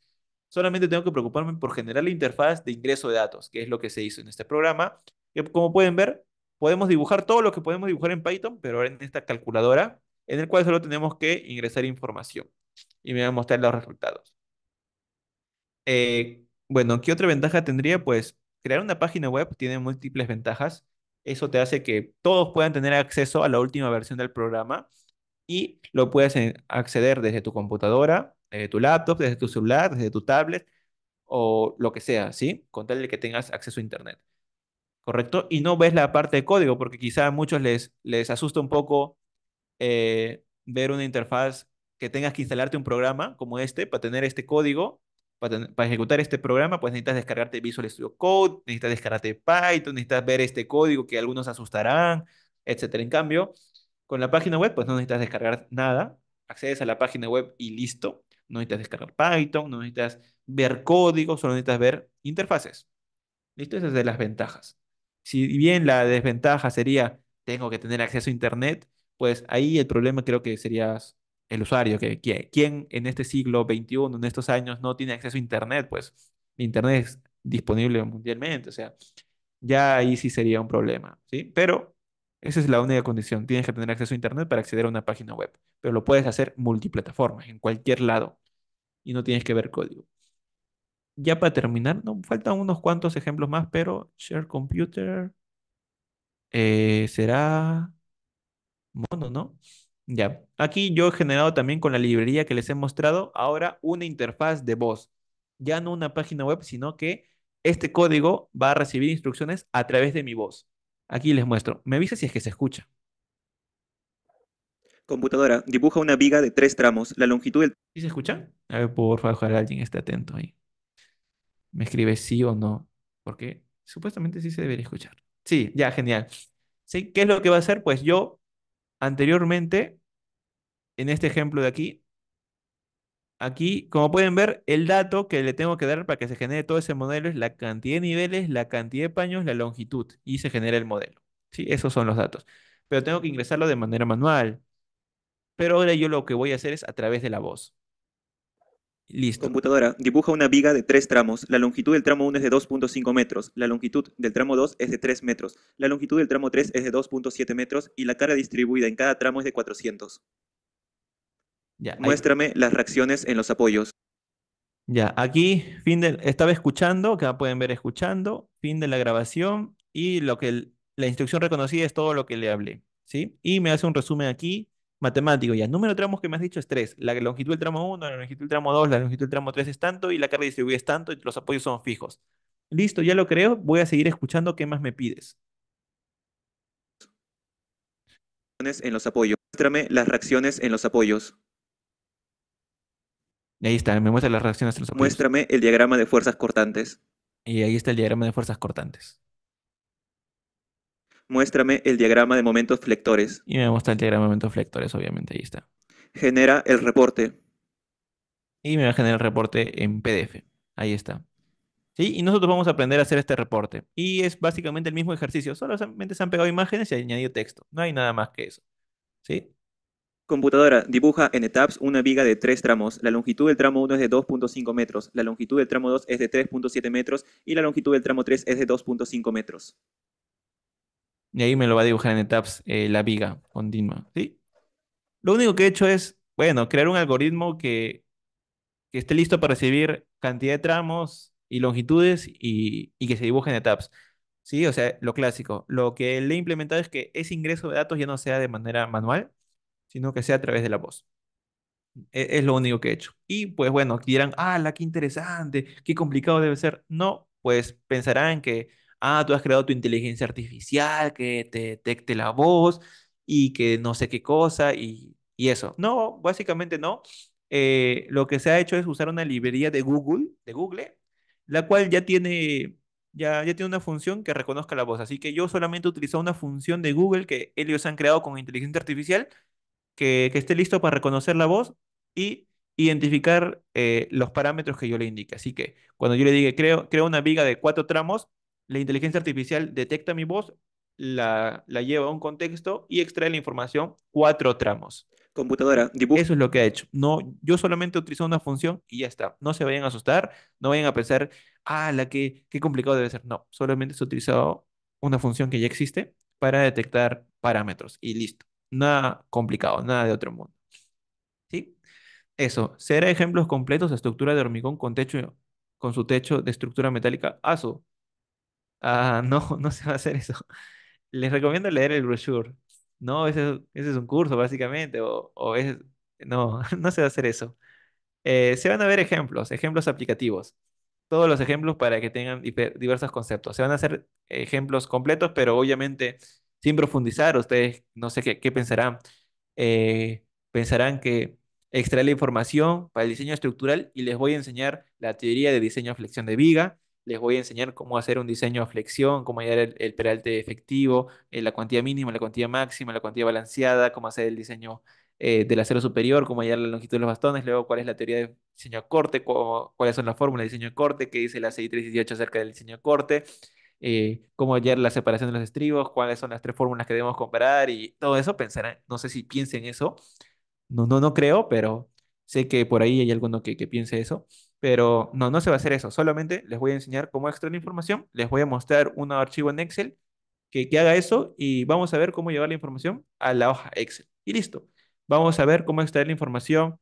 Solamente tengo que preocuparme por generar la interfaz de ingreso de datos, que es lo que se hizo en este programa, como pueden ver, podemos dibujar todo lo que podemos dibujar en Python, pero ahora en esta calculadora, en el cual solo tenemos que ingresar información. Y me voy a mostrar los resultados. Eh, bueno, ¿qué otra ventaja tendría? Pues crear una página web tiene múltiples ventajas. Eso te hace que todos puedan tener acceso a la última versión del programa y lo puedes eh, acceder desde tu computadora, desde tu laptop, desde tu celular, desde tu tablet o lo que sea, ¿sí? Con tal de que tengas acceso a Internet. ¿correcto? Y no ves la parte de código, porque quizá a muchos les, les asusta un poco eh, ver una interfaz que tengas que instalarte un programa como este para tener este código, para, ejecutar este programa, pues necesitas descargarte Visual Studio Code, necesitas descargarte Python, necesitas ver este código que algunos asustarán, etc. En cambio, con la página web, pues no necesitas descargar nada, accedes a la página web y listo. No necesitas descargar Python, no necesitas ver código, solo necesitas ver interfaces. ¿Listo? Esas es de las ventajas. Si bien la desventaja sería, tengo que tener acceso a Internet, pues ahí el problema creo que sería el usuario, que, en este siglo XXI, en estos años, no tiene acceso a Internet, pues Internet es disponible mundialmente, o sea, ya ahí sí sería un problema, ¿sí? Pero esa es la única condición, tienes que tener acceso a Internet para acceder a una página web, pero lo puedes hacer multiplataforma, en cualquier lado, y no tienes que ver código ya para terminar, no, faltan unos cuantos ejemplos más, pero Share Computer eh, será mono, ¿no? Ya, aquí yo he generado también con la librería que les he mostrado ahora una interfaz de voz, ya no una página web, sino que este código va a recibir instrucciones a través de mi voz. Aquí les muestro, me avisa si es que se escucha. Computadora, dibuja una viga de tres tramos, la longitud del... ¿Sí se escucha? A ver, por favor, ojalá alguien esté atento ahí me escribe sí o no, porque supuestamente sí se debería escuchar. Sí, ya, genial. ¿Sí? ¿Qué es lo que va a hacer? Pues yo anteriormente, en este ejemplo de aquí, aquí, como pueden ver, el dato que le tengo que dar para que se genere todo ese modelo es la cantidad de niveles, la cantidad de paños, la longitud, y se genera el modelo. ¿Sí? Esos son los datos. Pero tengo que ingresarlo de manera manual. Pero ahora yo lo que voy a hacer es a través de la voz. Listo. Computadora, dibuja una viga de tres tramos. La longitud del tramo 1 es de 2.5 metros. La longitud del tramo 2 es de 3 metros. La longitud del tramo 3 es de 2.7 metros. Y la carga distribuida en cada tramo es de 400. Ya, Muéstrame las reacciones en los apoyos. Ya, aquí fin de, estaba escuchando, ya pueden ver escuchando, fin de la grabación y lo que la instrucción reconocida es todo lo que le hablé, ¿sí? Y me hace un resumen aquí matemático, ya, número de tramos que me has dicho es 3, la longitud del tramo 1, la longitud del tramo 2, la longitud del tramo 3 es tanto y la carga distribuida es tanto y los apoyos son fijos. Listo, ya lo creo, voy a seguir escuchando qué más me pides. En los apoyos. Muéstrame las reacciones en los apoyos. Y ahí está, me muestra las reacciones en los apoyos. Muéstrame el diagrama de fuerzas cortantes. Y ahí está el diagrama de fuerzas cortantes. Muéstrame el diagrama de momentos flectores. Y me muestra el diagrama de momentos flectores, obviamente, ahí está. Genera el reporte. Y me va a generar el reporte en PDF. Ahí está. ¿Sí? Y nosotros vamos a aprender a hacer este reporte. Y es básicamente el mismo ejercicio. Solamente se han pegado imágenes y añadido texto. No hay nada más que eso. ¿Sí? Computadora, dibuja en ETAPS una viga de tres tramos. La longitud del tramo 1 es de 2.5 metros, la longitud del tramo 2 es de 3.7 metros y la longitud del tramo 3 es de 2.5 metros. Y ahí me lo va a dibujar en etapas eh, la viga continua. ¿sí? Lo único que he hecho es, bueno, crear un algoritmo que, esté listo para recibir cantidad de tramos y longitudes y, que se dibuje en etapas. ¿sí? O sea, lo clásico. Lo que le he implementado es que ese ingreso de datos ya no sea de manera manual, sino que sea a través de la voz. E-, es lo único que he hecho. Y pues bueno, dirán, ah, la qué interesante, qué complicado debe ser. No, pues pensarán que ah, tú has creado tu inteligencia artificial que te detecte la voz y que no sé qué cosa y, y eso. No, básicamente no. Eh, lo que se ha hecho es usar una librería de Google, de Google, la cual ya tiene, ya, ya tiene una función que reconozca la voz. Así que yo solamente utilizo una función de Google que ellos han creado con inteligencia artificial que, que esté listo para reconocer la voz y identificar eh, los parámetros que yo le indique. Así que cuando yo le diga, creo, creo una viga de cuatro tramos, la inteligencia artificial detecta mi voz, la, la lleva a un contexto y extrae la información cuatro tramos. Computadora, dibujo. Eso es lo que ha hecho. No, yo solamente utilizo una función y ya está. No se vayan a asustar, no vayan a pensar, ah, la que, qué complicado debe ser. No, solamente se ha utilizado una función que ya existe para detectar parámetros y listo. Nada complicado, nada de otro mundo. ¿Sí? Eso, será ejemplos completos de estructura de hormigón con techo con su techo de estructura metálica. ASO, Ah, no, *laughs* no se va a hacer eso. Les recomiendo leer el brochure. No, ese, es un curso básicamente, o, es, no, *laughs* no se va a hacer eso. Eh, se van a ver ejemplos, ejemplos aplicativos. Todos los ejemplos para que tengan diversos conceptos. Se van a hacer ejemplos completos, pero obviamente sin profundizar, ustedes no sé qué, pensarán. Eh, pensarán que extrae la información para el diseño estructural y les voy a enseñar la teoría de diseño flexión de viga les voy a enseñar cómo hacer un diseño a flexión, cómo hallar el, peralte efectivo, eh, la cuantía mínima, la cuantía máxima, la cuantía balanceada, cómo hacer el diseño eh, del acero superior, cómo hallar la longitud de los bastones, luego cuál es la teoría de diseño a corte, cuáles son las fórmulas de diseño a corte, qué dice la CI 318 acerca del diseño a corte, eh, cómo hallar la separación de los estribos, cuáles son las tres fórmulas que debemos comparar y todo eso, pensarán, no sé si piensen eso, no, no, no creo, pero sé que por ahí hay alguno que, que piense eso. Pero no, no se va a hacer eso. Solamente les voy a enseñar cómo extraer información. Les voy a mostrar un archivo en Excel que, haga eso y vamos a ver cómo llevar la información a la hoja Excel. Y listo. Vamos a ver cómo extraer la información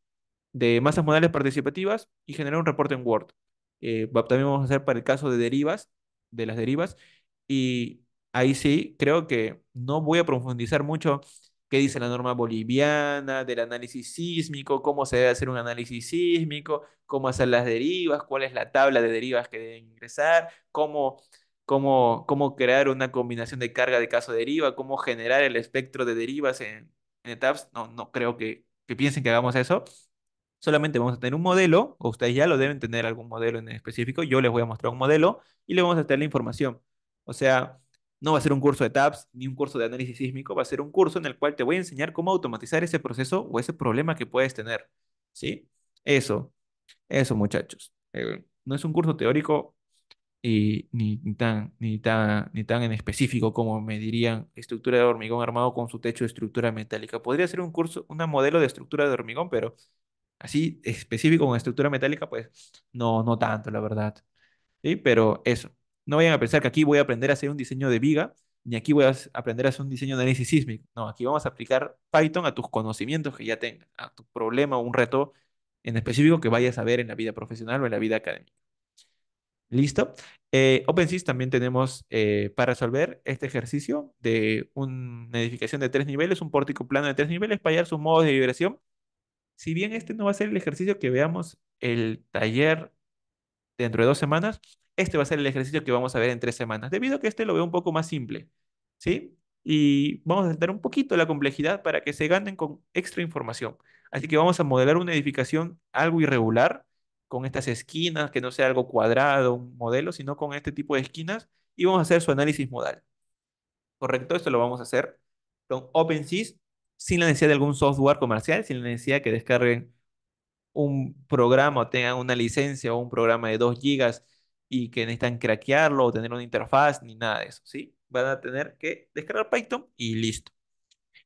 de masas modales participativas y generar un reporte en Word. Eh, también vamos a hacer para el caso de derivas, de las derivas. Y ahí sí, creo que no voy a profundizar mucho qué dice la norma boliviana, del análisis sísmico, cómo se debe hacer un análisis sísmico, cómo hacer las derivas, cuál es la tabla de derivas que deben ingresar, cómo, cómo, cómo crear una combinación de carga de caso deriva, cómo generar el espectro de derivas en, en ETAPS. No, no creo que, piensen que hagamos eso. Solamente vamos a tener un modelo, o ustedes ya lo deben tener algún modelo en específico, yo les voy a mostrar un modelo y le vamos a tener la información. O sea, no va a ser un curso de TAPS ni un curso de análisis sísmico, va a ser un curso en el cual te voy a enseñar cómo automatizar ese proceso o ese problema que puedes tener. ¿Sí? Eso, eso muchachos. Eh, no es un curso teórico y ni, tan, ni, tan, ni tan en específico como me dirían estructura de hormigón armado con su techo de estructura metálica. Podría ser un curso, Una modelo de estructura de hormigón, pero así específico con estructura metálica, pues no, no tanto, la verdad. ¿Sí? Pero eso no vayan a pensar que aquí voy a aprender a hacer un diseño de viga, ni aquí voy a aprender a hacer un diseño de análisis sísmico. No, aquí vamos a aplicar Python a tus conocimientos que ya tengas, a tu problema o un reto en específico que vayas a ver en la vida profesional o en la vida académica. ¿Listo? Eh, OpenSys también tenemos eh, para resolver este ejercicio de una edificación de tres niveles, un pórtico plano de tres niveles, para hallar sus modos de vibración. Si bien este no va a ser el ejercicio que veamos el taller dentro de dos semanas, este va a ser el ejercicio que vamos a ver en tres semanas, debido a que este lo veo un poco más simple, ¿sí? Y vamos a dar un poquito la complejidad para que se ganen con extra información. Así que vamos a modelar una edificación algo irregular, con estas esquinas, que no sea algo cuadrado, un modelo, sino con este tipo de esquinas, y vamos a hacer su análisis modal. ¿Correcto? Esto lo vamos a hacer con OpenSys, sin la necesidad de algún software comercial, sin la necesidad de que descarguen un programa o tengan una licencia o un programa de 2 GB y que necesitan craquearlo o tener una interfaz ni nada de eso, ¿sí? Van a tener que descargar Python y listo.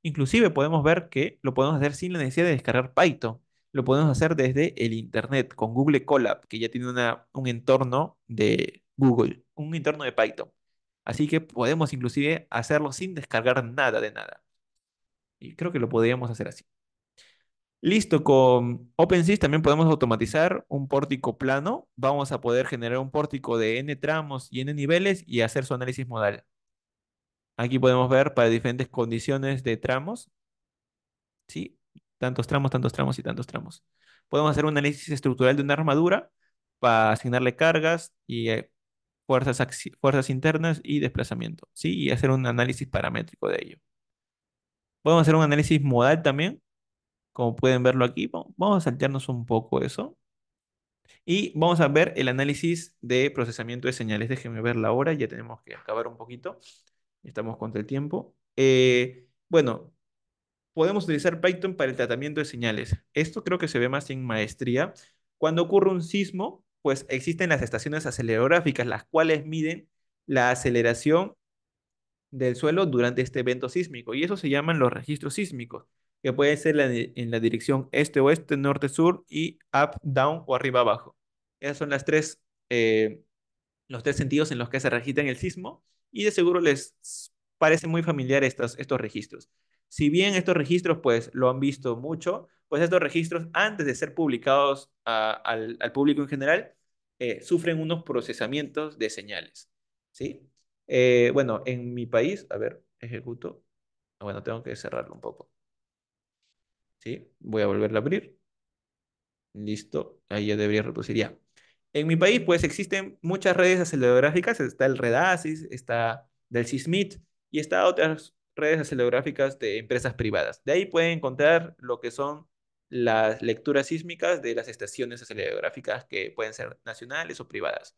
Inclusive podemos ver que lo podemos hacer sin la necesidad de descargar Python. Lo podemos hacer desde el Internet con Google Colab, que ya tiene un entorno de Google, un entorno de Python. Así que podemos inclusive hacerlo sin descargar nada de nada. Y creo que lo podríamos hacer así. Listo, con OpenSys también podemos automatizar un pórtico plano. Vamos a poder generar un pórtico de n tramos y n niveles y hacer su análisis modal. Aquí podemos ver para diferentes condiciones de tramos. ¿Sí? Tantos tramos, tantos tramos y tantos tramos. Podemos hacer un análisis estructural de una armadura para asignarle cargas y eh, fuerzas, fuerzas internas y desplazamiento. ¿Sí? Y hacer un análisis paramétrico de ello. Podemos hacer un análisis modal también como pueden verlo aquí. Vamos a saltearnos un poco eso. Y vamos a ver el análisis de procesamiento de señales. Déjenme ver la hora, ya tenemos que acabar un poquito. Estamos contra el tiempo. Eh, bueno, podemos utilizar Python para el tratamiento de señales. Esto creo que se ve más en maestría. Cuando ocurre un sismo, pues existen las estaciones acelerográficas, las cuales miden la aceleración del suelo durante este evento sísmico. Y eso se llaman los registros sísmicos que puede ser en la dirección este-oeste, norte-sur y up-down o arriba-abajo. Esas son las tres, eh, los tres sentidos en los que se registra el sismo y de seguro les parece muy familiar estos, estos registros. Si bien estos registros pues lo han visto mucho, pues estos registros antes de ser publicados al, público en general eh, sufren unos procesamientos de señales. ¿sí? Eh, bueno, en mi país, a ver, ejecuto. Ah, bueno, tengo que cerrarlo un poco. ¿sí? Voy a volverlo a abrir. Listo, ahí ya debería reproducir ya. En mi país, pues existen muchas redes acelerográficas. Está el Redasis, está del CISMIT y está otras redes acelerográficas de empresas privadas. De ahí pueden encontrar lo que son las lecturas sísmicas de las estaciones acelerográficas que pueden ser nacionales o privadas,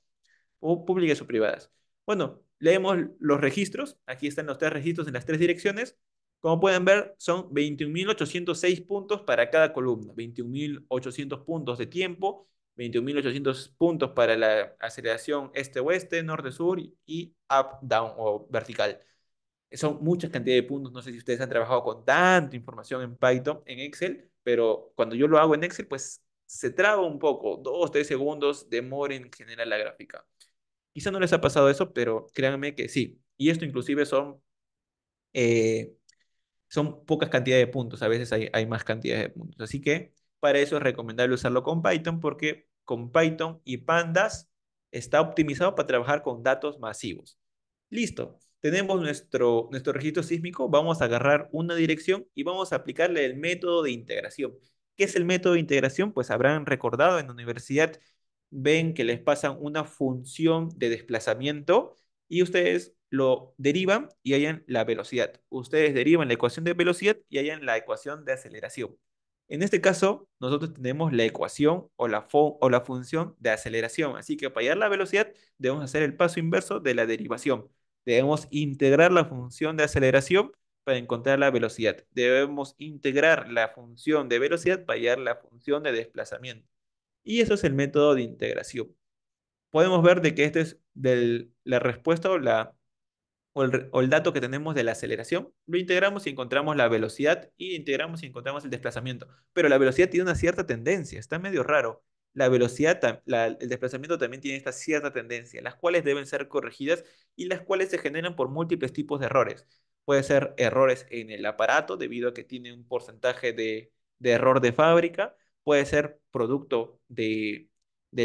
o públicas o privadas. Bueno, leemos los registros. Aquí están los tres registros en las tres direcciones. Como pueden ver, son 21.806 puntos para cada columna, 21.800 puntos de tiempo, 21.800 puntos para la aceleración este-oeste, norte-sur y up-down o vertical. Son muchas cantidades de puntos, no sé si ustedes han trabajado con tanta información en Python, en Excel, pero cuando yo lo hago en Excel, pues se traba un poco, dos, tres segundos demora en generar la gráfica. Quizá no les ha pasado eso, pero créanme que sí. Y esto inclusive son... Eh, son pocas cantidades de puntos, a veces hay, más cantidades de puntos. Así que para eso es recomendable usarlo con Python porque con Python y Pandas está optimizado para trabajar con datos masivos. Listo, tenemos nuestro, nuestro registro sísmico, vamos a agarrar una dirección y vamos a aplicarle el método de integración. ¿Qué es el método de integración? Pues habrán recordado en la universidad, ven que les pasan una función de desplazamiento y ustedes lo derivan y hallan la velocidad. Ustedes derivan la ecuación de velocidad y hallan la ecuación de aceleración. En este caso, nosotros tenemos la ecuación o la, o la función de aceleración. Así que para hallar la velocidad, debemos hacer el paso inverso de la derivación. Debemos integrar la función de aceleración para encontrar la velocidad. Debemos integrar la función de velocidad para hallar la función de desplazamiento. Y eso es el método de integración. Podemos ver de que esta es la respuesta o la o el, dato que tenemos de la aceleración, lo integramos y encontramos la velocidad y integramos y encontramos el desplazamiento. Pero la velocidad tiene una cierta tendencia, está medio raro. La velocidad, el desplazamiento también tiene esta cierta tendencia, las cuales deben ser corregidas y las cuales se generan por múltiples tipos de errores. Puede ser errores en el aparato debido a que tiene un porcentaje de, error de fábrica, puede ser producto del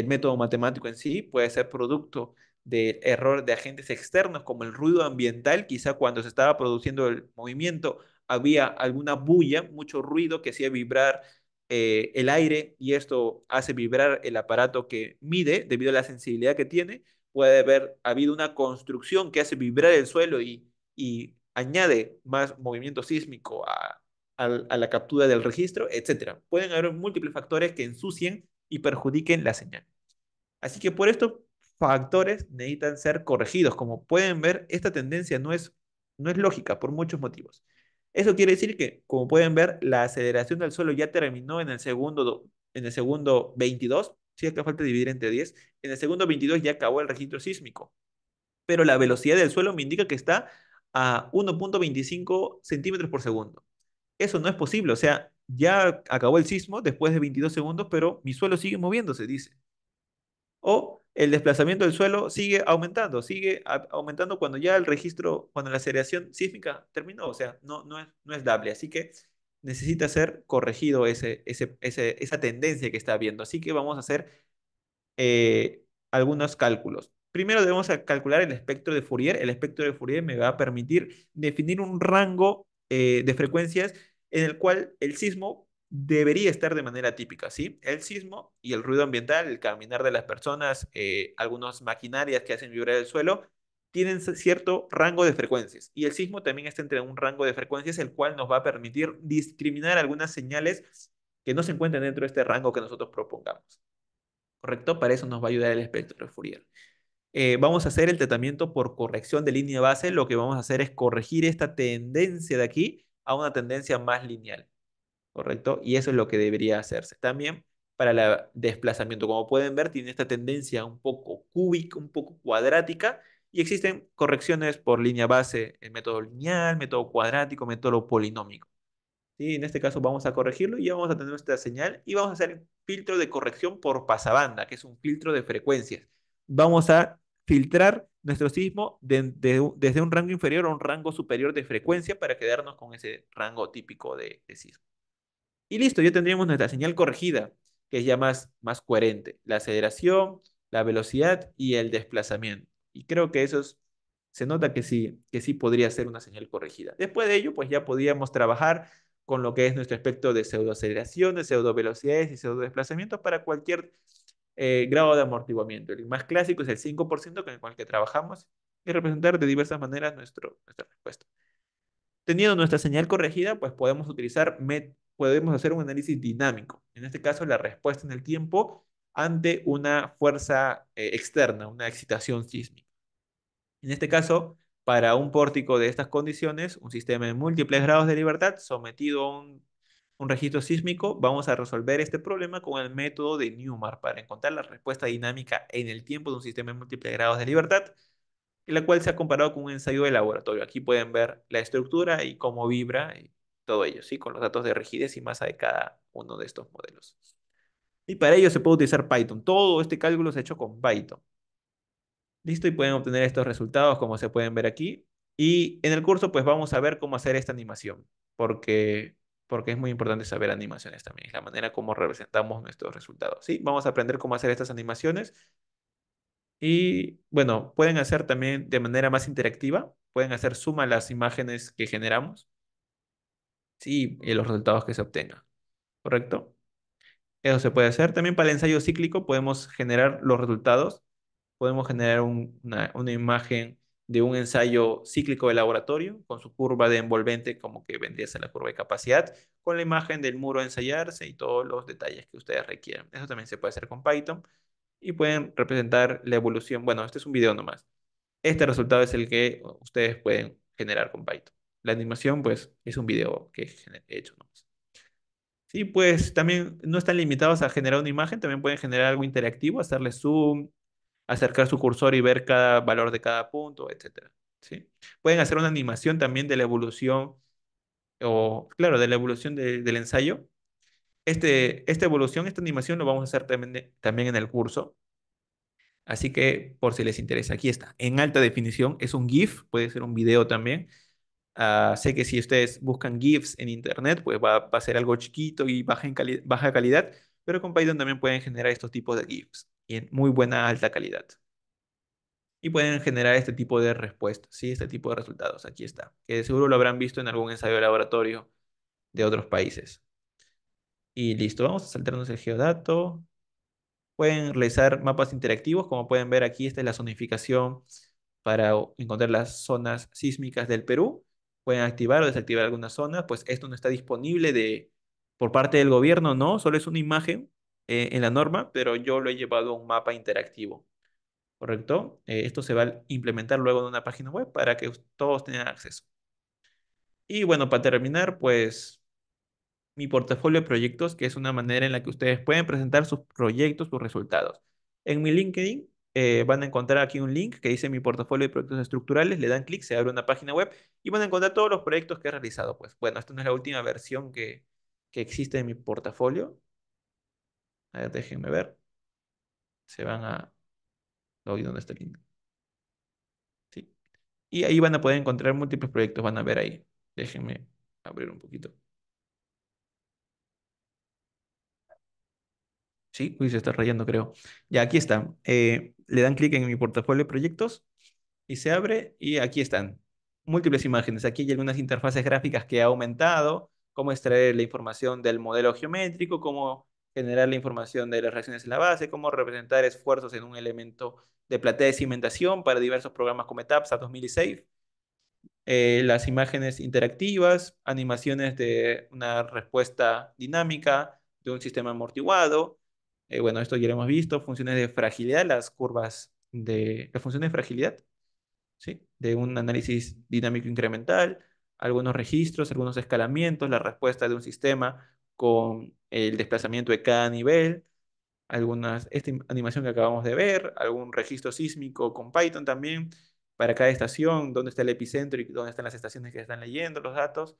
método matemático en sí, puede ser producto de error de agentes externos como el ruido ambiental, quizá cuando se estaba produciendo el movimiento había alguna bulla, mucho ruido que hacía vibrar eh, el aire y esto hace vibrar el aparato que mide debido a la sensibilidad que tiene, puede haber habido una construcción que hace vibrar el suelo y, añade más movimiento sísmico a, a la captura del registro, etc. Pueden haber múltiples factores que ensucien y perjudiquen la señal. Así que por esto factores necesitan ser corregidos. Como pueden ver, esta tendencia no es, no es lógica por muchos motivos. Eso quiere decir que, como pueden ver, la aceleración del suelo ya terminó en el segundo, en el segundo 22, si es que falta dividir entre 10, en el segundo 22 ya acabó el registro sísmico, pero la velocidad del suelo me indica que está a 1.25 centímetros por segundo. Eso no es posible, o sea, ya acabó el sismo después de 22 segundos, pero mi suelo sigue moviéndose, dice o el desplazamiento del suelo sigue aumentando, sigue aumentando cuando ya el registro, cuando la aceleración sísmica terminó, o sea, no, no, es, no es dable. Así que necesita ser corregido ese, esa tendencia que está habiendo. Así que vamos a hacer eh, algunos cálculos. Primero debemos calcular el espectro de Fourier. El espectro de Fourier me va a permitir definir un rango eh, de frecuencias en el cual el sismo debería estar de manera típica, ¿sí? El sismo y el ruido ambiental, el caminar de las personas, eh, algunas maquinarias que hacen vibrar el suelo, tienen cierto rango de frecuencias. Y el sismo también está entre un rango de frecuencias, el cual nos va a permitir discriminar algunas señales que no se encuentran dentro de este rango que nosotros propongamos. ¿Correcto? Para eso nos va a ayudar el espectro de Fourier. Eh, vamos a hacer el tratamiento por corrección de línea base. Lo que vamos a hacer es corregir esta tendencia de aquí a una tendencia más lineal. ¿correcto? Y eso es lo que debería hacerse. También para el desplazamiento, como pueden ver, tiene esta tendencia un poco cúbica, un poco cuadrática, y existen correcciones por línea base, el método lineal, método cuadrático, método polinómico. ¿Sí? En este caso vamos a corregirlo y vamos a tener nuestra señal y vamos a hacer un filtro de corrección por pasabanda, que es un filtro de frecuencias. Vamos a filtrar nuestro sismo desde un rango inferior a un rango superior de frecuencia para quedarnos con ese rango típico de sismo. Y listo, ya tendríamos nuestra señal corregida, que es ya más, más coherente. La aceleración, la velocidad y el desplazamiento. Y creo que eso se nota que sí, que sí podría ser una señal corregida. Después de ello, pues ya podríamos trabajar con lo que es nuestro aspecto de de pseudovelocidades y desplazamientos para cualquier eh, grado de amortiguamiento. El más clásico es el 5% con el cual que trabajamos y representar de diversas maneras nuestro, nuestra respuesta. Teniendo nuestra señal corregida, pues podemos utilizar met podemos hacer un análisis dinámico, en este caso la respuesta en el tiempo ante una fuerza eh, externa, una excitación sísmica. En este caso, para un pórtico de estas condiciones, un sistema de múltiples grados de libertad sometido a un, registro sísmico, vamos a resolver este problema con el método de Newmar para encontrar la respuesta dinámica en el tiempo de un sistema de múltiples grados de libertad, la cual se ha comparado con un ensayo de laboratorio. Aquí pueden ver la estructura y cómo vibra todo ello, ¿sí? con los datos de rigidez y masa de cada uno de estos modelos. Y para ello se puede utilizar Python. Todo este cálculo se ha hecho con Python. Listo, y pueden obtener estos resultados como se pueden ver aquí. Y en el curso pues vamos a ver cómo hacer esta animación, porque, porque es muy importante saber animaciones también, es la manera como representamos nuestros resultados. ¿sí? Vamos a aprender cómo hacer estas animaciones. Y bueno, pueden hacer también de manera más interactiva, pueden hacer suma las imágenes que generamos Sí, y los resultados que se obtengan. ¿Correcto? Eso se puede hacer. También para el ensayo cíclico podemos generar los resultados, podemos generar una, una, imagen de un ensayo cíclico de laboratorio con su curva de envolvente como que vendría a ser la curva de capacidad, con la imagen del muro a ensayarse y todos los detalles que ustedes requieran. Eso también se puede hacer con Python y pueden representar la evolución. Bueno, este es un video nomás. Este resultado es el que ustedes pueden generar con Python. La animación, pues, es un video que he hecho. Sí, pues también no están limitados a generar una imagen, también pueden generar algo interactivo, hacerle zoom, acercar su cursor y ver cada valor de cada punto, etcétera, ¿sí? Pueden hacer una animación también de la evolución, o claro, de la evolución del ensayo. Este, esta evolución, esta animación lo vamos a hacer también en el curso. Así que por si les interesa, aquí está. En alta definición es un GIF, puede ser un video también. Ah, sé que si ustedes buscan GIFs en Internet, pues va, a ser algo chiquito y baja, en baja calidad, pero con Python también pueden generar estos tipos de GIFs y en muy buena alta calidad. Y pueden generar este tipo de respuestas, ¿sí? este tipo de resultados. Aquí está, que seguro lo habrán visto en algún ensayo de laboratorio de otros países. Y listo, vamos a saltarnos el geodato. Pueden realizar mapas interactivos, como pueden ver aquí, esta es la zonificación para encontrar las zonas sísmicas del Perú pueden activar o desactivar alguna zona, pues esto no está disponible de, por parte del gobierno, ¿no? Solo es una imagen eh, en la norma, pero yo lo he llevado a un mapa interactivo. ¿Correcto? Eh, esto se va a implementar luego en una página web para que todos tengan acceso. Y bueno, para terminar, pues mi portafolio de proyectos, que es una manera en la que ustedes pueden presentar sus proyectos, sus resultados. En mi LinkedIn eh, van a encontrar aquí un link que dice mi portafolio de proyectos estructurales, le dan clic, se abre una página web y van a encontrar todos los proyectos que he realizado. Pues bueno, esta no es la última versión que, que existe de mi portafolio. A ver, déjenme ver. Se van a... dónde está el link. Sí. Y ahí van a poder encontrar múltiples proyectos, van a ver ahí. Déjenme abrir un poquito. Sí, uy, se está rayando, creo. Ya, aquí está. Eh, le dan clic en mi portafolio de proyectos y se abre y aquí están múltiples imágenes. Aquí hay algunas interfaces gráficas que ha aumentado, cómo extraer la información del modelo geométrico, cómo generar la información de las reacciones en la base, cómo representar esfuerzos en un elemento de platea de cimentación para diversos programas como ETAPS, a 2006. las imágenes interactivas, animaciones de una respuesta dinámica, de un sistema amortiguado, eh, bueno, esto ya lo hemos visto, funciones de fragilidad, las curvas de las funciones de fragilidad, ¿sí? de un análisis dinámico incremental, algunos registros, algunos escalamientos, la respuesta de un sistema con el desplazamiento de cada nivel, algunas, esta animación que acabamos de ver, algún registro sísmico con Python también, para cada estación, dónde está el epicentro y dónde están las estaciones que están leyendo los datos,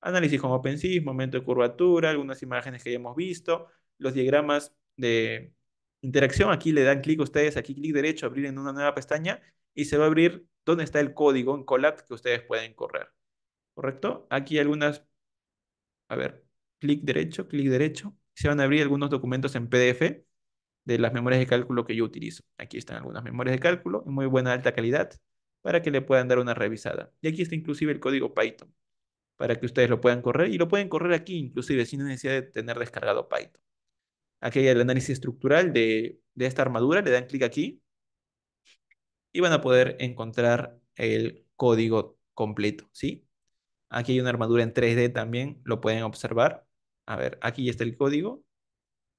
análisis con OpenSys, momento de curvatura, algunas imágenes que ya hemos visto, los diagramas de interacción. Aquí le dan clic ustedes, aquí clic derecho, abrir en una nueva pestaña y se va a abrir donde está el código en Colab que ustedes pueden correr. ¿Correcto? Aquí algunas, a ver, clic derecho, clic derecho. Se van a abrir algunos documentos en PDF de las memorias de cálculo que yo utilizo. Aquí están algunas memorias de cálculo en muy buena alta calidad para que le puedan dar una revisada. Y aquí está inclusive el código Python para que ustedes lo puedan correr y lo pueden correr aquí inclusive sin necesidad de tener descargado Python. Aquí el análisis estructural de, esta armadura, le dan clic aquí y van a poder encontrar el código completo, ¿sí? Aquí hay una armadura en 3D también, lo pueden observar. A ver, aquí está el código.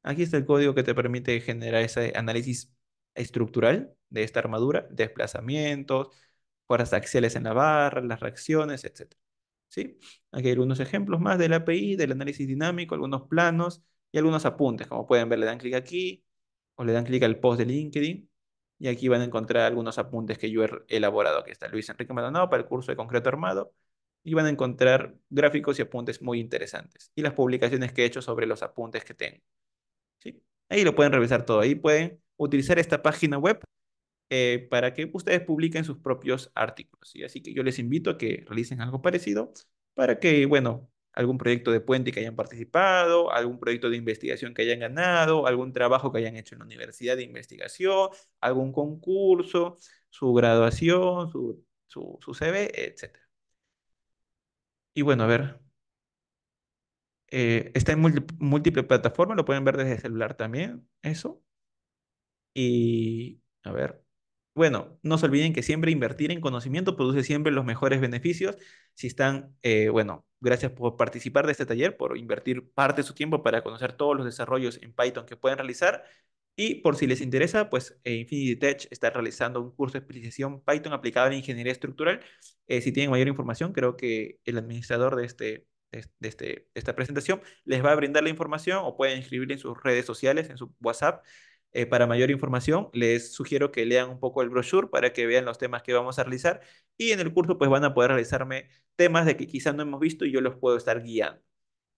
Aquí está el código que te permite generar ese análisis estructural de esta armadura, desplazamientos, fuerzas axiales en la barra, las reacciones, etc. ¿Sí? Aquí hay algunos ejemplos más del API, del análisis dinámico, algunos planos, y algunos apuntes. Como pueden ver, le dan clic aquí o le dan clic al post de LinkedIn y aquí van a encontrar algunos apuntes que yo he elaborado. Aquí está Luis Enrique Maldonado para el curso de concreto armado y van a encontrar gráficos y apuntes muy interesantes y las publicaciones que he hecho sobre los apuntes que tengo. ¿Sí? Ahí lo pueden revisar todo. Ahí pueden utilizar esta página web eh, para que ustedes publiquen sus propios artículos. Así que yo les invito a que realicen algo parecido para que, bueno, algún proyecto de puente que hayan participado, algún proyecto de investigación que hayan ganado, algún trabajo que hayan hecho en la universidad de investigación, algún concurso, su graduación, su, su, CV, etc. Y bueno, a ver. Eh, está en múltiples plataformas, lo pueden ver desde el celular también, eso. Y a ver, bueno, no se olviden que siempre invertir en conocimiento produce siempre los mejores beneficios si están, eh, bueno, Gracias por participar de este taller, por invertir parte de su tiempo para conocer todos los desarrollos en Python que pueden realizar. Y por si les interesa, pues eh, Infinity Tech está realizando un curso de especialización Python aplicado a ingeniería estructural. Eh, si tienen mayor información, creo que el administrador este, de, este, de, esta presentación les va a brindar la información o pueden escribir en sus redes sociales, en su WhatsApp, eh, para mayor información, les sugiero que lean un poco el brochure para que vean los temas que vamos a realizar y en el curso pues van a poder realizarme temas de que quizás no hemos visto y yo los puedo estar guiando.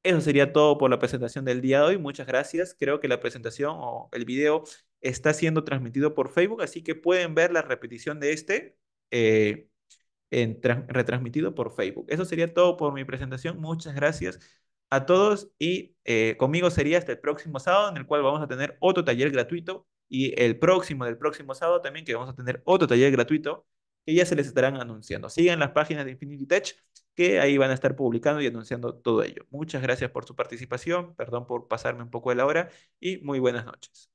Eso sería todo por la presentación del día de hoy. Muchas gracias. Creo que la presentación o el video está siendo transmitido por Facebook, así que pueden ver la repetición de este eh, retransmitido por Facebook. Eso sería todo por mi presentación. Muchas gracias a todos y eh, conmigo sería hasta el próximo sábado en el cual vamos a tener otro taller gratuito y el próximo del próximo sábado también que vamos a tener otro taller gratuito que ya se les estarán anunciando. Sigan las páginas de Infinity Tech que ahí van a estar publicando y anunciando todo ello. Muchas gracias por su participación, perdón por pasarme un poco de la hora y muy buenas noches.